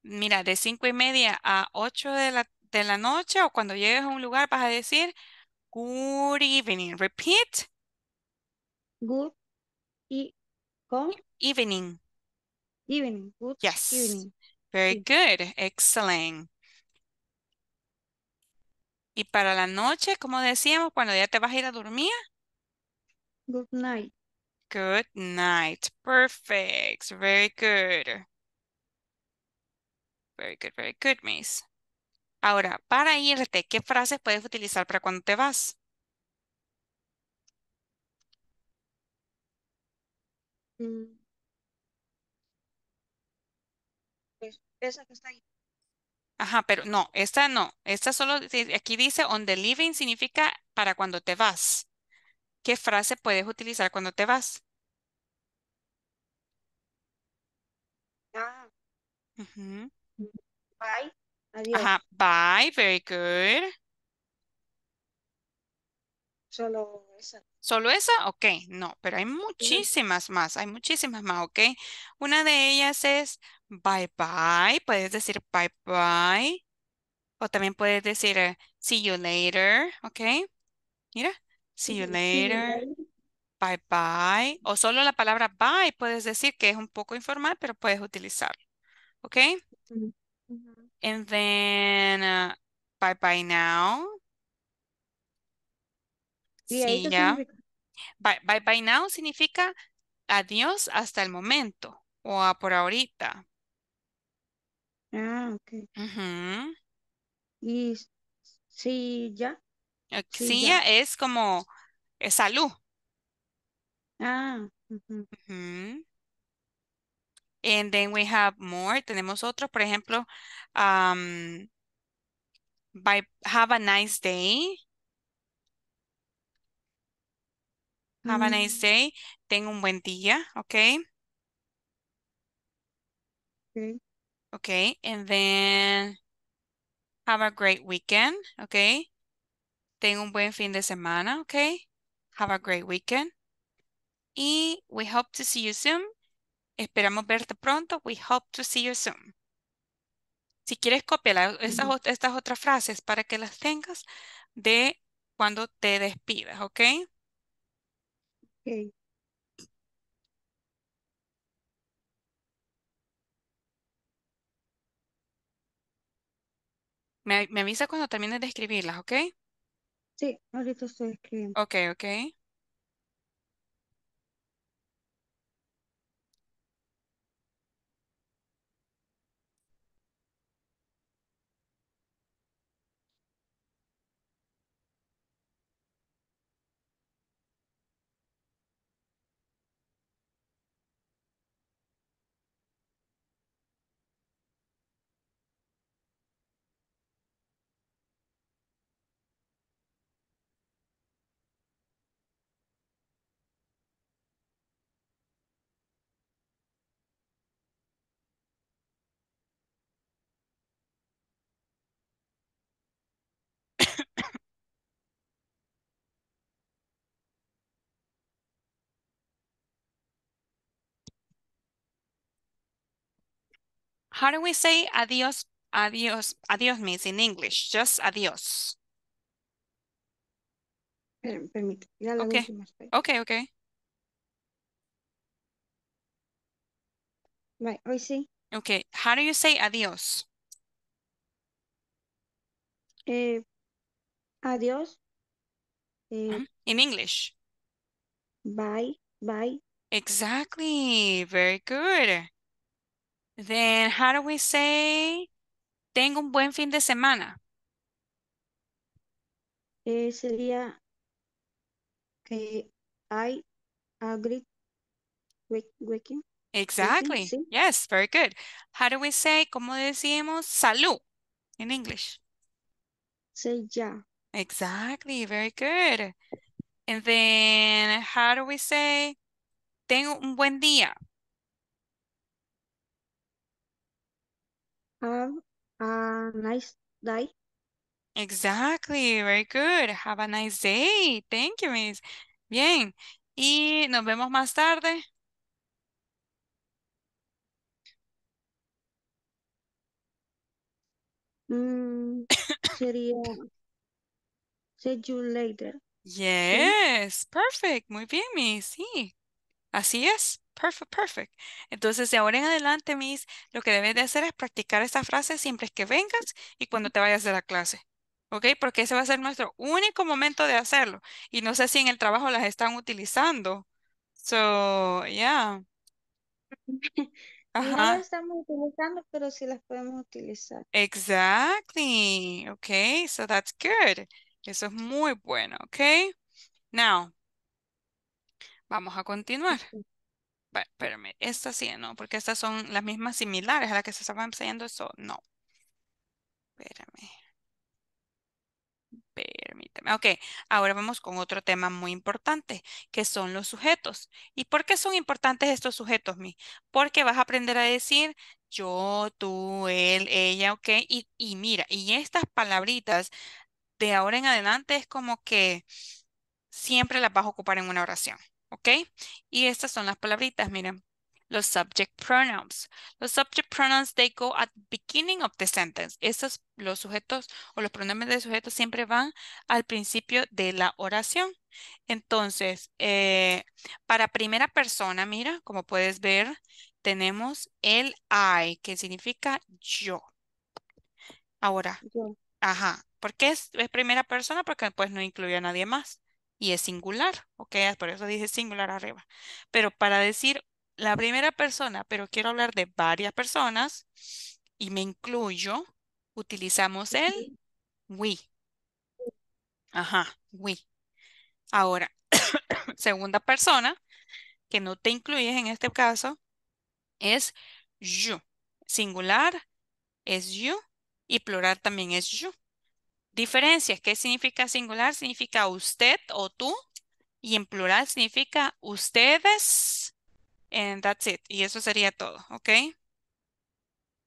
Mira, de cinco y media a ocho de la, de la noche o cuando llegues a un lugar vas a decir good evening. Repeat. Good e-, evening. Evening. Good yes. evening. Very good. Excellent. Y para la noche, como decíamos, cuando ya te vas a ir a dormir. Good night. Good night. Perfect. Very good. Very good, very good, miss. Ahora, para irte, ¿qué frases puedes utilizar para cuando te vas? Mm. Pues, esa que está ahí. Ajá, pero no, esta no. Esta solo, aquí dice on the living significa para cuando te vas. ¿Qué frase puedes utilizar cuando te vas? Ah. Bye. Adiós. Ajá, bye, very good. Solo esa. ¿Solo esa? Ok, no, pero hay muchísimas más, hay muchísimas más, ok. Una de ellas es bye bye. Puedes decir bye bye. O también puedes decir eh, see you later, ¿ok? Mira, see you later, bye bye. O solo la palabra bye puedes decir que es un poco informal, pero puedes utilizarlo, ¿ok? And then uh, bye bye now. Sí, Bye, bye bye now significa adiós hasta el momento o a por ahorita, Ah, ok. mhm Y silla, ya eh, silla. es como salud. Ah, mhm And then we have more. Tenemos otros, por ejemplo, um, by, have a nice day. Have a nice mm. day. tengo un buen día, ¿ok? okay ok Okay, and then have a great weekend, okay? Ten un buen fin de semana, okay? Have a great weekend. Y we hope to see you soon. Esperamos verte pronto. We hope to see you soon. Si quieres, copiar estas otras frases para que las tengas de cuando te despidas, ¿ok? Okay, ok Me, avisa cuando termines de escribirlas, ¿ok? Sí, ahorita estoy escribiendo. Ok, ok. How do we say adios, adios, adios means in English? Just adios. Okay. Okay, okay. Right, I see. Okay, how do you say adios? Uh, adios. Uh, in English. Bye, bye. Exactly, very good. Then how do we say tengo un buen fin de semana? Eh, sería que I agree Exactly. Yes, very good. How do we say, cómo decimos salud in English? Say ya. Exactly, very good. And then how do we say tengo un buen día? Have a nice day. Exactly, very good. Have a nice day. Thank you, Miss. Bien. Y nos vemos más tarde. Mm, sería see you later. Yes, perfect. Muy bien, Miss. Sí. Así es. Perfect, perfect. Entonces, de ahora en adelante, Miss, lo que debes de hacer es practicar esta frase siempre que vengas y cuando te vayas de la clase. ¿Ok? Porque ese va a ser nuestro único momento de hacerlo. Y no sé si en el trabajo las están utilizando. So, yeah. No las estamos utilizando, pero sí las podemos utilizar. Exactly. Ok, so that's good. Eso es muy bueno, ok. Now, vamos a continuar espérame, esta sí, no, porque estas son las mismas similares a las que se estaban enseñando eso, no. Espérame. Permítame. Ok, ahora vamos con otro tema muy importante, que son los sujetos. ¿Y por qué son importantes estos sujetos, Mi? Porque vas a aprender a decir yo, tú, él, ella, ok. Y, y mira, y estas palabritas de ahora en adelante es como que siempre las vas a ocupar en una oración. ¿Ok? Y estas son las palabritas, miren. Los subject pronouns. Los subject pronouns, they go at the beginning of the sentence. Esos los sujetos o los pronombres de sujeto siempre van al principio de la oración. Entonces, eh, para primera persona, mira, como puedes ver, tenemos el I, que significa yo. Ahora, ajá. ¿Por qué es, es primera persona? Porque pues no incluye a nadie más y es singular, ok, ah, por eso dije singular arriba. Pero para decir la primera persona, pero quiero hablar de varias personas y me incluyo, utilizamos el we. Ajá, we. Ahora, segunda persona, que no te incluyes en este caso, es you. Singular es you y plural también es you. Diferencias. ¿Qué significa singular? Significa usted o tú. Y en plural significa ustedes. And that's it. Y eso sería todo, ¿ok?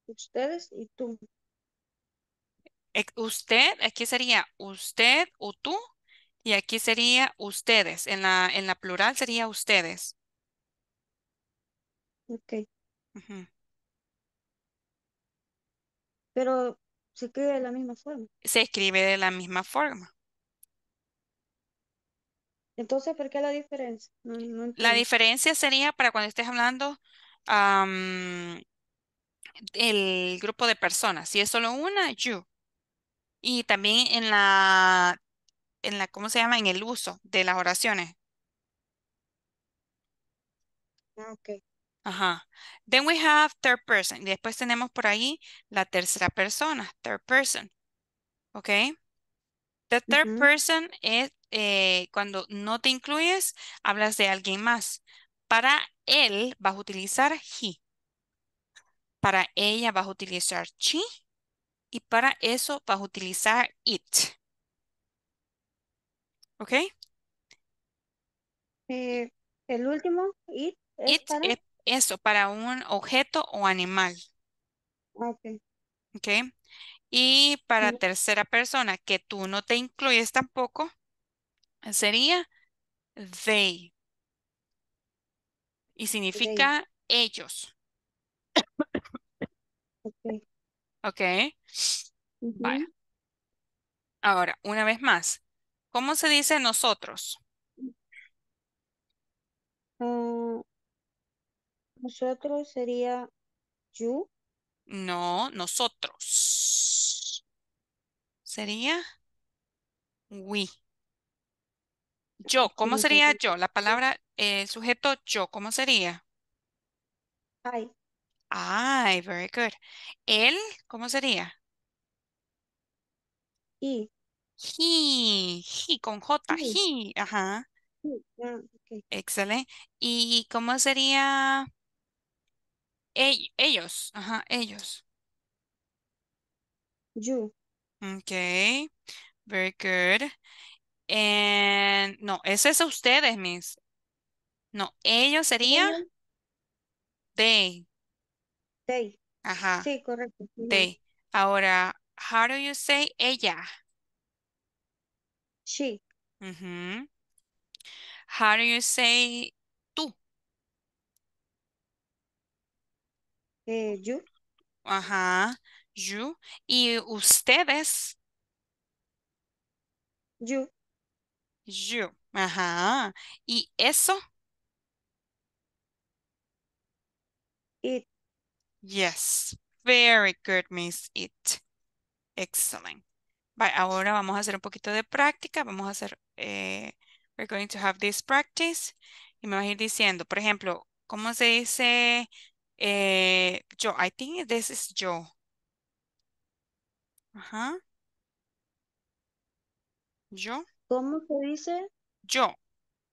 Ustedes y tú. Usted, aquí sería usted o tú. Y aquí sería ustedes. En la, en la plural sería ustedes. Ok. Pero se escribe de la misma forma. Se escribe de la misma forma. Entonces, ¿por qué la diferencia? la diferencia sería para cuando estés hablando del el grupo de personas. Si es solo una, you. Y también en la, en la, ¿cómo se llama? En el uso de las oraciones. Ah, ok. Ajá. Then we have third person. después tenemos por ahí la tercera persona, third person. ¿Ok? The third person es eh, cuando no te incluyes, hablas de alguien más. Para él vas a utilizar he. Para ella vas a utilizar she. Y para eso vas a utilizar it. ¿Ok? Eh, el último, it. it eso, para un objeto o animal. Ah, ok. Ok. Y para tercera persona, que tú no te incluyes tampoco, sería they. Y significa ellos. Ok. Ahora, una vez más, ¿cómo se dice nosotros? Ah, nosotros sería you. No, nosotros. Sería we. Yo, ¿cómo sería yo? La palabra, el eh, sujeto yo, ¿cómo sería? I. I, very good. Él, ¿cómo sería? y He, he con J, he, ajá. Ah, Excelente. ¿Y cómo sería ellos, ajá, ellos. You. Okay, very good. And, no, ese es ustedes, miss. No, ellos serían... they. They. Ajá, Sí, correcto. Ahora, how do you say ella? She. How do you say Eh, you. Ajá, you. ¿Y ustedes? You. You. Ajá. ¿Y eso? It. Yes. Very good, Miss It. Excellent. Ahora vamos a hacer un poquito de práctica. Vamos a hacer, eh, we're going to have this practice. Y me va a ir diciendo, por ejemplo, ¿cómo se dice eh, yo, I think this is yo. Ajá. Yo. ¿Cómo se dice? Yo.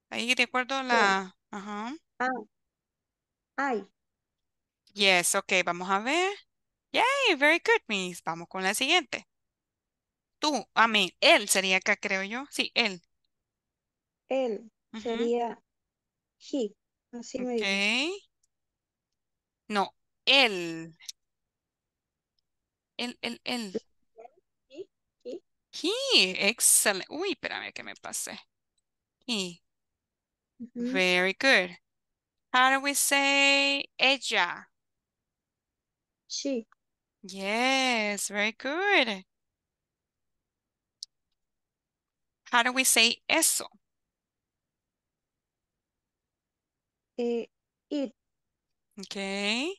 Ahí recuerdo la... Ajá. Ah. Ay. Yes, ok, vamos a ver. Yay, very good, Miss. Vamos con la siguiente. Tú, a mí, él sería acá, creo yo. Sí, él. Él sería he. Así me dice. No, él. Él, él, él. He, he. he excellent. Uy, espérame que me pasé. He. Mm -hmm. Very good. How do we say ella? She. Yes, very good. How do we say eso? Eh, it. Okay,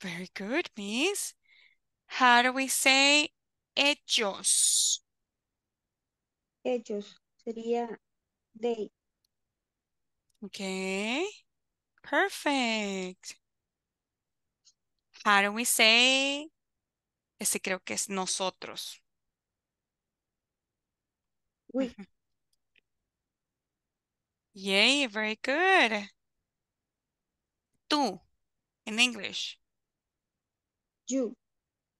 very good, Miss. How do we say ellos? Ellos sería they. Okay, perfect. How do we say? Ese creo que es nosotros. We. Yay, very good. Tú. En English? You.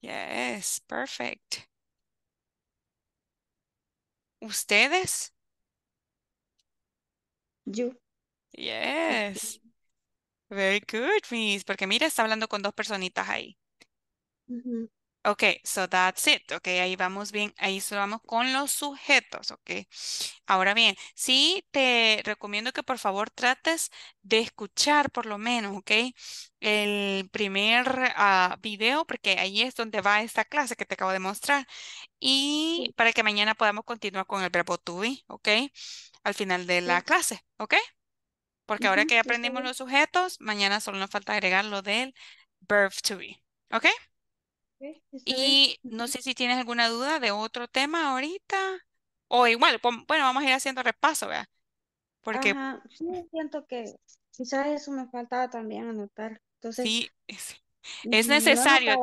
Yes, perfect. ¿Ustedes? You. Yes. Very good, Miss. Porque mira, está hablando con dos personitas ahí. Ok, so that's it. Ok, ahí vamos bien. Ahí solo vamos con los sujetos. Ok. Ahora bien, sí te recomiendo que por favor trates de escuchar por lo menos, ok, el primer ah, video, porque ahí es donde va esta clase que te acabo de mostrar. Y para que mañana podamos continuar con el verbo to be, ok, al final de la clase. Ok. Porque ahora que aprendimos los sujetos, mañana solo nos falta agregar lo del verb to be. ¿Ok? y no sé si tienes alguna duda de otro tema ahorita. O igual, bueno, vamos a ir haciendo repaso, ¿verdad? Porque... sí, siento que quizás eso me faltaba también anotar. Entonces, sí, es necesario.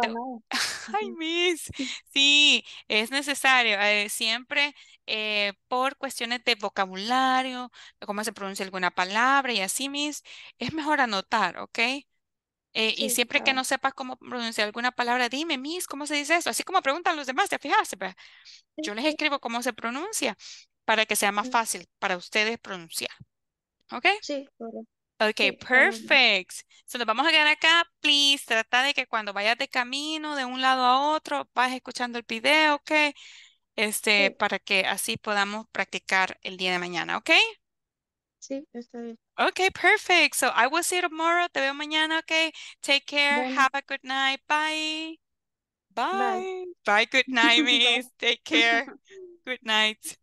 Ay, Miss. Sí, es necesario. Eh, siempre eh, por cuestiones de vocabulario, cómo se pronuncia alguna palabra y así, Miss, es mejor anotar, ¿ok? Eh, y siempre que no sepas cómo pronunciar alguna palabra, dime, Miss, ¿cómo se dice eso? Así como preguntan los demás, ¿te fijaste? Yo les escribo cómo se pronuncia para que sea más fácil para ustedes pronunciar. ¿Ok? Sí, claro. Ok, perfect. entonces vamos a quedar acá. Please, trata de que cuando vayas de camino de un lado a otro, vas escuchando el video, ¿ok? Este, para que así podamos practicar el día de mañana, ¿ok? Sí, está bien. Okay, perfect. So I will see you tomorrow. Te veo mañana. Okay. Take care. Bye. Have a good night. Bye. Bye. Bye. Bye. Good night, miss. Take care. good night.